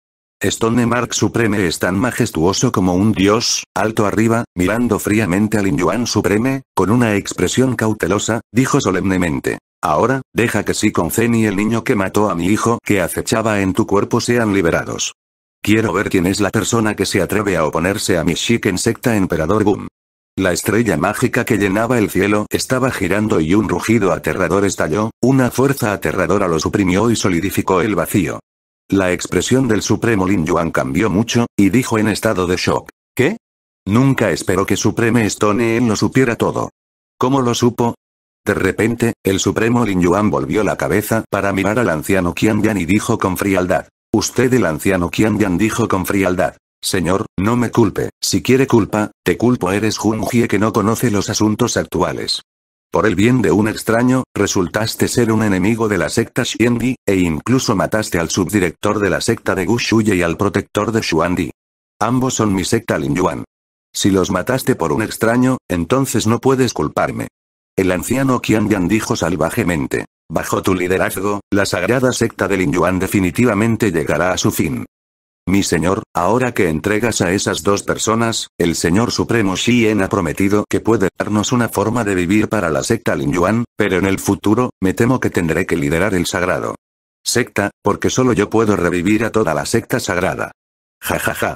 Stone Mark Supreme es tan majestuoso como un dios, alto arriba, mirando fríamente al Inyuan Supreme, con una expresión cautelosa, dijo solemnemente. Ahora, deja que Zen y el niño que mató a mi hijo que acechaba en tu cuerpo sean liberados. Quiero ver quién es la persona que se atreve a oponerse a mi Shiken secta emperador Boom. La estrella mágica que llenaba el cielo estaba girando y un rugido aterrador estalló, una fuerza aterradora lo suprimió y solidificó el vacío. La expresión del Supremo Lin Yuan cambió mucho, y dijo en estado de shock. ¿Qué? Nunca esperó que Supreme Stone él lo supiera todo. ¿Cómo lo supo? De repente, el Supremo Lin Yuan volvió la cabeza para mirar al anciano Qian Yan y dijo con frialdad. Usted el anciano Qian Yan dijo con frialdad. Señor, no me culpe, si quiere culpa, te culpo eres Junjie que no conoce los asuntos actuales. Por el bien de un extraño, resultaste ser un enemigo de la secta Shiengi, e incluso mataste al subdirector de la secta de Gu Gushuye y al protector de Xuandi. Ambos son mi secta Lin Yuan. Si los mataste por un extraño, entonces no puedes culparme. El anciano Qian dijo salvajemente. Bajo tu liderazgo, la sagrada secta de Lin Yuan definitivamente llegará a su fin. Mi señor, ahora que entregas a esas dos personas, el señor supremo Shien ha prometido que puede darnos una forma de vivir para la secta Lin Yuan, pero en el futuro, me temo que tendré que liderar el sagrado. Secta, porque solo yo puedo revivir a toda la secta sagrada. Ja ja ja.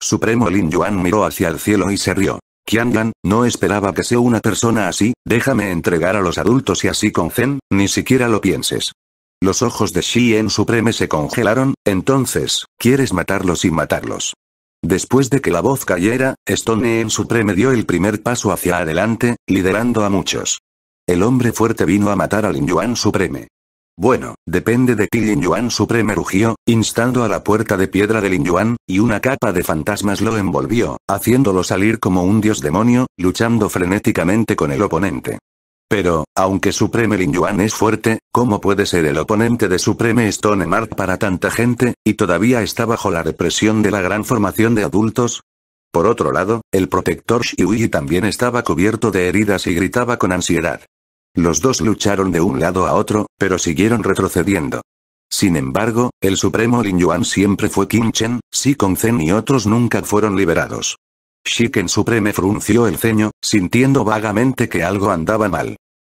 Supremo Lin Yuan miró hacia el cielo y se rió. Qianlan, no esperaba que sea una persona así, déjame entregar a los adultos y así con Zen, ni siquiera lo pienses. Los ojos de En Supreme se congelaron, entonces, ¿quieres matarlos y matarlos? Después de que la voz cayera, Stone En Supreme dio el primer paso hacia adelante, liderando a muchos. El hombre fuerte vino a matar al Yuan Supreme. Bueno, depende de ti Yuan Supreme rugió, instando a la puerta de piedra del Yuan, y una capa de fantasmas lo envolvió, haciéndolo salir como un dios demonio, luchando frenéticamente con el oponente. Pero, aunque Supreme Lin Yuan es fuerte, ¿cómo puede ser el oponente de Supreme Stone Mark para tanta gente, y todavía está bajo la represión de la gran formación de adultos? Por otro lado, el protector Yi también estaba cubierto de heridas y gritaba con ansiedad. Los dos lucharon de un lado a otro, pero siguieron retrocediendo. Sin embargo, el supremo Lin Yuan siempre fue Kimchen, Chen, Si Kong Zen y otros nunca fueron liberados. Shiken Supreme frunció el ceño, sintiendo vagamente que algo andaba mal.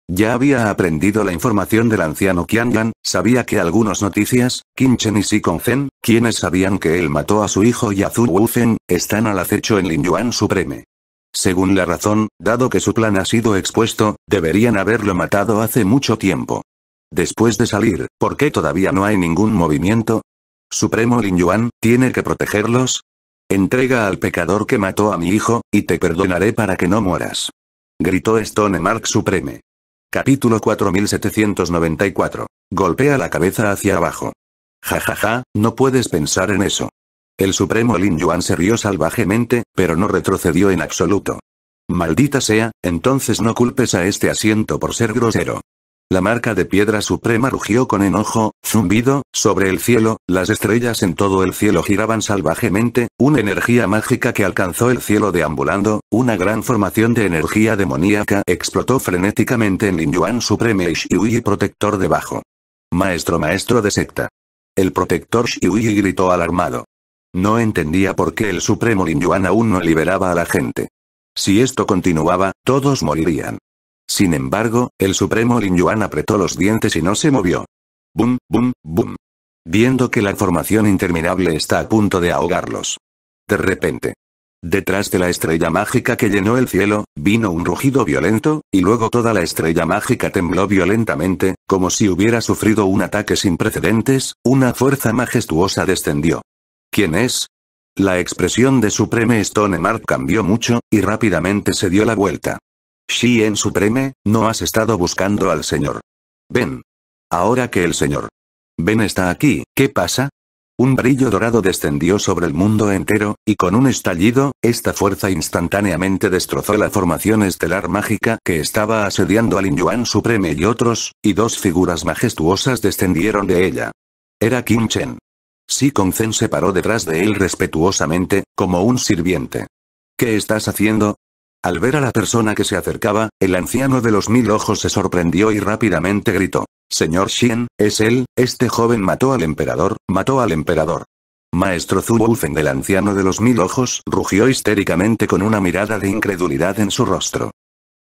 Ya había aprendido la información del anciano Yan, sabía que algunos noticias, Kimchen y Sikon Fen, quienes sabían que él mató a su hijo y a Zhu Fen, están al acecho en Lin Yuan Supreme. Según la razón, dado que su plan ha sido expuesto, deberían haberlo matado hace mucho tiempo. Después de salir, ¿por qué todavía no hay ningún movimiento? Supremo Lin Yuan, tiene que protegerlos, Entrega al pecador que mató a mi hijo, y te perdonaré para que no mueras. Gritó Stone Mark Supreme. Capítulo 4794. Golpea la cabeza hacia abajo. Ja ja ja, no puedes pensar en eso. El supremo Lin Yuan se rió salvajemente, pero no retrocedió en absoluto. Maldita sea, entonces no culpes a este asiento por ser grosero. La marca de piedra suprema rugió con enojo, zumbido, sobre el cielo, las estrellas en todo el cielo giraban salvajemente, una energía mágica que alcanzó el cielo deambulando, una gran formación de energía demoníaca explotó frenéticamente en Lin Yuan Supreme y Shiui Protector debajo. Maestro maestro de secta. El protector Shiui gritó alarmado. No entendía por qué el Supremo Lin Yuan aún no liberaba a la gente. Si esto continuaba, todos morirían. Sin embargo, el supremo Lin Yuan apretó los dientes y no se movió. Bum, bum, bum. Viendo que la formación interminable está a punto de ahogarlos. De repente. Detrás de la estrella mágica que llenó el cielo, vino un rugido violento, y luego toda la estrella mágica tembló violentamente, como si hubiera sufrido un ataque sin precedentes, una fuerza majestuosa descendió. ¿Quién es? La expresión de Supreme Stone Mark cambió mucho, y rápidamente se dio la vuelta. En Supreme, no has estado buscando al Señor. Ven. Ahora que el Señor. Ven está aquí, ¿qué pasa? Un brillo dorado descendió sobre el mundo entero, y con un estallido, esta fuerza instantáneamente destrozó la formación estelar mágica que estaba asediando al Inyuan Supreme y otros, y dos figuras majestuosas descendieron de ella. Era Kim Chen. Si Zen se paró detrás de él respetuosamente, como un sirviente. ¿Qué estás haciendo? Al ver a la persona que se acercaba, el anciano de los mil ojos se sorprendió y rápidamente gritó. Señor Shien, es él, este joven mató al emperador, mató al emperador. Maestro Wufeng del anciano de los mil ojos rugió histéricamente con una mirada de incredulidad en su rostro.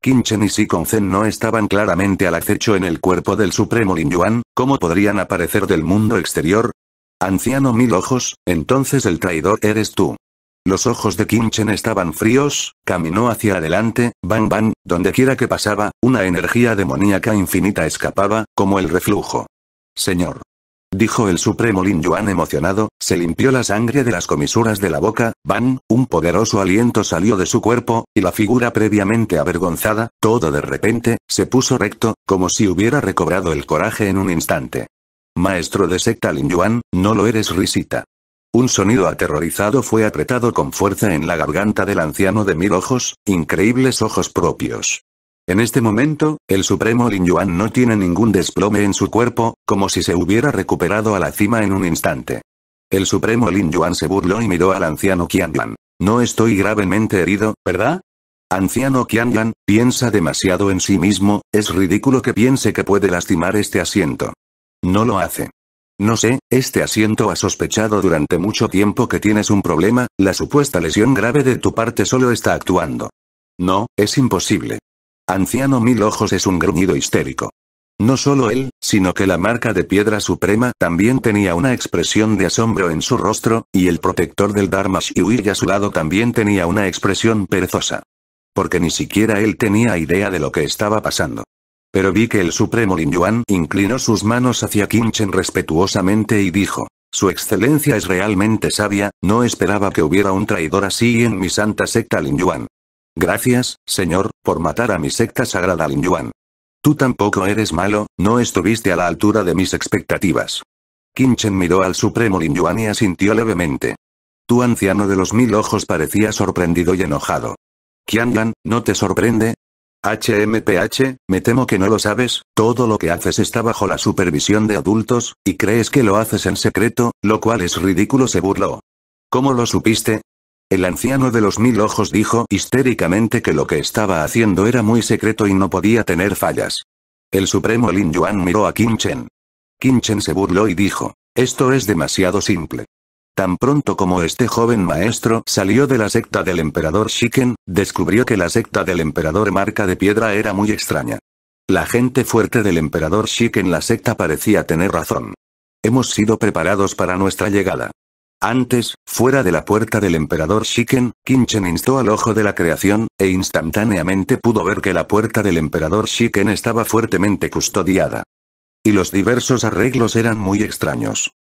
Chen y Zen no estaban claramente al acecho en el cuerpo del supremo Lin Yuan, ¿cómo podrían aparecer del mundo exterior? Anciano mil ojos, entonces el traidor eres tú. Los ojos de Chen estaban fríos, caminó hacia adelante, van van donde quiera que pasaba, una energía demoníaca infinita escapaba, como el reflujo. Señor. Dijo el supremo Lin Yuan emocionado, se limpió la sangre de las comisuras de la boca, van, un poderoso aliento salió de su cuerpo, y la figura previamente avergonzada, todo de repente, se puso recto, como si hubiera recobrado el coraje en un instante. Maestro de secta Lin Yuan, no lo eres risita. Un sonido aterrorizado fue apretado con fuerza en la garganta del anciano de mil ojos, increíbles ojos propios. En este momento, el supremo Lin Yuan no tiene ningún desplome en su cuerpo, como si se hubiera recuperado a la cima en un instante. El supremo Lin Yuan se burló y miró al anciano Yuan. No estoy gravemente herido, ¿verdad? Anciano Yuan, piensa demasiado en sí mismo, es ridículo que piense que puede lastimar este asiento. No lo hace. No sé, este asiento ha sospechado durante mucho tiempo que tienes un problema, la supuesta lesión grave de tu parte solo está actuando. No, es imposible. Anciano Mil Ojos es un gruñido histérico. No solo él, sino que la marca de piedra suprema también tenía una expresión de asombro en su rostro, y el protector del Dharma Shiui a su lado también tenía una expresión perezosa. Porque ni siquiera él tenía idea de lo que estaba pasando. Pero vi que el supremo Lin Yuan inclinó sus manos hacia Chen respetuosamente y dijo. Su excelencia es realmente sabia, no esperaba que hubiera un traidor así en mi santa secta Lin Yuan. Gracias, señor, por matar a mi secta sagrada Lin Yuan. Tú tampoco eres malo, no estuviste a la altura de mis expectativas. Chen miró al supremo Lin Yuan y asintió levemente. Tu anciano de los mil ojos parecía sorprendido y enojado. Yan, ¿no te sorprende? HMPH, me temo que no lo sabes, todo lo que haces está bajo la supervisión de adultos, y crees que lo haces en secreto, lo cual es ridículo, se burló. ¿Cómo lo supiste? El anciano de los mil ojos dijo histéricamente que lo que estaba haciendo era muy secreto y no podía tener fallas. El supremo Lin Yuan miró a Qin Chen. Qin Chen se burló y dijo, esto es demasiado simple. Tan pronto como este joven maestro salió de la secta del emperador Shiken, descubrió que la secta del emperador Marca de Piedra era muy extraña. La gente fuerte del emperador Shiken la secta parecía tener razón. Hemos sido preparados para nuestra llegada. Antes, fuera de la puerta del emperador Shiken, Kinchen instó al ojo de la creación, e instantáneamente pudo ver que la puerta del emperador Shiken estaba fuertemente custodiada. Y los diversos arreglos eran muy extraños.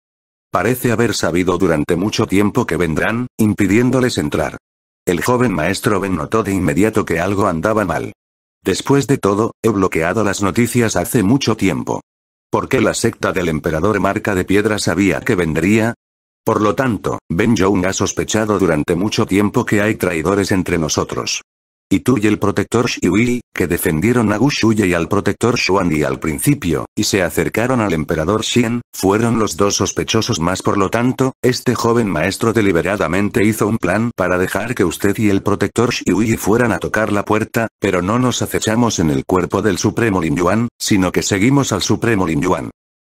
Parece haber sabido durante mucho tiempo que vendrán, impidiéndoles entrar. El joven maestro Ben notó de inmediato que algo andaba mal. Después de todo, he bloqueado las noticias hace mucho tiempo. ¿Por qué la secta del emperador Marca de Piedra sabía que vendría? Por lo tanto, Ben Jong ha sospechado durante mucho tiempo que hay traidores entre nosotros tú y el protector Shiui, que defendieron a Gu Shuye y al protector Shuan y al principio, y se acercaron al emperador Xian, fueron los dos sospechosos más por lo tanto, este joven maestro deliberadamente hizo un plan para dejar que usted y el protector Shiui fueran a tocar la puerta, pero no nos acechamos en el cuerpo del supremo Lin Yuan, sino que seguimos al supremo Lin Yuan.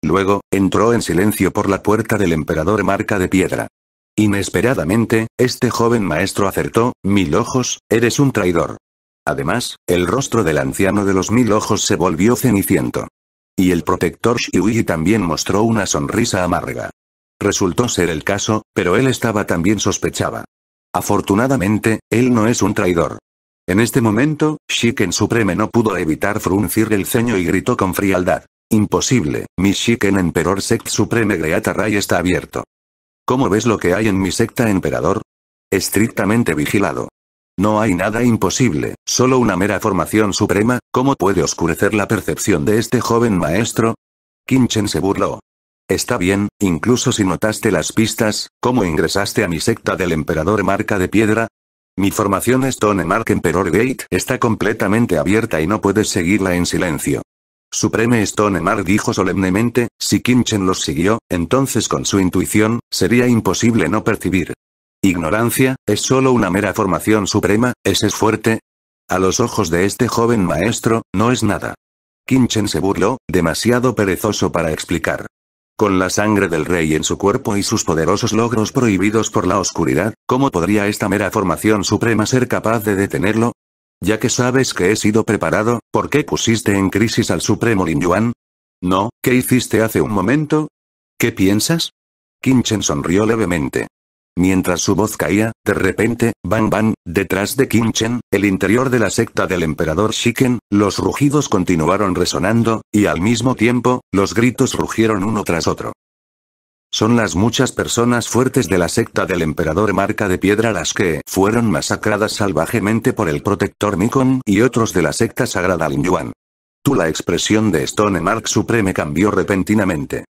Luego, entró en silencio por la puerta del emperador Marca de Piedra. Inesperadamente, este joven maestro acertó, mil ojos, eres un traidor. Además, el rostro del anciano de los mil ojos se volvió ceniciento. Y el protector Shiuji también mostró una sonrisa amarga. Resultó ser el caso, pero él estaba también sospechaba. Afortunadamente, él no es un traidor. En este momento, Shiken Supreme no pudo evitar fruncir el ceño y gritó con frialdad. Imposible, mi Shiken Emperor Sect Supreme Greata Rai está abierto. ¿Cómo ves lo que hay en mi secta emperador? Estrictamente vigilado. No hay nada imposible, solo una mera formación suprema, ¿cómo puede oscurecer la percepción de este joven maestro? Kinchen se burló. Está bien, incluso si notaste las pistas, ¿cómo ingresaste a mi secta del emperador marca de piedra? Mi formación Stone Mark Emperor Gate está completamente abierta y no puedes seguirla en silencio. Supreme Stonemar dijo solemnemente, si Kinchen los siguió, entonces con su intuición, sería imposible no percibir. Ignorancia, es solo una mera formación suprema, ese es fuerte. A los ojos de este joven maestro, no es nada. Kimchen se burló, demasiado perezoso para explicar. Con la sangre del rey en su cuerpo y sus poderosos logros prohibidos por la oscuridad, ¿cómo podría esta mera formación suprema ser capaz de detenerlo? Ya que sabes que he sido preparado, ¿por qué pusiste en crisis al Supremo Lin Yuan? No, ¿qué hiciste hace un momento? ¿Qué piensas? Kinchen sonrió levemente. Mientras su voz caía, de repente, bang bang, detrás de Kinchen, el interior de la secta del emperador Shiken, los rugidos continuaron resonando, y al mismo tiempo, los gritos rugieron uno tras otro. Son las muchas personas fuertes de la secta del emperador Marca de Piedra las que fueron masacradas salvajemente por el protector Mikon y otros de la secta sagrada Lin Yuan. Tu la expresión de Stone Mark Supreme cambió repentinamente.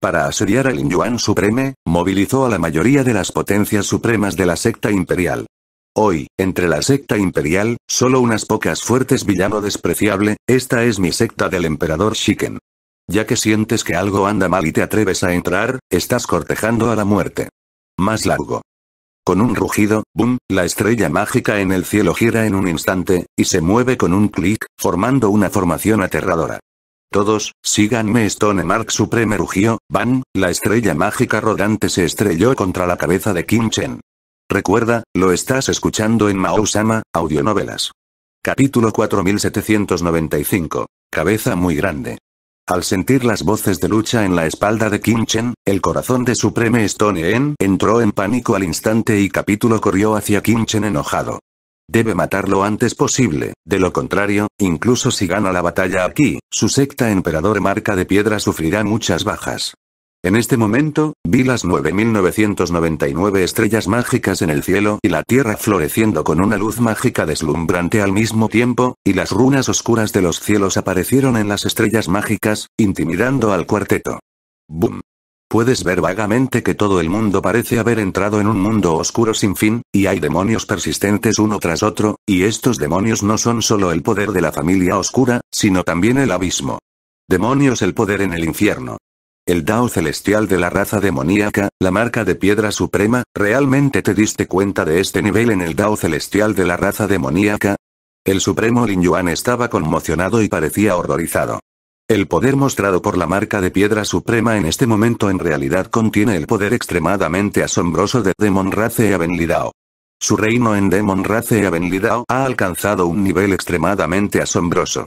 Para asediar a Lin Yuan Supreme, movilizó a la mayoría de las potencias supremas de la secta imperial. Hoy, entre la secta imperial, solo unas pocas fuertes villano despreciable, esta es mi secta del emperador Shiken. Ya que sientes que algo anda mal y te atreves a entrar, estás cortejando a la muerte. Más largo. Con un rugido, boom, la estrella mágica en el cielo gira en un instante, y se mueve con un clic, formando una formación aterradora. Todos, síganme Stone Mark Supreme rugió, van, la estrella mágica rodante se estrelló contra la cabeza de Kim Chen. Recuerda, lo estás escuchando en Mao Sama, audionovelas. Capítulo 4795. Cabeza muy grande. Al sentir las voces de lucha en la espalda de Kinchen el corazón de Supreme Stone En entró en pánico al instante y Capítulo corrió hacia Kinchen enojado. Debe matarlo antes posible, de lo contrario, incluso si gana la batalla aquí, su secta emperador marca de piedra sufrirá muchas bajas. En este momento, vi las 9.999 estrellas mágicas en el cielo y la tierra floreciendo con una luz mágica deslumbrante al mismo tiempo, y las runas oscuras de los cielos aparecieron en las estrellas mágicas, intimidando al cuarteto. ¡Bum! Puedes ver vagamente que todo el mundo parece haber entrado en un mundo oscuro sin fin, y hay demonios persistentes uno tras otro, y estos demonios no son solo el poder de la familia oscura, sino también el abismo. Demonios el poder en el infierno el Dao celestial de la raza demoníaca, la marca de piedra suprema, ¿realmente te diste cuenta de este nivel en el Dao celestial de la raza demoníaca? El supremo Lin Yuan estaba conmocionado y parecía horrorizado. El poder mostrado por la marca de piedra suprema en este momento en realidad contiene el poder extremadamente asombroso de Demon Race Avenlidao. Su reino en Demon Race Abenlidao ha alcanzado un nivel extremadamente asombroso.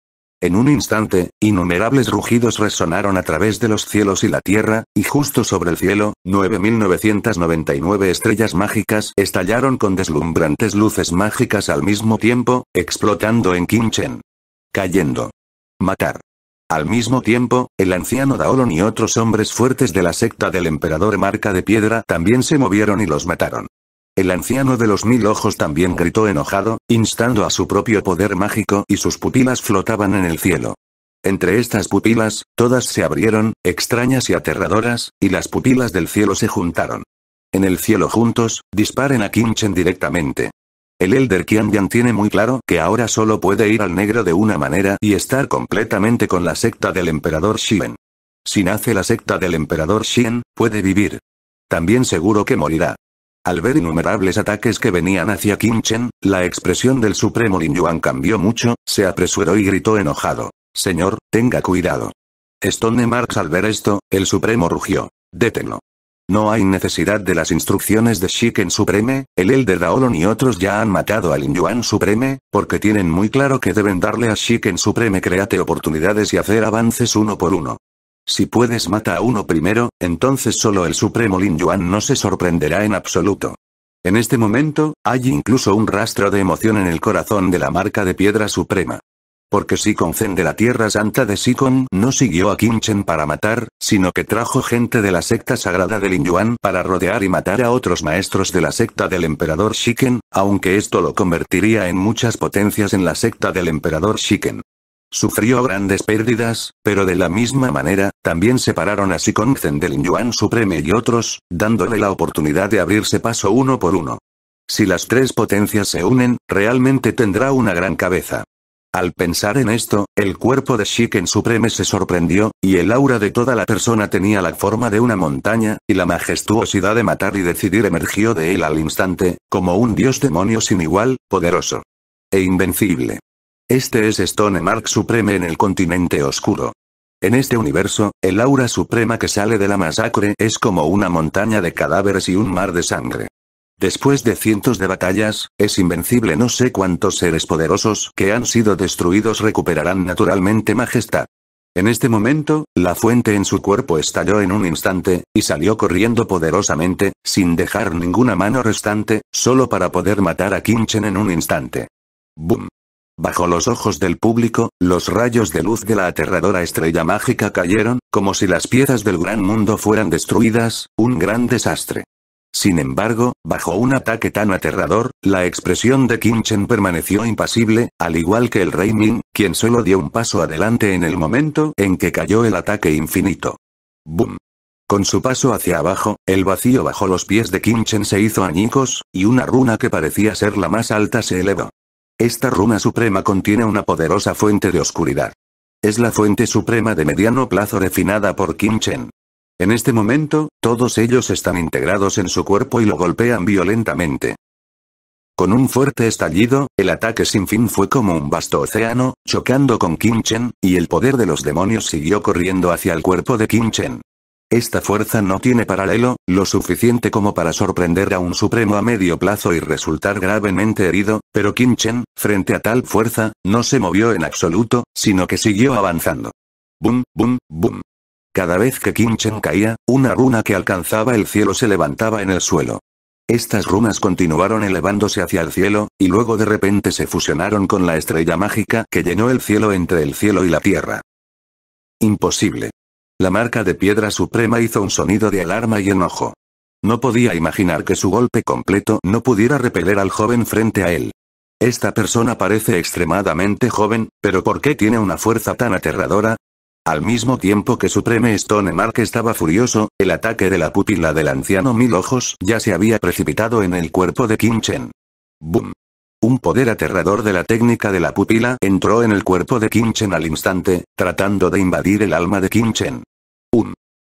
En un instante, innumerables rugidos resonaron a través de los cielos y la tierra, y justo sobre el cielo, 9.999 estrellas mágicas estallaron con deslumbrantes luces mágicas al mismo tiempo, explotando en Kimchen. Cayendo. Matar. Al mismo tiempo, el anciano Daolon y otros hombres fuertes de la secta del emperador Marca de Piedra también se movieron y los mataron. El anciano de los mil ojos también gritó enojado, instando a su propio poder mágico y sus pupilas flotaban en el cielo. Entre estas pupilas, todas se abrieron, extrañas y aterradoras, y las pupilas del cielo se juntaron. En el cielo juntos, disparen a Kimchen directamente. El Elder Qianyan tiene muy claro que ahora solo puede ir al negro de una manera y estar completamente con la secta del emperador Shien. Si nace la secta del emperador Shien, puede vivir. También seguro que morirá. Al ver innumerables ataques que venían hacia Kim Chen, la expresión del supremo Lin Yuan cambió mucho, se apresuró y gritó enojado. Señor, tenga cuidado. Stone Marx al ver esto, el supremo rugió. Détenlo. No hay necesidad de las instrucciones de Shiken Supreme, el Elder Daolon y otros ya han matado al Yuan Supreme, porque tienen muy claro que deben darle a Shiken Supreme créate oportunidades y hacer avances uno por uno. Si puedes mata a uno primero, entonces solo el supremo Lin Yuan no se sorprenderá en absoluto. En este momento, hay incluso un rastro de emoción en el corazón de la marca de piedra suprema. Porque Sikon Zen de la Tierra Santa de Sikon no siguió a Kimchen para matar, sino que trajo gente de la secta sagrada Lin Yuan para rodear y matar a otros maestros de la secta del emperador Shiken, aunque esto lo convertiría en muchas potencias en la secta del emperador Shiken. Sufrió grandes pérdidas, pero de la misma manera, también separaron a Zen del Yuan Supreme y otros, dándole la oportunidad de abrirse paso uno por uno. Si las tres potencias se unen, realmente tendrá una gran cabeza. Al pensar en esto, el cuerpo de Shiken Supreme se sorprendió, y el aura de toda la persona tenía la forma de una montaña, y la majestuosidad de matar y decidir emergió de él al instante, como un dios demonio sin igual, poderoso e invencible. Este es Stone Mark Supreme en el continente oscuro. En este universo, el aura suprema que sale de la masacre es como una montaña de cadáveres y un mar de sangre. Después de cientos de batallas, es invencible no sé cuántos seres poderosos que han sido destruidos recuperarán naturalmente majestad. En este momento, la fuente en su cuerpo estalló en un instante, y salió corriendo poderosamente, sin dejar ninguna mano restante, solo para poder matar a Kinchen en un instante. ¡Bum! Bajo los ojos del público, los rayos de luz de la aterradora estrella mágica cayeron, como si las piezas del gran mundo fueran destruidas, un gran desastre. Sin embargo, bajo un ataque tan aterrador, la expresión de Kim Chen permaneció impasible, al igual que el rey Ming, quien solo dio un paso adelante en el momento en que cayó el ataque infinito. ¡Bum! Con su paso hacia abajo, el vacío bajo los pies de Kim Chen se hizo añicos, y una runa que parecía ser la más alta se elevó. Esta runa suprema contiene una poderosa fuente de oscuridad. Es la fuente suprema de mediano plazo refinada por Kim Chen. En este momento, todos ellos están integrados en su cuerpo y lo golpean violentamente. Con un fuerte estallido, el ataque sin fin fue como un vasto océano, chocando con Kim Chen, y el poder de los demonios siguió corriendo hacia el cuerpo de Kim Chen. Esta fuerza no tiene paralelo, lo suficiente como para sorprender a un supremo a medio plazo y resultar gravemente herido, pero Kim Chen, frente a tal fuerza, no se movió en absoluto, sino que siguió avanzando. Bum, bum, bum. Cada vez que Kim Chen caía, una runa que alcanzaba el cielo se levantaba en el suelo. Estas runas continuaron elevándose hacia el cielo, y luego de repente se fusionaron con la estrella mágica que llenó el cielo entre el cielo y la tierra. Imposible. La marca de piedra suprema hizo un sonido de alarma y enojo. No podía imaginar que su golpe completo no pudiera repeler al joven frente a él. Esta persona parece extremadamente joven, pero ¿por qué tiene una fuerza tan aterradora? Al mismo tiempo que Supreme Stone Mark estaba furioso, el ataque de la pupila del anciano Mil Ojos ya se había precipitado en el cuerpo de Kim Chen. ¡Bum! Un poder aterrador de la técnica de la pupila entró en el cuerpo de Kim Chen al instante, tratando de invadir el alma de Kim Chen. Un.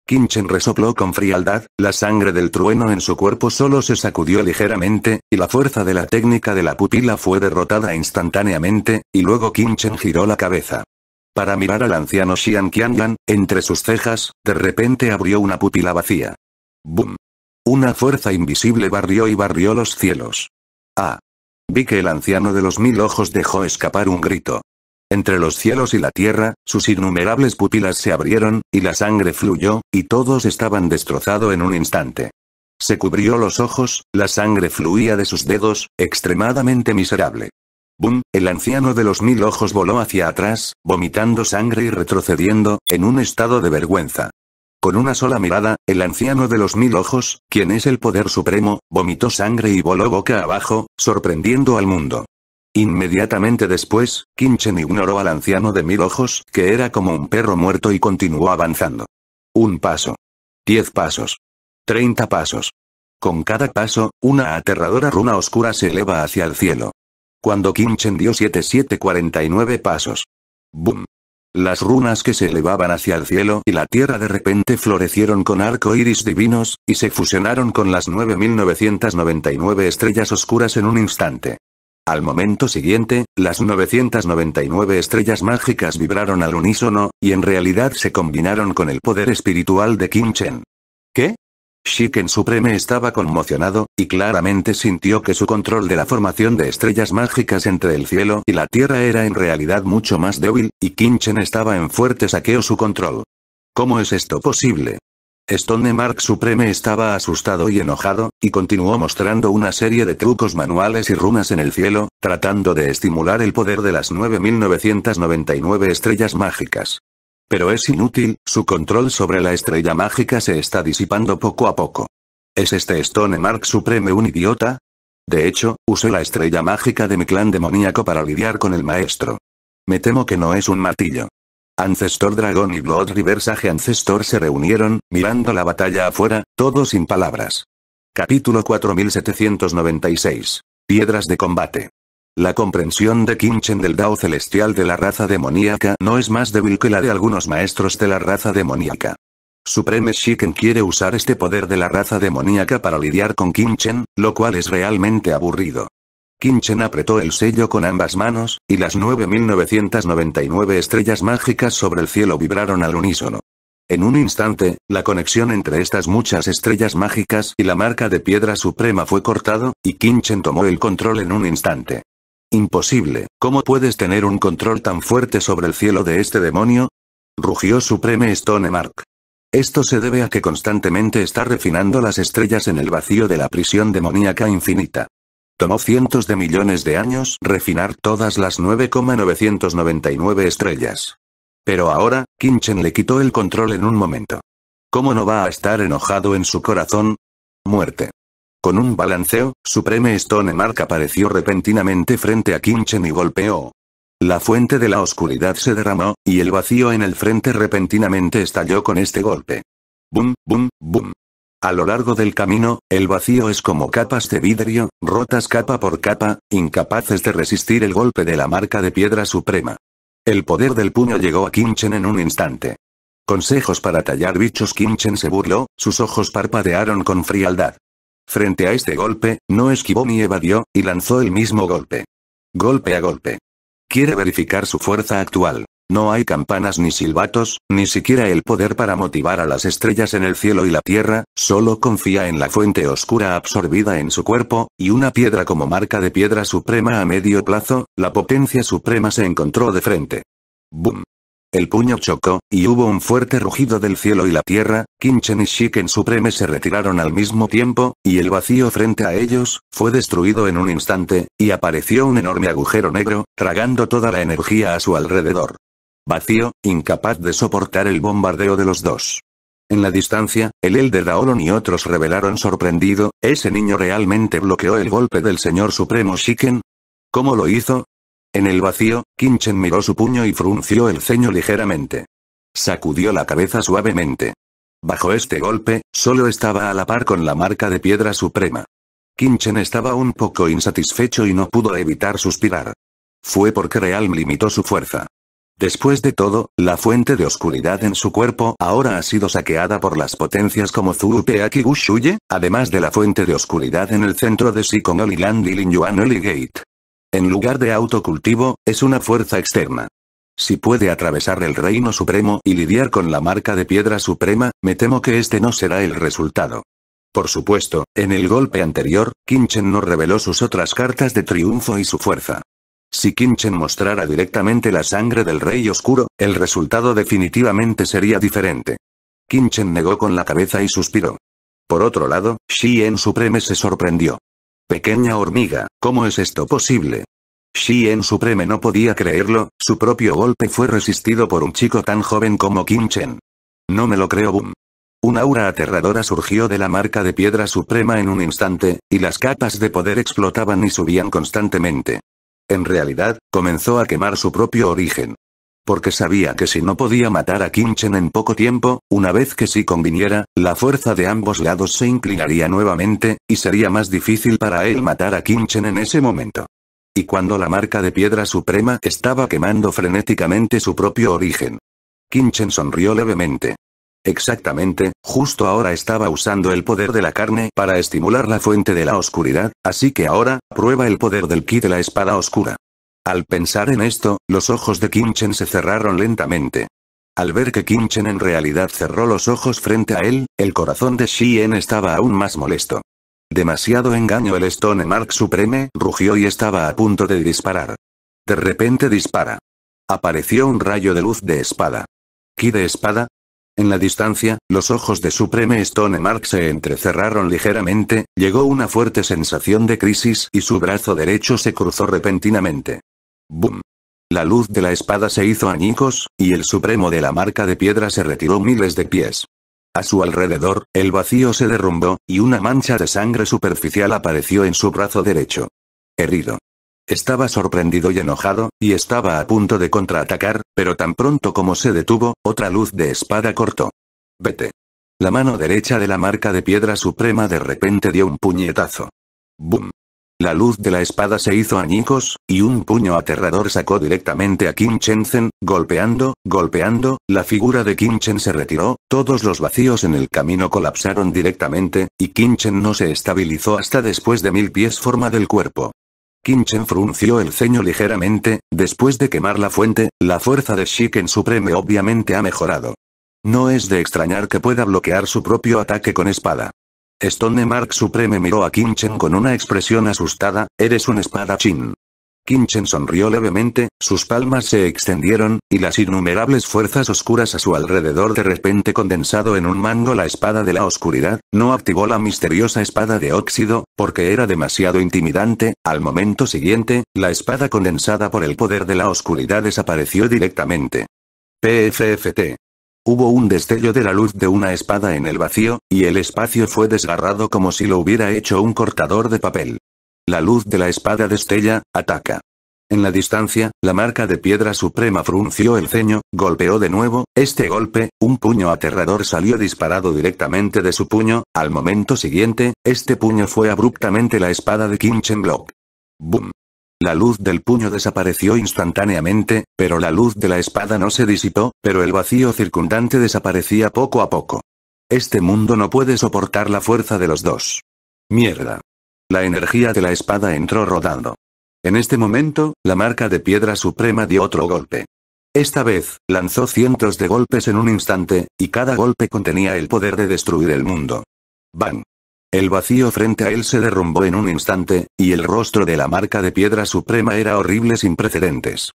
Kinchen resopló con frialdad, la sangre del trueno en su cuerpo solo se sacudió ligeramente, y la fuerza de la técnica de la pupila fue derrotada instantáneamente, y luego Kinchen giró la cabeza. Para mirar al anciano Xian Qianlan, entre sus cejas, de repente abrió una pupila vacía. ¡Bum! Una fuerza invisible barrió y barrió los cielos. ¡Ah! Vi que el anciano de los mil ojos dejó escapar un grito. Entre los cielos y la tierra, sus innumerables pupilas se abrieron, y la sangre fluyó, y todos estaban destrozado en un instante. Se cubrió los ojos, la sangre fluía de sus dedos, extremadamente miserable. Boom, el anciano de los mil ojos voló hacia atrás, vomitando sangre y retrocediendo, en un estado de vergüenza. Con una sola mirada, el anciano de los mil ojos, quien es el poder supremo, vomitó sangre y voló boca abajo, sorprendiendo al mundo. Inmediatamente después, Kinchen ignoró al anciano de mil ojos, que era como un perro muerto y continuó avanzando. Un paso. Diez pasos. Treinta pasos. Con cada paso, una aterradora runa oscura se eleva hacia el cielo. Cuando Kinchen dio 7749 pasos. ¡Bum! Las runas que se elevaban hacia el cielo y la tierra de repente florecieron con arco iris divinos, y se fusionaron con las 9999 estrellas oscuras en un instante. Al momento siguiente, las 999 estrellas mágicas vibraron al unísono, y en realidad se combinaron con el poder espiritual de Kim Chen. ¿Qué? Shiken Supreme estaba conmocionado, y claramente sintió que su control de la formación de estrellas mágicas entre el cielo y la tierra era en realidad mucho más débil, y Kinchen estaba en fuerte saqueo su control. ¿Cómo es esto posible? Stone Mark Supreme estaba asustado y enojado, y continuó mostrando una serie de trucos manuales y runas en el cielo, tratando de estimular el poder de las 9.999 estrellas mágicas. Pero es inútil, su control sobre la estrella mágica se está disipando poco a poco. ¿Es este Stone Mark Supreme un idiota? De hecho, usé la estrella mágica de mi clan demoníaco para lidiar con el maestro. Me temo que no es un martillo. Ancestor Dragon y Blood River Ancestor se reunieron, mirando la batalla afuera, todos sin palabras. Capítulo 4796. Piedras de combate. La comprensión de Kimchen del Dao celestial de la raza demoníaca no es más débil que la de algunos maestros de la raza demoníaca. Supreme Shiken quiere usar este poder de la raza demoníaca para lidiar con Kimchen, lo cual es realmente aburrido. Kinchen apretó el sello con ambas manos, y las 9.999 estrellas mágicas sobre el cielo vibraron al unísono. En un instante, la conexión entre estas muchas estrellas mágicas y la marca de piedra suprema fue cortado, y Kinchen tomó el control en un instante. Imposible, ¿cómo puedes tener un control tan fuerte sobre el cielo de este demonio? Rugió Supreme Stone Mark. Esto se debe a que constantemente está refinando las estrellas en el vacío de la prisión demoníaca infinita. Tomó cientos de millones de años refinar todas las 9,999 estrellas. Pero ahora, Kinchen le quitó el control en un momento. ¿Cómo no va a estar enojado en su corazón? Muerte. Con un balanceo, Supreme Stone Mark apareció repentinamente frente a Kinchen y golpeó. La fuente de la oscuridad se derramó, y el vacío en el frente repentinamente estalló con este golpe. Bum, bum, bum. A lo largo del camino, el vacío es como capas de vidrio, rotas capa por capa, incapaces de resistir el golpe de la marca de piedra suprema. El poder del puño llegó a Kimchen en un instante. Consejos para tallar bichos Kimchen se burló, sus ojos parpadearon con frialdad. Frente a este golpe, no esquivó ni evadió, y lanzó el mismo golpe. Golpe a golpe. Quiere verificar su fuerza actual. No hay campanas ni silbatos, ni siquiera el poder para motivar a las estrellas en el cielo y la tierra, solo confía en la fuente oscura absorbida en su cuerpo, y una piedra como marca de piedra suprema a medio plazo, la potencia suprema se encontró de frente. ¡Bum! El puño chocó, y hubo un fuerte rugido del cielo y la tierra, Kimchen y Shiken Supreme se retiraron al mismo tiempo, y el vacío frente a ellos, fue destruido en un instante, y apareció un enorme agujero negro, tragando toda la energía a su alrededor. Vacío, incapaz de soportar el bombardeo de los dos. En la distancia, el Elder Daolon y otros revelaron sorprendido, ¿ese niño realmente bloqueó el golpe del señor supremo Shiken? ¿Cómo lo hizo? En el vacío, Kinchen miró su puño y frunció el ceño ligeramente. Sacudió la cabeza suavemente. Bajo este golpe, solo estaba a la par con la marca de piedra suprema. Kinchen estaba un poco insatisfecho y no pudo evitar suspirar. Fue porque Realm limitó su fuerza. Después de todo, la fuente de oscuridad en su cuerpo ahora ha sido saqueada por las potencias como Zurupeaki Gushuye, además de la fuente de oscuridad en el centro de Sikon Land y Linyuan Gate. En lugar de autocultivo, es una fuerza externa. Si puede atravesar el reino supremo y lidiar con la marca de piedra suprema, me temo que este no será el resultado. Por supuesto, en el golpe anterior, Kinchen no reveló sus otras cartas de triunfo y su fuerza. Si Kimchen mostrara directamente la sangre del Rey Oscuro, el resultado definitivamente sería diferente. Kimchen negó con la cabeza y suspiró. Por otro lado, Shien Supreme se sorprendió. Pequeña hormiga, ¿cómo es esto posible? En Supreme no podía creerlo, su propio golpe fue resistido por un chico tan joven como Kimchen. No me lo creo, boom. Un aura aterradora surgió de la marca de piedra suprema en un instante, y las capas de poder explotaban y subían constantemente. En realidad, comenzó a quemar su propio origen. Porque sabía que si no podía matar a Kinchen en poco tiempo, una vez que sí conviniera, la fuerza de ambos lados se inclinaría nuevamente, y sería más difícil para él matar a Kinchen en ese momento. Y cuando la marca de piedra suprema estaba quemando frenéticamente su propio origen. Kinchen sonrió levemente. Exactamente, justo ahora estaba usando el poder de la carne para estimular la fuente de la oscuridad, así que ahora, prueba el poder del ki de la espada oscura. Al pensar en esto, los ojos de Kinchen se cerraron lentamente. Al ver que Kinchen en realidad cerró los ojos frente a él, el corazón de Shien estaba aún más molesto. Demasiado engaño el Stone Mark Supreme rugió y estaba a punto de disparar. De repente dispara. Apareció un rayo de luz de espada. ¿Ki de espada? En la distancia, los ojos de Supreme Stone Mark se entrecerraron ligeramente, llegó una fuerte sensación de crisis y su brazo derecho se cruzó repentinamente. ¡Bum! La luz de la espada se hizo añicos, y el Supremo de la marca de piedra se retiró miles de pies. A su alrededor, el vacío se derrumbó, y una mancha de sangre superficial apareció en su brazo derecho. Herido. Estaba sorprendido y enojado, y estaba a punto de contraatacar, pero tan pronto como se detuvo, otra luz de espada cortó. Vete. La mano derecha de la marca de piedra suprema de repente dio un puñetazo. boom La luz de la espada se hizo añicos, y un puño aterrador sacó directamente a Kim zen golpeando, golpeando, la figura de Kim Chen se retiró, todos los vacíos en el camino colapsaron directamente, y Kim Chen no se estabilizó hasta después de mil pies forma del cuerpo. Kinchen frunció el ceño ligeramente, después de quemar la fuente, la fuerza de Shiken Supreme obviamente ha mejorado. No es de extrañar que pueda bloquear su propio ataque con espada. Stone Mark Supreme miró a Kinchen con una expresión asustada, eres un espadachín. Kinchen sonrió levemente, sus palmas se extendieron, y las innumerables fuerzas oscuras a su alrededor de repente condensado en un mango la espada de la oscuridad, no activó la misteriosa espada de óxido, porque era demasiado intimidante, al momento siguiente, la espada condensada por el poder de la oscuridad desapareció directamente. PFFT. Hubo un destello de la luz de una espada en el vacío, y el espacio fue desgarrado como si lo hubiera hecho un cortador de papel. La luz de la espada destella, ataca. En la distancia, la marca de piedra suprema frunció el ceño, golpeó de nuevo, este golpe, un puño aterrador salió disparado directamente de su puño, al momento siguiente, este puño fue abruptamente la espada de Kim Block. ¡Bum! La luz del puño desapareció instantáneamente, pero la luz de la espada no se disipó, pero el vacío circundante desaparecía poco a poco. Este mundo no puede soportar la fuerza de los dos. Mierda. La energía de la espada entró rodando. En este momento, la marca de piedra suprema dio otro golpe. Esta vez, lanzó cientos de golpes en un instante, y cada golpe contenía el poder de destruir el mundo. ¡Bang! El vacío frente a él se derrumbó en un instante, y el rostro de la marca de piedra suprema era horrible sin precedentes.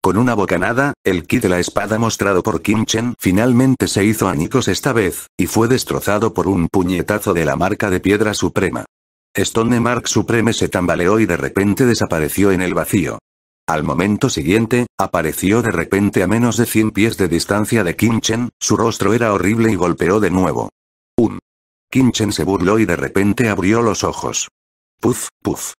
Con una bocanada, el kit de la espada mostrado por Kim Chen finalmente se hizo añicos esta vez, y fue destrozado por un puñetazo de la marca de piedra suprema. Stone Mark Supreme se tambaleó y de repente desapareció en el vacío. Al momento siguiente, apareció de repente a menos de 100 pies de distancia de Kim Chen, su rostro era horrible y golpeó de nuevo. Un. Kim Chen se burló y de repente abrió los ojos. Puf, puf.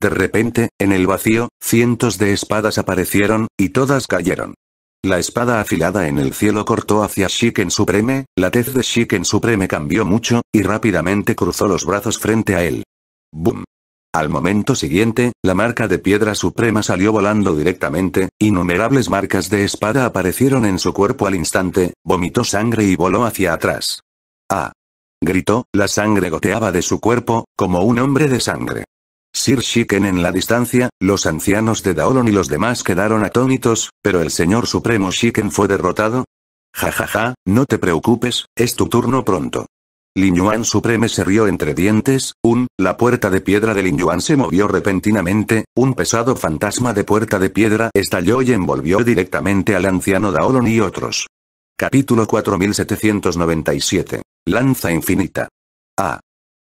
De repente, en el vacío, cientos de espadas aparecieron, y todas cayeron. La espada afilada en el cielo cortó hacia Shiken Supreme, la tez de Shiken Supreme cambió mucho, y rápidamente cruzó los brazos frente a él. ¡Bum! Al momento siguiente, la marca de piedra suprema salió volando directamente, innumerables marcas de espada aparecieron en su cuerpo al instante, vomitó sangre y voló hacia atrás. ¡Ah! Gritó, la sangre goteaba de su cuerpo, como un hombre de sangre. Sir Shiken en la distancia, los ancianos de Daolon y los demás quedaron atónitos, pero el señor supremo Shiken fue derrotado. Ja ja ja, no te preocupes, es tu turno pronto. Lin Yuan Supreme se rió entre dientes, un, la puerta de piedra de Lin Yuan se movió repentinamente, un pesado fantasma de puerta de piedra estalló y envolvió directamente al anciano Daolon y otros. Capítulo 4797. Lanza infinita. Ah.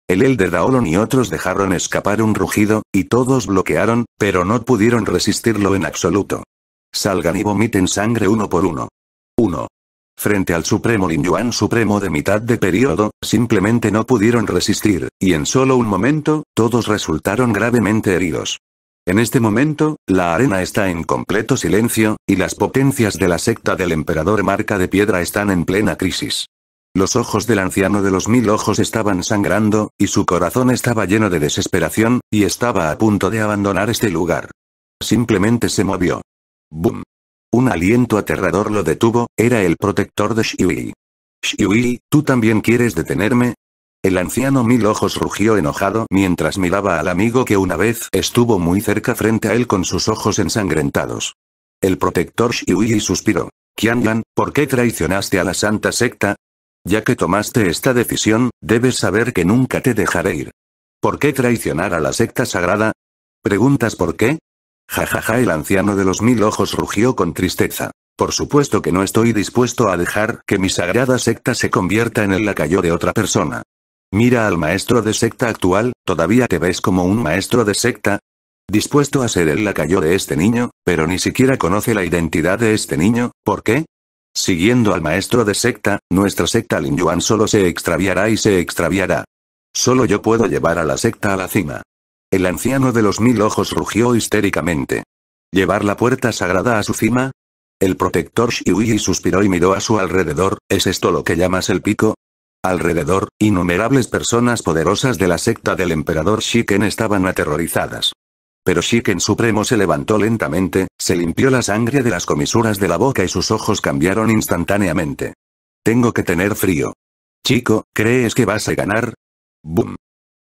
El Elder Daolon y otros dejaron escapar un rugido, y todos bloquearon, pero no pudieron resistirlo en absoluto. Salgan y vomiten sangre uno por uno. 1. Frente al Supremo Lin Yuan Supremo de mitad de periodo, simplemente no pudieron resistir, y en solo un momento, todos resultaron gravemente heridos. En este momento, la arena está en completo silencio, y las potencias de la secta del emperador Marca de Piedra están en plena crisis. Los ojos del anciano de los mil ojos estaban sangrando, y su corazón estaba lleno de desesperación, y estaba a punto de abandonar este lugar. Simplemente se movió. ¡Bum! Un aliento aterrador lo detuvo, era el protector de Shiui. Shiui, ¿tú también quieres detenerme? El anciano mil ojos rugió enojado mientras miraba al amigo que una vez estuvo muy cerca frente a él con sus ojos ensangrentados. El protector Shiui suspiró. Qianlan, ¿por qué traicionaste a la santa secta? Ya que tomaste esta decisión, debes saber que nunca te dejaré ir. ¿Por qué traicionar a la secta sagrada? ¿Preguntas por qué? Jajaja, el anciano de los mil ojos rugió con tristeza. Por supuesto que no estoy dispuesto a dejar que mi sagrada secta se convierta en el lacayo de otra persona. Mira al maestro de secta actual, ¿todavía te ves como un maestro de secta? Dispuesto a ser el lacayo de este niño, pero ni siquiera conoce la identidad de este niño, ¿por qué? Siguiendo al maestro de secta, nuestra secta Lin Yuan solo se extraviará y se extraviará. Solo yo puedo llevar a la secta a la cima. El anciano de los mil ojos rugió histéricamente. ¿Llevar la puerta sagrada a su cima? El protector Shuiyi suspiró y miró a su alrededor, ¿es esto lo que llamas el pico? Alrededor, innumerables personas poderosas de la secta del emperador Shiken estaban aterrorizadas. Pero Shiken Supremo se levantó lentamente, se limpió la sangre de las comisuras de la boca y sus ojos cambiaron instantáneamente. Tengo que tener frío. Chico, ¿crees que vas a ganar? ¡Bum!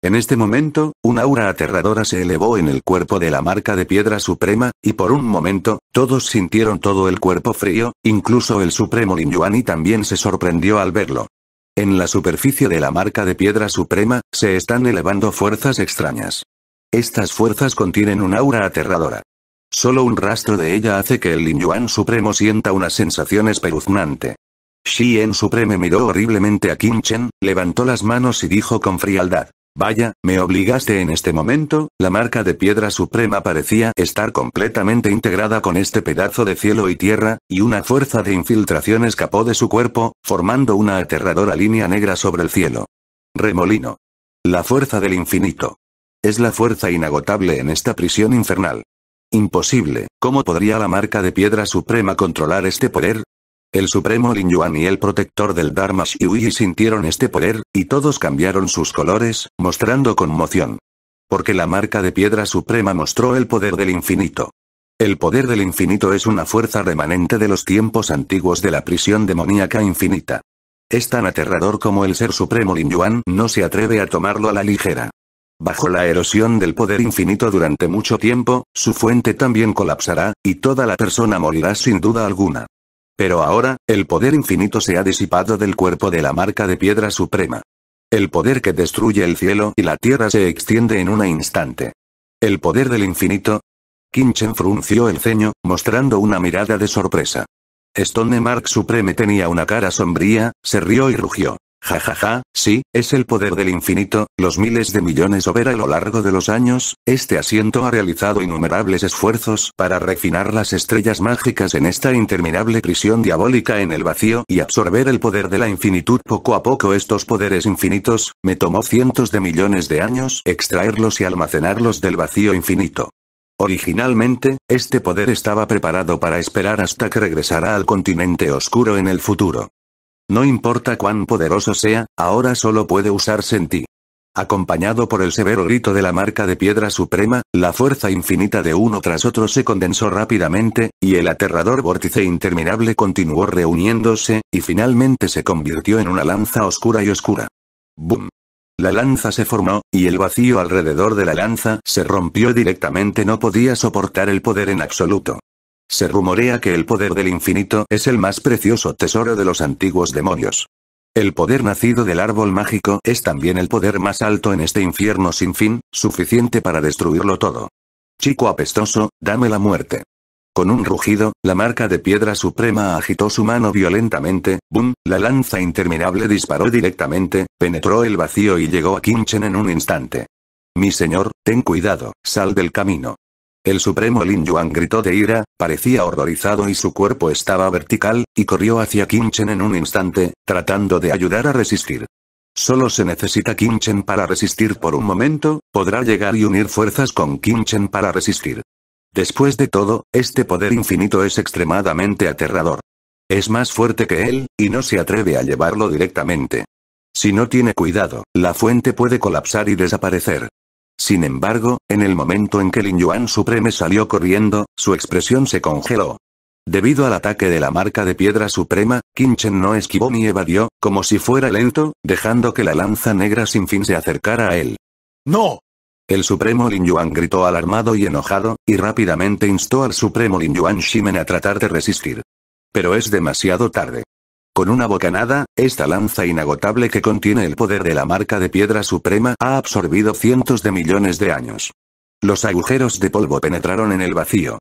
En este momento, un aura aterradora se elevó en el cuerpo de la marca de piedra suprema, y por un momento, todos sintieron todo el cuerpo frío, incluso el supremo Lin Yuan y también se sorprendió al verlo. En la superficie de la marca de piedra suprema, se están elevando fuerzas extrañas. Estas fuerzas contienen un aura aterradora. Solo un rastro de ella hace que el Lin Yuan Supremo sienta una sensación espeluznante. En Supreme miró horriblemente a Kim Chen, levantó las manos y dijo con frialdad. Vaya, me obligaste en este momento, la marca de piedra suprema parecía estar completamente integrada con este pedazo de cielo y tierra, y una fuerza de infiltración escapó de su cuerpo, formando una aterradora línea negra sobre el cielo. Remolino. La fuerza del infinito. Es la fuerza inagotable en esta prisión infernal. Imposible, ¿cómo podría la marca de piedra suprema controlar este poder? El Supremo Lin Yuan y el protector del Dharma Yi sintieron este poder, y todos cambiaron sus colores, mostrando conmoción. Porque la marca de piedra suprema mostró el poder del infinito. El poder del infinito es una fuerza remanente de los tiempos antiguos de la prisión demoníaca infinita. Es tan aterrador como el ser supremo Lin Yuan no se atreve a tomarlo a la ligera. Bajo la erosión del poder infinito durante mucho tiempo, su fuente también colapsará, y toda la persona morirá sin duda alguna. Pero ahora, el poder infinito se ha disipado del cuerpo de la marca de piedra suprema. El poder que destruye el cielo y la tierra se extiende en un instante. El poder del infinito. Kinchen frunció el ceño, mostrando una mirada de sorpresa. Stone Mark Supreme tenía una cara sombría, se rió y rugió. Ja ja, ja, sí, es el poder del infinito, los miles de millones ver a lo largo de los años, este asiento ha realizado innumerables esfuerzos para refinar las estrellas mágicas en esta interminable prisión diabólica en el vacío y absorber el poder de la infinitud poco a poco estos poderes infinitos, me tomó cientos de millones de años extraerlos y almacenarlos del vacío infinito. Originalmente, este poder estaba preparado para esperar hasta que regresara al continente oscuro en el futuro. No importa cuán poderoso sea, ahora solo puede usarse en ti. Acompañado por el severo grito de la marca de piedra suprema, la fuerza infinita de uno tras otro se condensó rápidamente, y el aterrador vórtice interminable continuó reuniéndose, y finalmente se convirtió en una lanza oscura y oscura. ¡Bum! La lanza se formó, y el vacío alrededor de la lanza se rompió directamente no podía soportar el poder en absoluto. Se rumorea que el poder del infinito es el más precioso tesoro de los antiguos demonios. El poder nacido del árbol mágico es también el poder más alto en este infierno sin fin, suficiente para destruirlo todo. Chico apestoso, dame la muerte. Con un rugido, la marca de piedra suprema agitó su mano violentamente, boom, La lanza interminable disparó directamente, penetró el vacío y llegó a Kinchen en un instante. Mi señor, ten cuidado, sal del camino. El supremo Lin Yuan gritó de ira, parecía horrorizado y su cuerpo estaba vertical, y corrió hacia Chen en un instante, tratando de ayudar a resistir. Solo se necesita Chen para resistir por un momento, podrá llegar y unir fuerzas con Chen para resistir. Después de todo, este poder infinito es extremadamente aterrador. Es más fuerte que él, y no se atreve a llevarlo directamente. Si no tiene cuidado, la fuente puede colapsar y desaparecer. Sin embargo, en el momento en que Lin Yuan Supreme salió corriendo, su expresión se congeló. Debido al ataque de la marca de piedra suprema, Kinchen no esquivó ni evadió, como si fuera lento, dejando que la lanza negra sin fin se acercara a él. ¡No! El supremo Lin Yuan gritó alarmado y enojado, y rápidamente instó al supremo Lin Yuan Shimen a tratar de resistir. Pero es demasiado tarde. Con una bocanada, esta lanza inagotable que contiene el poder de la marca de piedra suprema ha absorbido cientos de millones de años. Los agujeros de polvo penetraron en el vacío.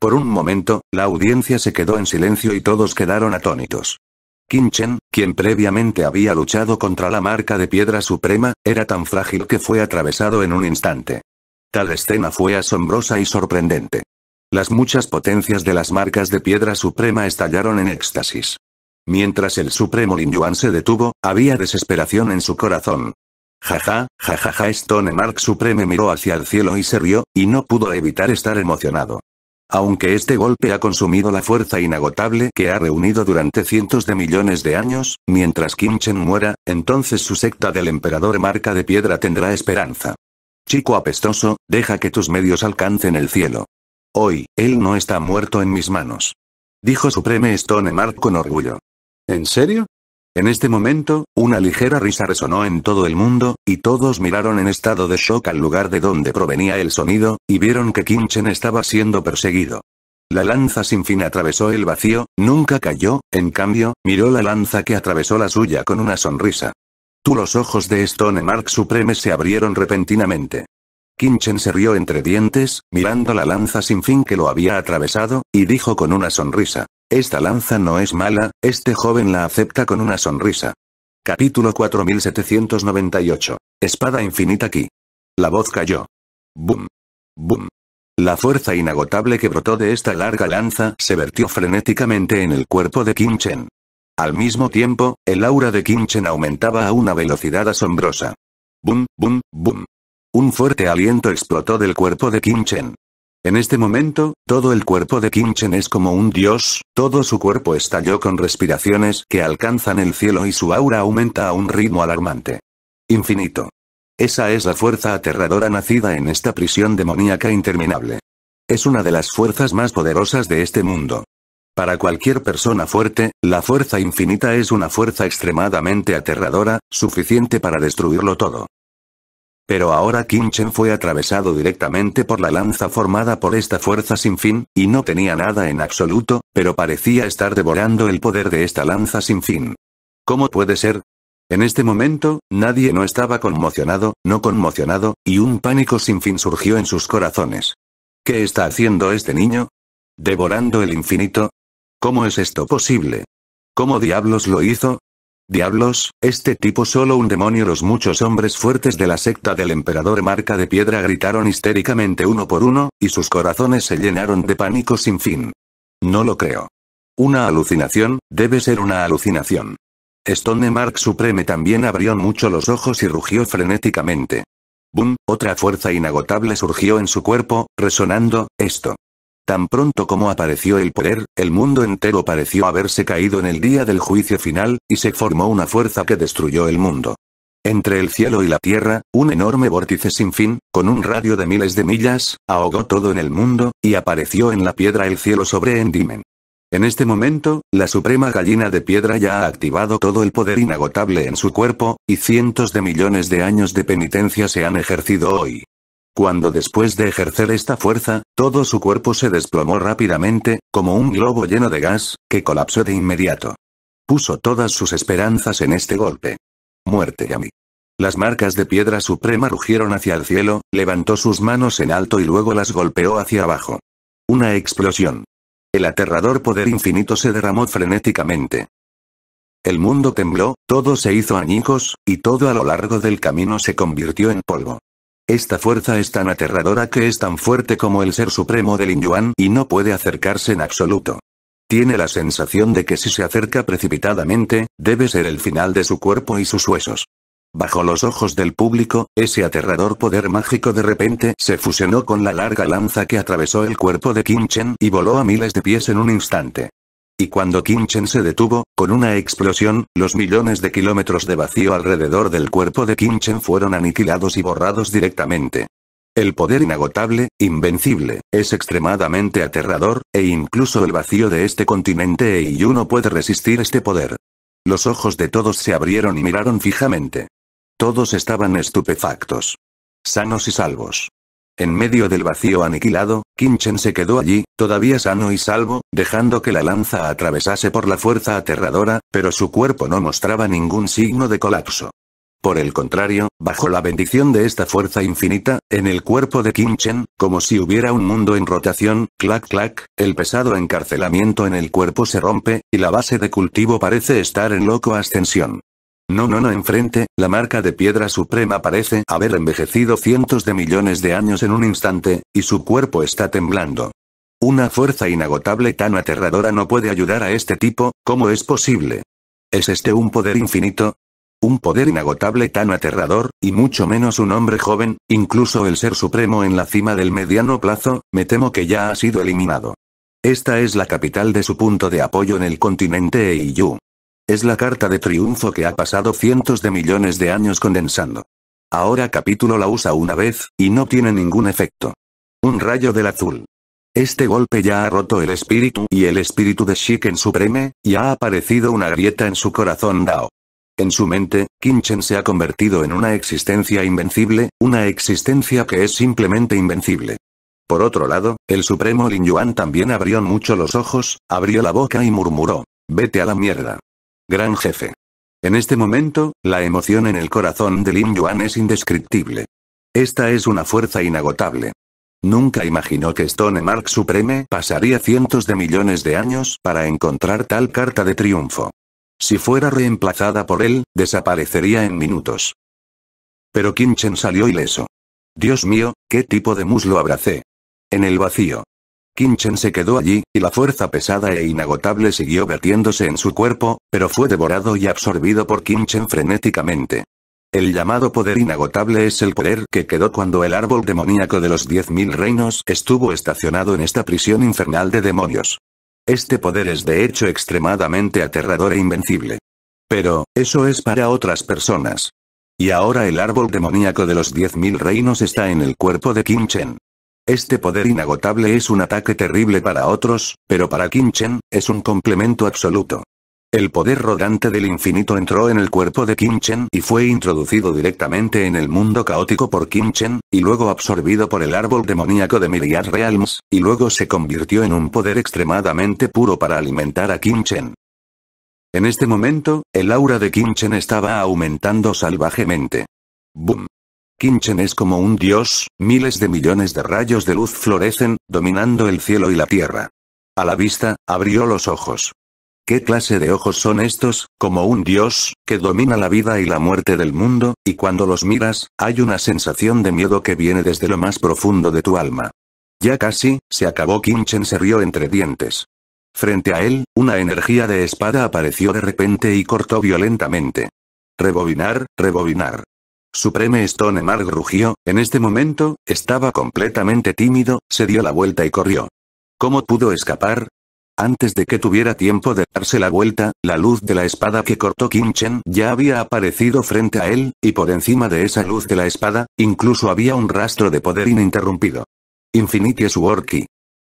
Por un momento, la audiencia se quedó en silencio y todos quedaron atónitos. Kinchen, quien previamente había luchado contra la marca de piedra suprema, era tan frágil que fue atravesado en un instante. Tal escena fue asombrosa y sorprendente. Las muchas potencias de las marcas de piedra suprema estallaron en éxtasis. Mientras el supremo Lin Yuan se detuvo, había desesperación en su corazón. Jaja, jajaja Stone Mark Supreme miró hacia el cielo y se rió, y no pudo evitar estar emocionado. Aunque este golpe ha consumido la fuerza inagotable que ha reunido durante cientos de millones de años, mientras Kim Chen muera, entonces su secta del emperador marca de piedra tendrá esperanza. Chico apestoso, deja que tus medios alcancen el cielo. Hoy, él no está muerto en mis manos. Dijo Supreme Stone Mark con orgullo. ¿En serio? En este momento, una ligera risa resonó en todo el mundo, y todos miraron en estado de shock al lugar de donde provenía el sonido, y vieron que Kinchen estaba siendo perseguido. La lanza sin fin atravesó el vacío, nunca cayó, en cambio, miró la lanza que atravesó la suya con una sonrisa. Tú los ojos de Stone Mark Supreme se abrieron repentinamente. Kinchen se rió entre dientes, mirando la lanza sin fin que lo había atravesado, y dijo con una sonrisa. Esta lanza no es mala, este joven la acepta con una sonrisa. Capítulo 4798. Espada infinita aquí. La voz cayó. Boom. Boom. La fuerza inagotable que brotó de esta larga lanza se vertió frenéticamente en el cuerpo de Kinchen. Al mismo tiempo, el aura de Kinchen aumentaba a una velocidad asombrosa. Boom, boom, boom. Un fuerte aliento explotó del cuerpo de Kim Chen. En este momento, todo el cuerpo de Kim Chen es como un dios, todo su cuerpo estalló con respiraciones que alcanzan el cielo y su aura aumenta a un ritmo alarmante. Infinito. Esa es la fuerza aterradora nacida en esta prisión demoníaca interminable. Es una de las fuerzas más poderosas de este mundo. Para cualquier persona fuerte, la fuerza infinita es una fuerza extremadamente aterradora, suficiente para destruirlo todo. Pero ahora Chen fue atravesado directamente por la lanza formada por esta fuerza sin fin, y no tenía nada en absoluto, pero parecía estar devorando el poder de esta lanza sin fin. ¿Cómo puede ser? En este momento, nadie no estaba conmocionado, no conmocionado, y un pánico sin fin surgió en sus corazones. ¿Qué está haciendo este niño? ¿Devorando el infinito? ¿Cómo es esto posible? ¿Cómo diablos lo hizo? Diablos, este tipo solo un demonio. Los muchos hombres fuertes de la secta del emperador marca de piedra gritaron histéricamente uno por uno, y sus corazones se llenaron de pánico sin fin. No lo creo. Una alucinación, debe ser una alucinación. Stone Mark Supreme también abrió mucho los ojos y rugió frenéticamente. Boom, Otra fuerza inagotable surgió en su cuerpo, resonando, esto. Tan pronto como apareció el poder, el mundo entero pareció haberse caído en el día del juicio final, y se formó una fuerza que destruyó el mundo. Entre el cielo y la tierra, un enorme vórtice sin fin, con un radio de miles de millas, ahogó todo en el mundo, y apareció en la piedra el cielo sobre Endymen. En este momento, la suprema gallina de piedra ya ha activado todo el poder inagotable en su cuerpo, y cientos de millones de años de penitencia se han ejercido hoy. Cuando después de ejercer esta fuerza, todo su cuerpo se desplomó rápidamente, como un globo lleno de gas, que colapsó de inmediato. Puso todas sus esperanzas en este golpe. Muerte a mí. Las marcas de piedra suprema rugieron hacia el cielo, levantó sus manos en alto y luego las golpeó hacia abajo. Una explosión. El aterrador poder infinito se derramó frenéticamente. El mundo tembló, todo se hizo añicos, y todo a lo largo del camino se convirtió en polvo. Esta fuerza es tan aterradora que es tan fuerte como el ser supremo del Yuan y no puede acercarse en absoluto. Tiene la sensación de que si se acerca precipitadamente, debe ser el final de su cuerpo y sus huesos. Bajo los ojos del público, ese aterrador poder mágico de repente se fusionó con la larga lanza que atravesó el cuerpo de Kim Chen y voló a miles de pies en un instante. Y cuando Kinchen se detuvo, con una explosión, los millones de kilómetros de vacío alrededor del cuerpo de Kinchen fueron aniquilados y borrados directamente. El poder inagotable, invencible, es extremadamente aterrador, e incluso el vacío de este continente e no puede resistir este poder. Los ojos de todos se abrieron y miraron fijamente. Todos estaban estupefactos. Sanos y salvos. En medio del vacío aniquilado, Kinchen se quedó allí, todavía sano y salvo, dejando que la lanza atravesase por la fuerza aterradora, pero su cuerpo no mostraba ningún signo de colapso. Por el contrario, bajo la bendición de esta fuerza infinita, en el cuerpo de Kimchen, como si hubiera un mundo en rotación, clac clac, el pesado encarcelamiento en el cuerpo se rompe, y la base de cultivo parece estar en loco ascensión. No, no, no, enfrente, la marca de piedra suprema parece haber envejecido cientos de millones de años en un instante, y su cuerpo está temblando. Una fuerza inagotable tan aterradora no puede ayudar a este tipo, ¿cómo es posible? ¿Es este un poder infinito? Un poder inagotable tan aterrador, y mucho menos un hombre joven, incluso el ser supremo en la cima del mediano plazo, me temo que ya ha sido eliminado. Esta es la capital de su punto de apoyo en el continente Eiyu. Es la carta de triunfo que ha pasado cientos de millones de años condensando. Ahora capítulo la usa una vez, y no tiene ningún efecto. Un rayo del azul. Este golpe ya ha roto el espíritu y el espíritu de Shiken Supreme, y ha aparecido una grieta en su corazón Dao. En su mente, Kinchen se ha convertido en una existencia invencible, una existencia que es simplemente invencible. Por otro lado, el supremo Lin Yuan también abrió mucho los ojos, abrió la boca y murmuró. Vete a la mierda. Gran jefe. En este momento, la emoción en el corazón de Lin Yuan es indescriptible. Esta es una fuerza inagotable. Nunca imaginó que Stone Mark Supreme pasaría cientos de millones de años para encontrar tal carta de triunfo. Si fuera reemplazada por él, desaparecería en minutos. Pero Chen salió ileso. Dios mío, qué tipo de muslo abracé. En el vacío. Kinchen se quedó allí, y la fuerza pesada e inagotable siguió vertiéndose en su cuerpo, pero fue devorado y absorbido por Kinchen frenéticamente. El llamado poder inagotable es el poder que quedó cuando el árbol demoníaco de los 10.000 reinos estuvo estacionado en esta prisión infernal de demonios. Este poder es de hecho extremadamente aterrador e invencible. Pero, eso es para otras personas. Y ahora el árbol demoníaco de los 10.000 reinos está en el cuerpo de Kim Chen. Este poder inagotable es un ataque terrible para otros, pero para Kimchen, Chen, es un complemento absoluto. El poder rodante del infinito entró en el cuerpo de Kimchen Chen y fue introducido directamente en el mundo caótico por Kimchen, Chen, y luego absorbido por el árbol demoníaco de Myriad Realms, y luego se convirtió en un poder extremadamente puro para alimentar a Kimchen. Chen. En este momento, el aura de Kimchen Chen estaba aumentando salvajemente. ¡Boom! Kinchen es como un dios, miles de millones de rayos de luz florecen, dominando el cielo y la tierra. A la vista, abrió los ojos. ¿Qué clase de ojos son estos, como un dios, que domina la vida y la muerte del mundo, y cuando los miras, hay una sensación de miedo que viene desde lo más profundo de tu alma? Ya casi, se acabó Kinchen se rió entre dientes. Frente a él, una energía de espada apareció de repente y cortó violentamente. Rebobinar, rebobinar. Supreme Stone Mark rugió, en este momento, estaba completamente tímido, se dio la vuelta y corrió. ¿Cómo pudo escapar? Antes de que tuviera tiempo de darse la vuelta, la luz de la espada que cortó Kim Chen ya había aparecido frente a él, y por encima de esa luz de la espada, incluso había un rastro de poder ininterrumpido. Infinity Sword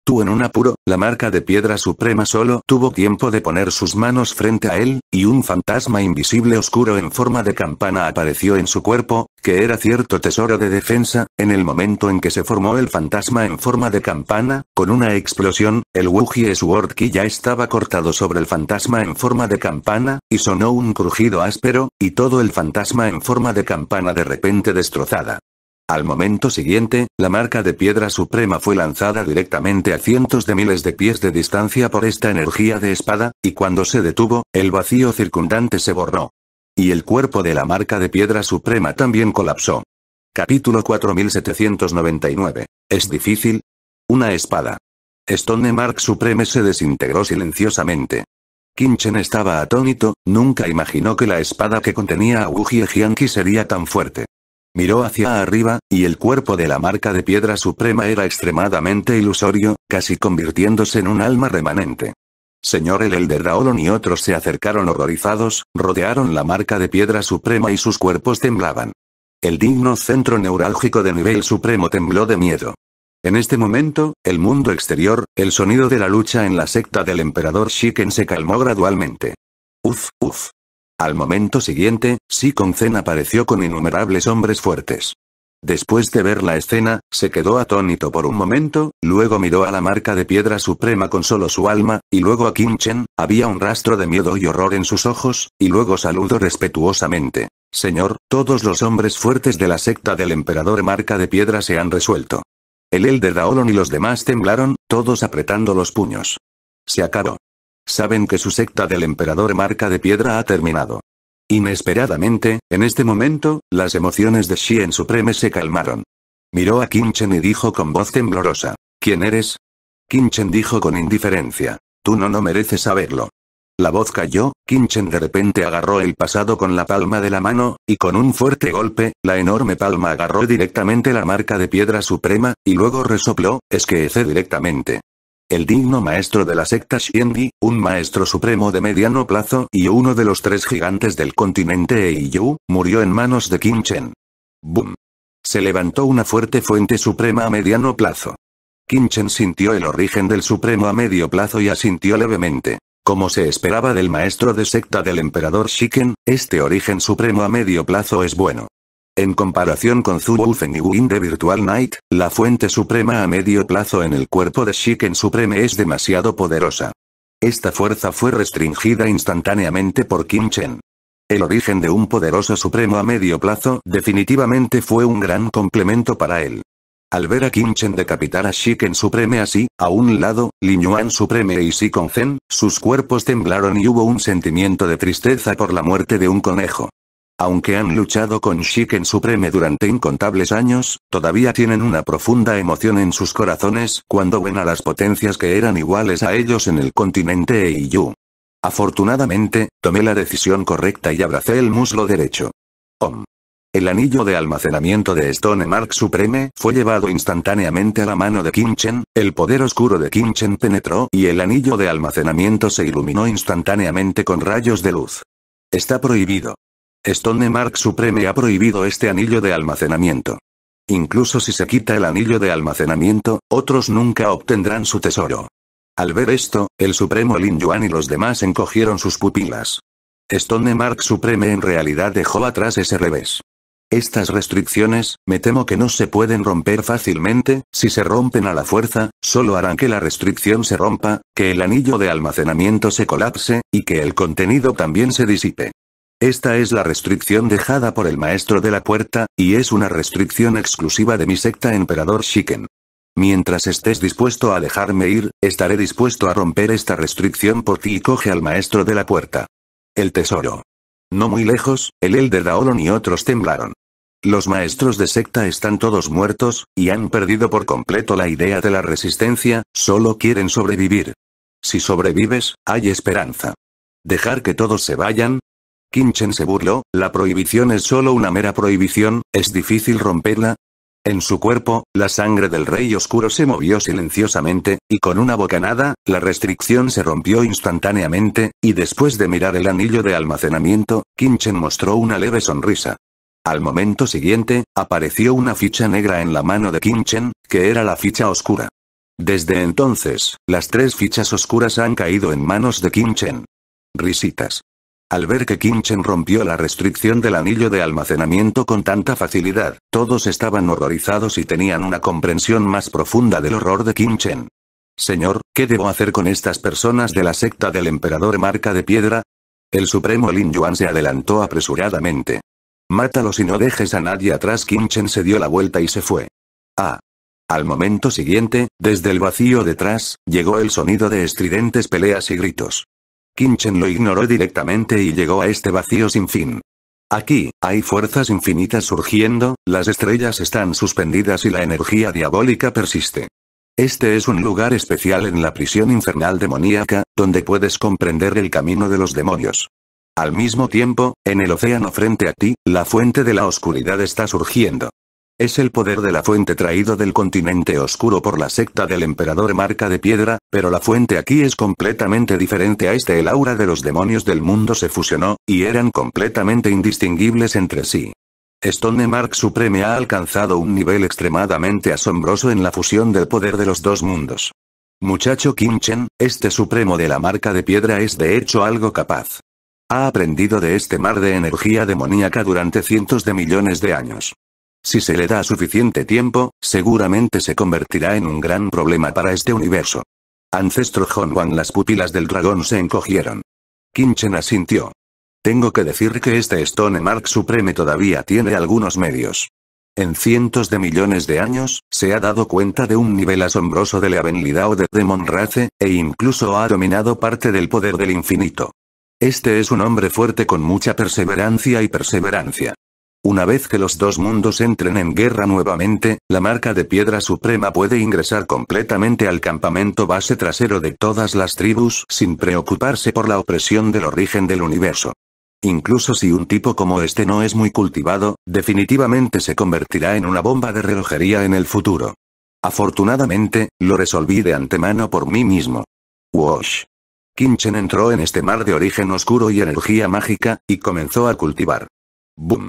Tú en un apuro, la marca de piedra suprema solo tuvo tiempo de poner sus manos frente a él, y un fantasma invisible oscuro en forma de campana apareció en su cuerpo, que era cierto tesoro de defensa, en el momento en que se formó el fantasma en forma de campana, con una explosión, el Wuji Sword que ya estaba cortado sobre el fantasma en forma de campana, y sonó un crujido áspero, y todo el fantasma en forma de campana de repente destrozada. Al momento siguiente, la marca de piedra suprema fue lanzada directamente a cientos de miles de pies de distancia por esta energía de espada, y cuando se detuvo, el vacío circundante se borró. Y el cuerpo de la marca de piedra suprema también colapsó. Capítulo 4799. ¿Es difícil? Una espada. Stone Mark Supreme se desintegró silenciosamente. Kinchen estaba atónito, nunca imaginó que la espada que contenía a Wuji Jianqi sería tan fuerte. Miró hacia arriba, y el cuerpo de la marca de piedra suprema era extremadamente ilusorio, casi convirtiéndose en un alma remanente. Señor el Elder Raolon y otros se acercaron horrorizados, rodearon la marca de piedra suprema y sus cuerpos temblaban. El digno centro neurálgico de nivel supremo tembló de miedo. En este momento, el mundo exterior, el sonido de la lucha en la secta del emperador Shiken se calmó gradualmente. Uf, uf, al momento siguiente, Sikon Zen apareció con innumerables hombres fuertes. Después de ver la escena, se quedó atónito por un momento, luego miró a la marca de piedra suprema con solo su alma, y luego a Kim Chen, había un rastro de miedo y horror en sus ojos, y luego saludó respetuosamente. Señor, todos los hombres fuertes de la secta del emperador marca de piedra se han resuelto. El Elder Daolon y los demás temblaron, todos apretando los puños. Se acabó. Saben que su secta del emperador marca de piedra ha terminado. Inesperadamente, en este momento, las emociones de Shien Supreme se calmaron. Miró a Kinchen y dijo con voz temblorosa. ¿Quién eres? Kinchen dijo con indiferencia. Tú no no mereces saberlo. La voz cayó, Kinchen de repente agarró el pasado con la palma de la mano, y con un fuerte golpe, la enorme palma agarró directamente la marca de piedra suprema, y luego resopló, esquece directamente el digno maestro de la secta Shiendi, un maestro supremo de mediano plazo y uno de los tres gigantes del continente Eiyu, murió en manos de Kim Chen. Boom. Se levantó una fuerte fuente suprema a mediano plazo. Kim Chen sintió el origen del supremo a medio plazo y asintió levemente. Como se esperaba del maestro de secta del emperador Shiken, este origen supremo a medio plazo es bueno. En comparación con zubu y Win de Virtual Knight, la fuente suprema a medio plazo en el cuerpo de Shiken Supreme es demasiado poderosa. Esta fuerza fue restringida instantáneamente por Kim Chen. El origen de un poderoso supremo a medio plazo definitivamente fue un gran complemento para él. Al ver a Kim Chen decapitar a Shiken Supreme así, a un lado, Lin Yuan Supreme y Si Zen, sus cuerpos temblaron y hubo un sentimiento de tristeza por la muerte de un conejo. Aunque han luchado con Shiken Supreme durante incontables años, todavía tienen una profunda emoción en sus corazones cuando ven a las potencias que eran iguales a ellos en el continente Eiyu. Afortunadamente, tomé la decisión correcta y abracé el muslo derecho. Om. El anillo de almacenamiento de Stone Mark Supreme fue llevado instantáneamente a la mano de Kinchen, el poder oscuro de Kinchen penetró y el anillo de almacenamiento se iluminó instantáneamente con rayos de luz. Está prohibido. Stone Mark Supreme ha prohibido este anillo de almacenamiento. Incluso si se quita el anillo de almacenamiento, otros nunca obtendrán su tesoro. Al ver esto, el Supremo Lin Yuan y los demás encogieron sus pupilas. Stone Mark Supreme en realidad dejó atrás ese revés. Estas restricciones, me temo que no se pueden romper fácilmente, si se rompen a la fuerza, solo harán que la restricción se rompa, que el anillo de almacenamiento se colapse, y que el contenido también se disipe. Esta es la restricción dejada por el maestro de la puerta, y es una restricción exclusiva de mi secta Emperador Shiken. Mientras estés dispuesto a dejarme ir, estaré dispuesto a romper esta restricción por ti y coge al maestro de la puerta. El tesoro. No muy lejos, el Elder Daolon y otros temblaron. Los maestros de secta están todos muertos, y han perdido por completo la idea de la resistencia, solo quieren sobrevivir. Si sobrevives, hay esperanza. Dejar que todos se vayan, Kinchen se burló, la prohibición es solo una mera prohibición, es difícil romperla. En su cuerpo, la sangre del rey oscuro se movió silenciosamente, y con una bocanada, la restricción se rompió instantáneamente, y después de mirar el anillo de almacenamiento, Kinchen mostró una leve sonrisa. Al momento siguiente, apareció una ficha negra en la mano de Kinchen, que era la ficha oscura. Desde entonces, las tres fichas oscuras han caído en manos de Kinchen. Risitas. Al ver que Kim Chen rompió la restricción del anillo de almacenamiento con tanta facilidad, todos estaban horrorizados y tenían una comprensión más profunda del horror de Kim Chen. Señor, ¿qué debo hacer con estas personas de la secta del emperador marca de piedra? El supremo Lin Yuan se adelantó apresuradamente. Mátalos y no dejes a nadie atrás. Kim Chen se dio la vuelta y se fue. Ah. Al momento siguiente, desde el vacío detrás, llegó el sonido de estridentes peleas y gritos. Kinchen lo ignoró directamente y llegó a este vacío sin fin. Aquí, hay fuerzas infinitas surgiendo, las estrellas están suspendidas y la energía diabólica persiste. Este es un lugar especial en la prisión infernal demoníaca, donde puedes comprender el camino de los demonios. Al mismo tiempo, en el océano frente a ti, la fuente de la oscuridad está surgiendo. Es el poder de la fuente traído del continente oscuro por la secta del emperador marca de piedra, pero la fuente aquí es completamente diferente a este. El aura de los demonios del mundo se fusionó, y eran completamente indistinguibles entre sí. Stone Mark Supreme ha alcanzado un nivel extremadamente asombroso en la fusión del poder de los dos mundos. Muchacho Chen, este supremo de la marca de piedra es de hecho algo capaz. Ha aprendido de este mar de energía demoníaca durante cientos de millones de años. Si se le da suficiente tiempo, seguramente se convertirá en un gran problema para este universo. Ancestro Wan las pupilas del dragón se encogieron. Kinchen asintió. Tengo que decir que este Stone Mark Supreme todavía tiene algunos medios. En cientos de millones de años, se ha dado cuenta de un nivel asombroso de la o de Demon Race, e incluso ha dominado parte del poder del infinito. Este es un hombre fuerte con mucha perseverancia y perseverancia. Una vez que los dos mundos entren en guerra nuevamente, la marca de piedra suprema puede ingresar completamente al campamento base trasero de todas las tribus sin preocuparse por la opresión del origen del universo. Incluso si un tipo como este no es muy cultivado, definitivamente se convertirá en una bomba de relojería en el futuro. Afortunadamente, lo resolví de antemano por mí mismo. Wash. Kinchen entró en este mar de origen oscuro y energía mágica, y comenzó a cultivar. Boom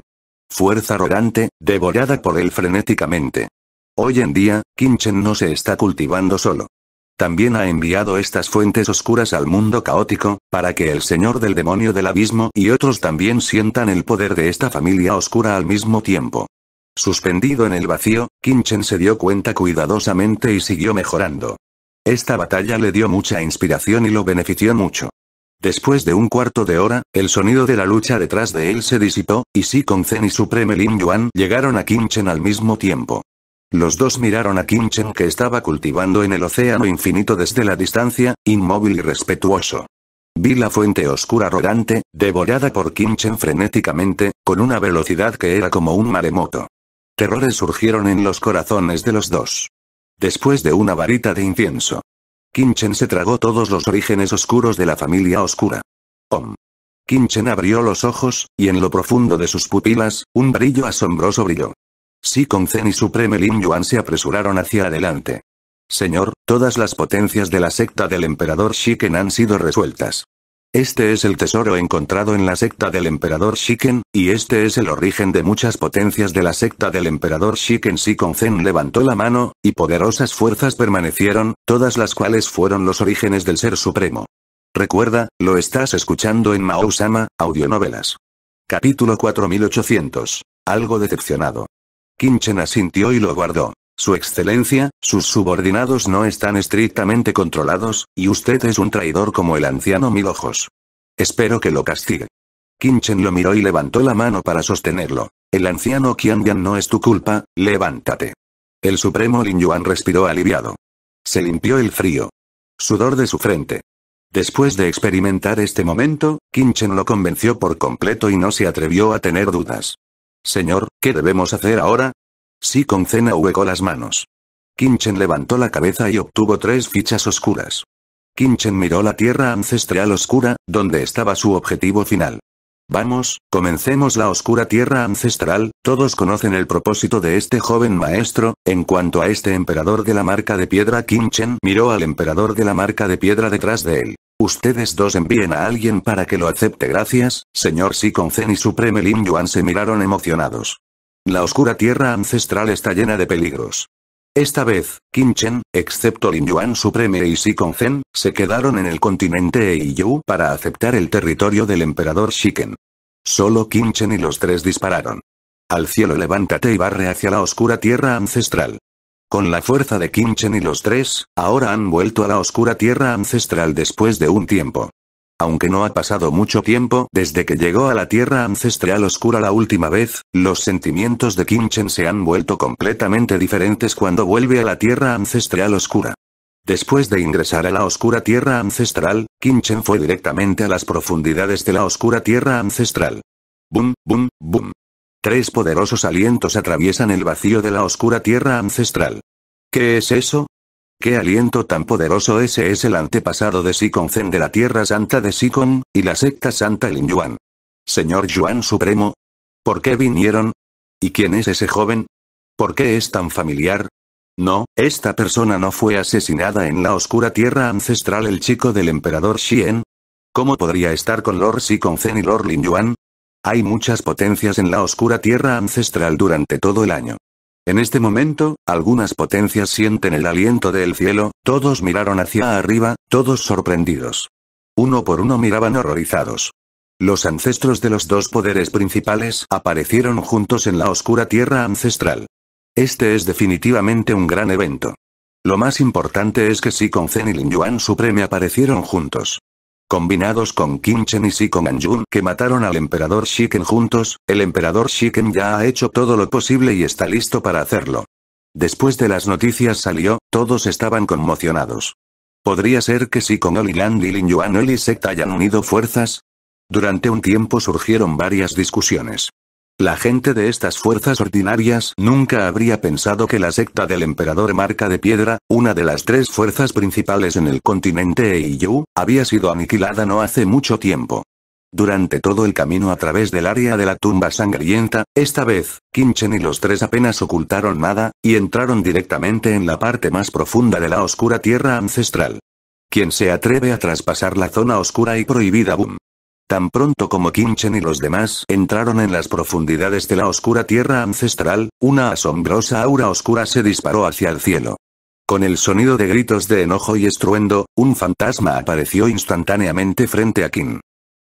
fuerza arrogante, devorada por él frenéticamente. Hoy en día, Kinchen no se está cultivando solo. También ha enviado estas fuentes oscuras al mundo caótico, para que el señor del demonio del abismo y otros también sientan el poder de esta familia oscura al mismo tiempo. Suspendido en el vacío, Kinchen se dio cuenta cuidadosamente y siguió mejorando. Esta batalla le dio mucha inspiración y lo benefició mucho. Después de un cuarto de hora, el sonido de la lucha detrás de él se disipó, y Si Kong Zen y Supreme Lin Yuan llegaron a Kimchen al mismo tiempo. Los dos miraron a Kimchen que estaba cultivando en el océano infinito desde la distancia, inmóvil y respetuoso. Vi la fuente oscura rodante, devorada por Kimchen frenéticamente, con una velocidad que era como un maremoto. Terrores surgieron en los corazones de los dos. Después de una varita de incienso, Kinchen se tragó todos los orígenes oscuros de la familia oscura. Om. Kinchen abrió los ojos, y en lo profundo de sus pupilas, un brillo asombroso brilló. Si Zen y Supreme Lin Yuan se apresuraron hacia adelante. Señor, todas las potencias de la secta del emperador Shiken han sido resueltas. Este es el tesoro encontrado en la secta del emperador Shiken, y este es el origen de muchas potencias de la secta del emperador Shiken. Kong Zen levantó la mano, y poderosas fuerzas permanecieron, todas las cuales fueron los orígenes del ser supremo. Recuerda, lo estás escuchando en Mao-sama, audionovelas. Capítulo 4800. Algo decepcionado. Kinchen asintió y lo guardó. Su excelencia, sus subordinados no están estrictamente controlados, y usted es un traidor como el anciano Milojos. Espero que lo castigue. Kinchen lo miró y levantó la mano para sostenerlo. El anciano Qianyan no es tu culpa, levántate. El supremo Lin Yuan respiró aliviado. Se limpió el frío. Sudor de su frente. Después de experimentar este momento, Kinchen lo convenció por completo y no se atrevió a tener dudas. Señor, ¿qué debemos hacer ahora? Si con cena las manos. Kinchen levantó la cabeza y obtuvo tres fichas oscuras. Kinchen miró la tierra ancestral oscura, donde estaba su objetivo final. Vamos, comencemos la oscura tierra ancestral, todos conocen el propósito de este joven maestro, en cuanto a este emperador de la marca de piedra Kinchen miró al emperador de la marca de piedra detrás de él. Ustedes dos envíen a alguien para que lo acepte gracias, señor Si Zen y Supreme Lin Yuan se miraron emocionados. La oscura tierra ancestral está llena de peligros. Esta vez, Qin Chen, excepto Lin Yuan Supreme y Si Zen, se quedaron en el continente Eiyu para aceptar el territorio del emperador Shiken. Solo Qin Chen y los tres dispararon. Al cielo levántate y barre hacia la oscura tierra ancestral. Con la fuerza de Qin Chen y los tres, ahora han vuelto a la oscura tierra ancestral después de un tiempo. Aunque no ha pasado mucho tiempo desde que llegó a la tierra ancestral oscura la última vez, los sentimientos de Kim Chen se han vuelto completamente diferentes cuando vuelve a la tierra ancestral oscura. Después de ingresar a la oscura tierra ancestral, Kim Chen fue directamente a las profundidades de la oscura tierra ancestral. Bum, bum, bum. Tres poderosos alientos atraviesan el vacío de la oscura tierra ancestral. ¿Qué es eso? Qué aliento tan poderoso ese es el antepasado de Sikon Zen de la Tierra Santa de Sikon, y la secta Santa Lin Yuan. Señor Yuan Supremo. ¿Por qué vinieron? ¿Y quién es ese joven? ¿Por qué es tan familiar? No, esta persona no fue asesinada en la oscura tierra ancestral el chico del emperador Xian. ¿Cómo podría estar con Lord Sikon Zen y Lord Lin Yuan? Hay muchas potencias en la oscura tierra ancestral durante todo el año. En este momento, algunas potencias sienten el aliento del cielo, todos miraron hacia arriba, todos sorprendidos. Uno por uno miraban horrorizados. Los ancestros de los dos poderes principales aparecieron juntos en la oscura tierra ancestral. Este es definitivamente un gran evento. Lo más importante es que si Zen y Lin Yuan Supreme aparecieron juntos combinados con Kim Chen y Si Anjun que mataron al emperador Shiken juntos, el emperador Shiken ya ha hecho todo lo posible y está listo para hacerlo. Después de las noticias salió, todos estaban conmocionados. ¿Podría ser que si con Oliland y Lin Yuan Oli Sect hayan unido fuerzas? Durante un tiempo surgieron varias discusiones. La gente de estas fuerzas ordinarias nunca habría pensado que la secta del emperador Marca de Piedra, una de las tres fuerzas principales en el continente Eiyu, había sido aniquilada no hace mucho tiempo. Durante todo el camino a través del área de la tumba sangrienta, esta vez, Kinchen y los tres apenas ocultaron nada, y entraron directamente en la parte más profunda de la oscura tierra ancestral. Quien se atreve a traspasar la zona oscura y prohibida boom. Tan pronto como Chen y los demás entraron en las profundidades de la oscura tierra ancestral, una asombrosa aura oscura se disparó hacia el cielo. Con el sonido de gritos de enojo y estruendo, un fantasma apareció instantáneamente frente a Kim.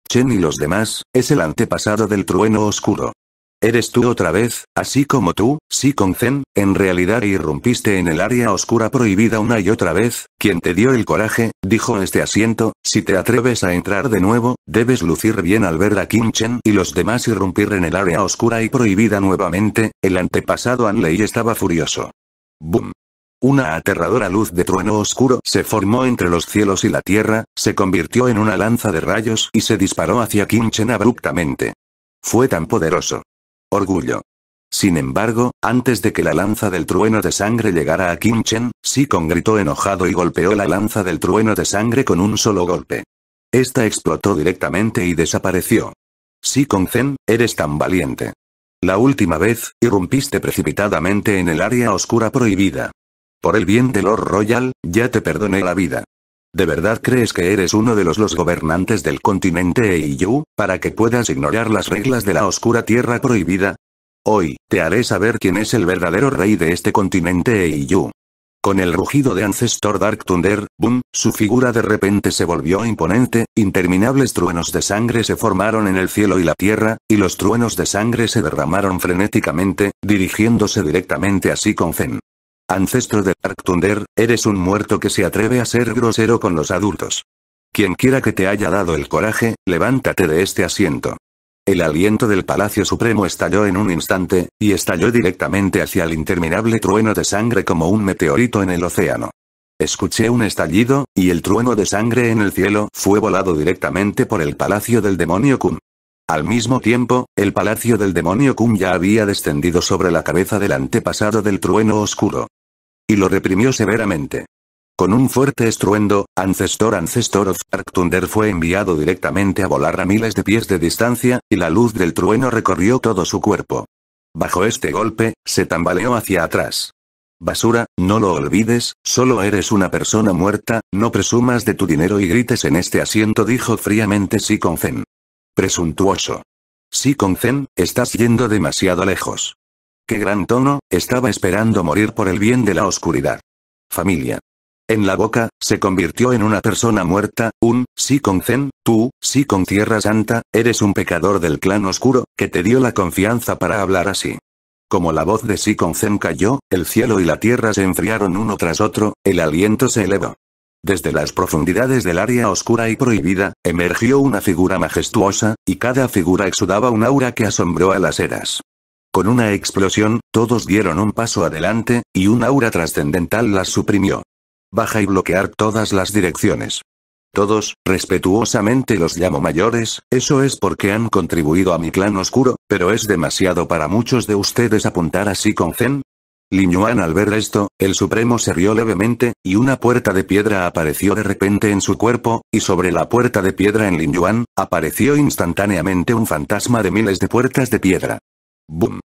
Chen y los demás, es el antepasado del trueno oscuro. Eres tú otra vez, así como tú, si con Zen, en realidad irrumpiste en el área oscura prohibida una y otra vez, quien te dio el coraje, dijo este asiento, si te atreves a entrar de nuevo, debes lucir bien al ver a Kim Chen y los demás irrumpir en el área oscura y prohibida nuevamente, el antepasado Anlei estaba furioso. Boom. Una aterradora luz de trueno oscuro se formó entre los cielos y la tierra, se convirtió en una lanza de rayos y se disparó hacia Chen abruptamente. Fue tan poderoso Orgullo. Sin embargo, antes de que la lanza del trueno de sangre llegara a Kimchen, Chen, gritó enojado y golpeó la lanza del trueno de sangre con un solo golpe. Esta explotó directamente y desapareció. Sikon Zen, eres tan valiente. La última vez, irrumpiste precipitadamente en el área oscura prohibida. Por el bien del Lord Royal, ya te perdoné la vida. ¿De verdad crees que eres uno de los los gobernantes del continente Eiyu, para que puedas ignorar las reglas de la oscura tierra prohibida? Hoy, te haré saber quién es el verdadero rey de este continente Eiyu. Con el rugido de Ancestor Dark Thunder, boom, su figura de repente se volvió imponente, interminables truenos de sangre se formaron en el cielo y la tierra, y los truenos de sangre se derramaron frenéticamente, dirigiéndose directamente a con Zen. Ancestro de Dark eres un muerto que se atreve a ser grosero con los adultos. Quien quiera que te haya dado el coraje, levántate de este asiento. El aliento del Palacio Supremo estalló en un instante, y estalló directamente hacia el interminable trueno de sangre como un meteorito en el océano. Escuché un estallido, y el trueno de sangre en el cielo fue volado directamente por el Palacio del Demonio Kun. Al mismo tiempo, el Palacio del Demonio Kun ya había descendido sobre la cabeza del antepasado del trueno oscuro y lo reprimió severamente. Con un fuerte estruendo, Ancestor Ancestor of Arctunder fue enviado directamente a volar a miles de pies de distancia, y la luz del trueno recorrió todo su cuerpo. Bajo este golpe, se tambaleó hacia atrás. Basura, no lo olvides, solo eres una persona muerta, no presumas de tu dinero y grites en este asiento dijo fríamente Sikon Zen. Presuntuoso. Sikon Zen, estás yendo demasiado lejos. Qué gran tono, estaba esperando morir por el bien de la oscuridad. Familia. En la boca, se convirtió en una persona muerta, un, sí con Zen, tú, sí con Tierra Santa, eres un pecador del clan oscuro, que te dio la confianza para hablar así. Como la voz de con Zen cayó, el cielo y la tierra se enfriaron uno tras otro, el aliento se elevó. Desde las profundidades del área oscura y prohibida, emergió una figura majestuosa, y cada figura exudaba un aura que asombró a las eras. Con una explosión, todos dieron un paso adelante, y un aura trascendental las suprimió. Baja y bloquear todas las direcciones. Todos, respetuosamente los llamo mayores, eso es porque han contribuido a mi clan oscuro, pero es demasiado para muchos de ustedes apuntar así con Zen. Lin Yuan al ver esto, el Supremo se rió levemente, y una puerta de piedra apareció de repente en su cuerpo, y sobre la puerta de piedra en Lin Yuan, apareció instantáneamente un fantasma de miles de puertas de piedra. Boom.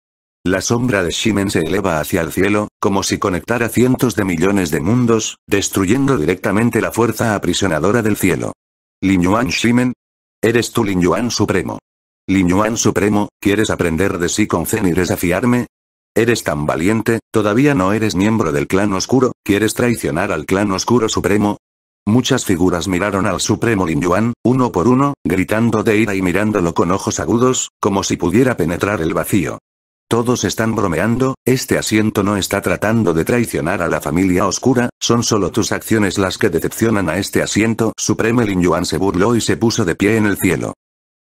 La sombra de Shimen se eleva hacia el cielo, como si conectara cientos de millones de mundos, destruyendo directamente la fuerza aprisionadora del cielo. Lin Yuan Shimen. Eres tú Lin Yuan Supremo. Lin Yuan Supremo, ¿quieres aprender de sí con Zen y desafiarme? Eres tan valiente, todavía no eres miembro del clan oscuro, ¿quieres traicionar al clan oscuro supremo? Muchas figuras miraron al Supremo Lin Yuan, uno por uno, gritando de ira y mirándolo con ojos agudos, como si pudiera penetrar el vacío. Todos están bromeando, este asiento no está tratando de traicionar a la familia oscura, son solo tus acciones las que decepcionan a este asiento. Supremo Lin Yuan se burló y se puso de pie en el cielo.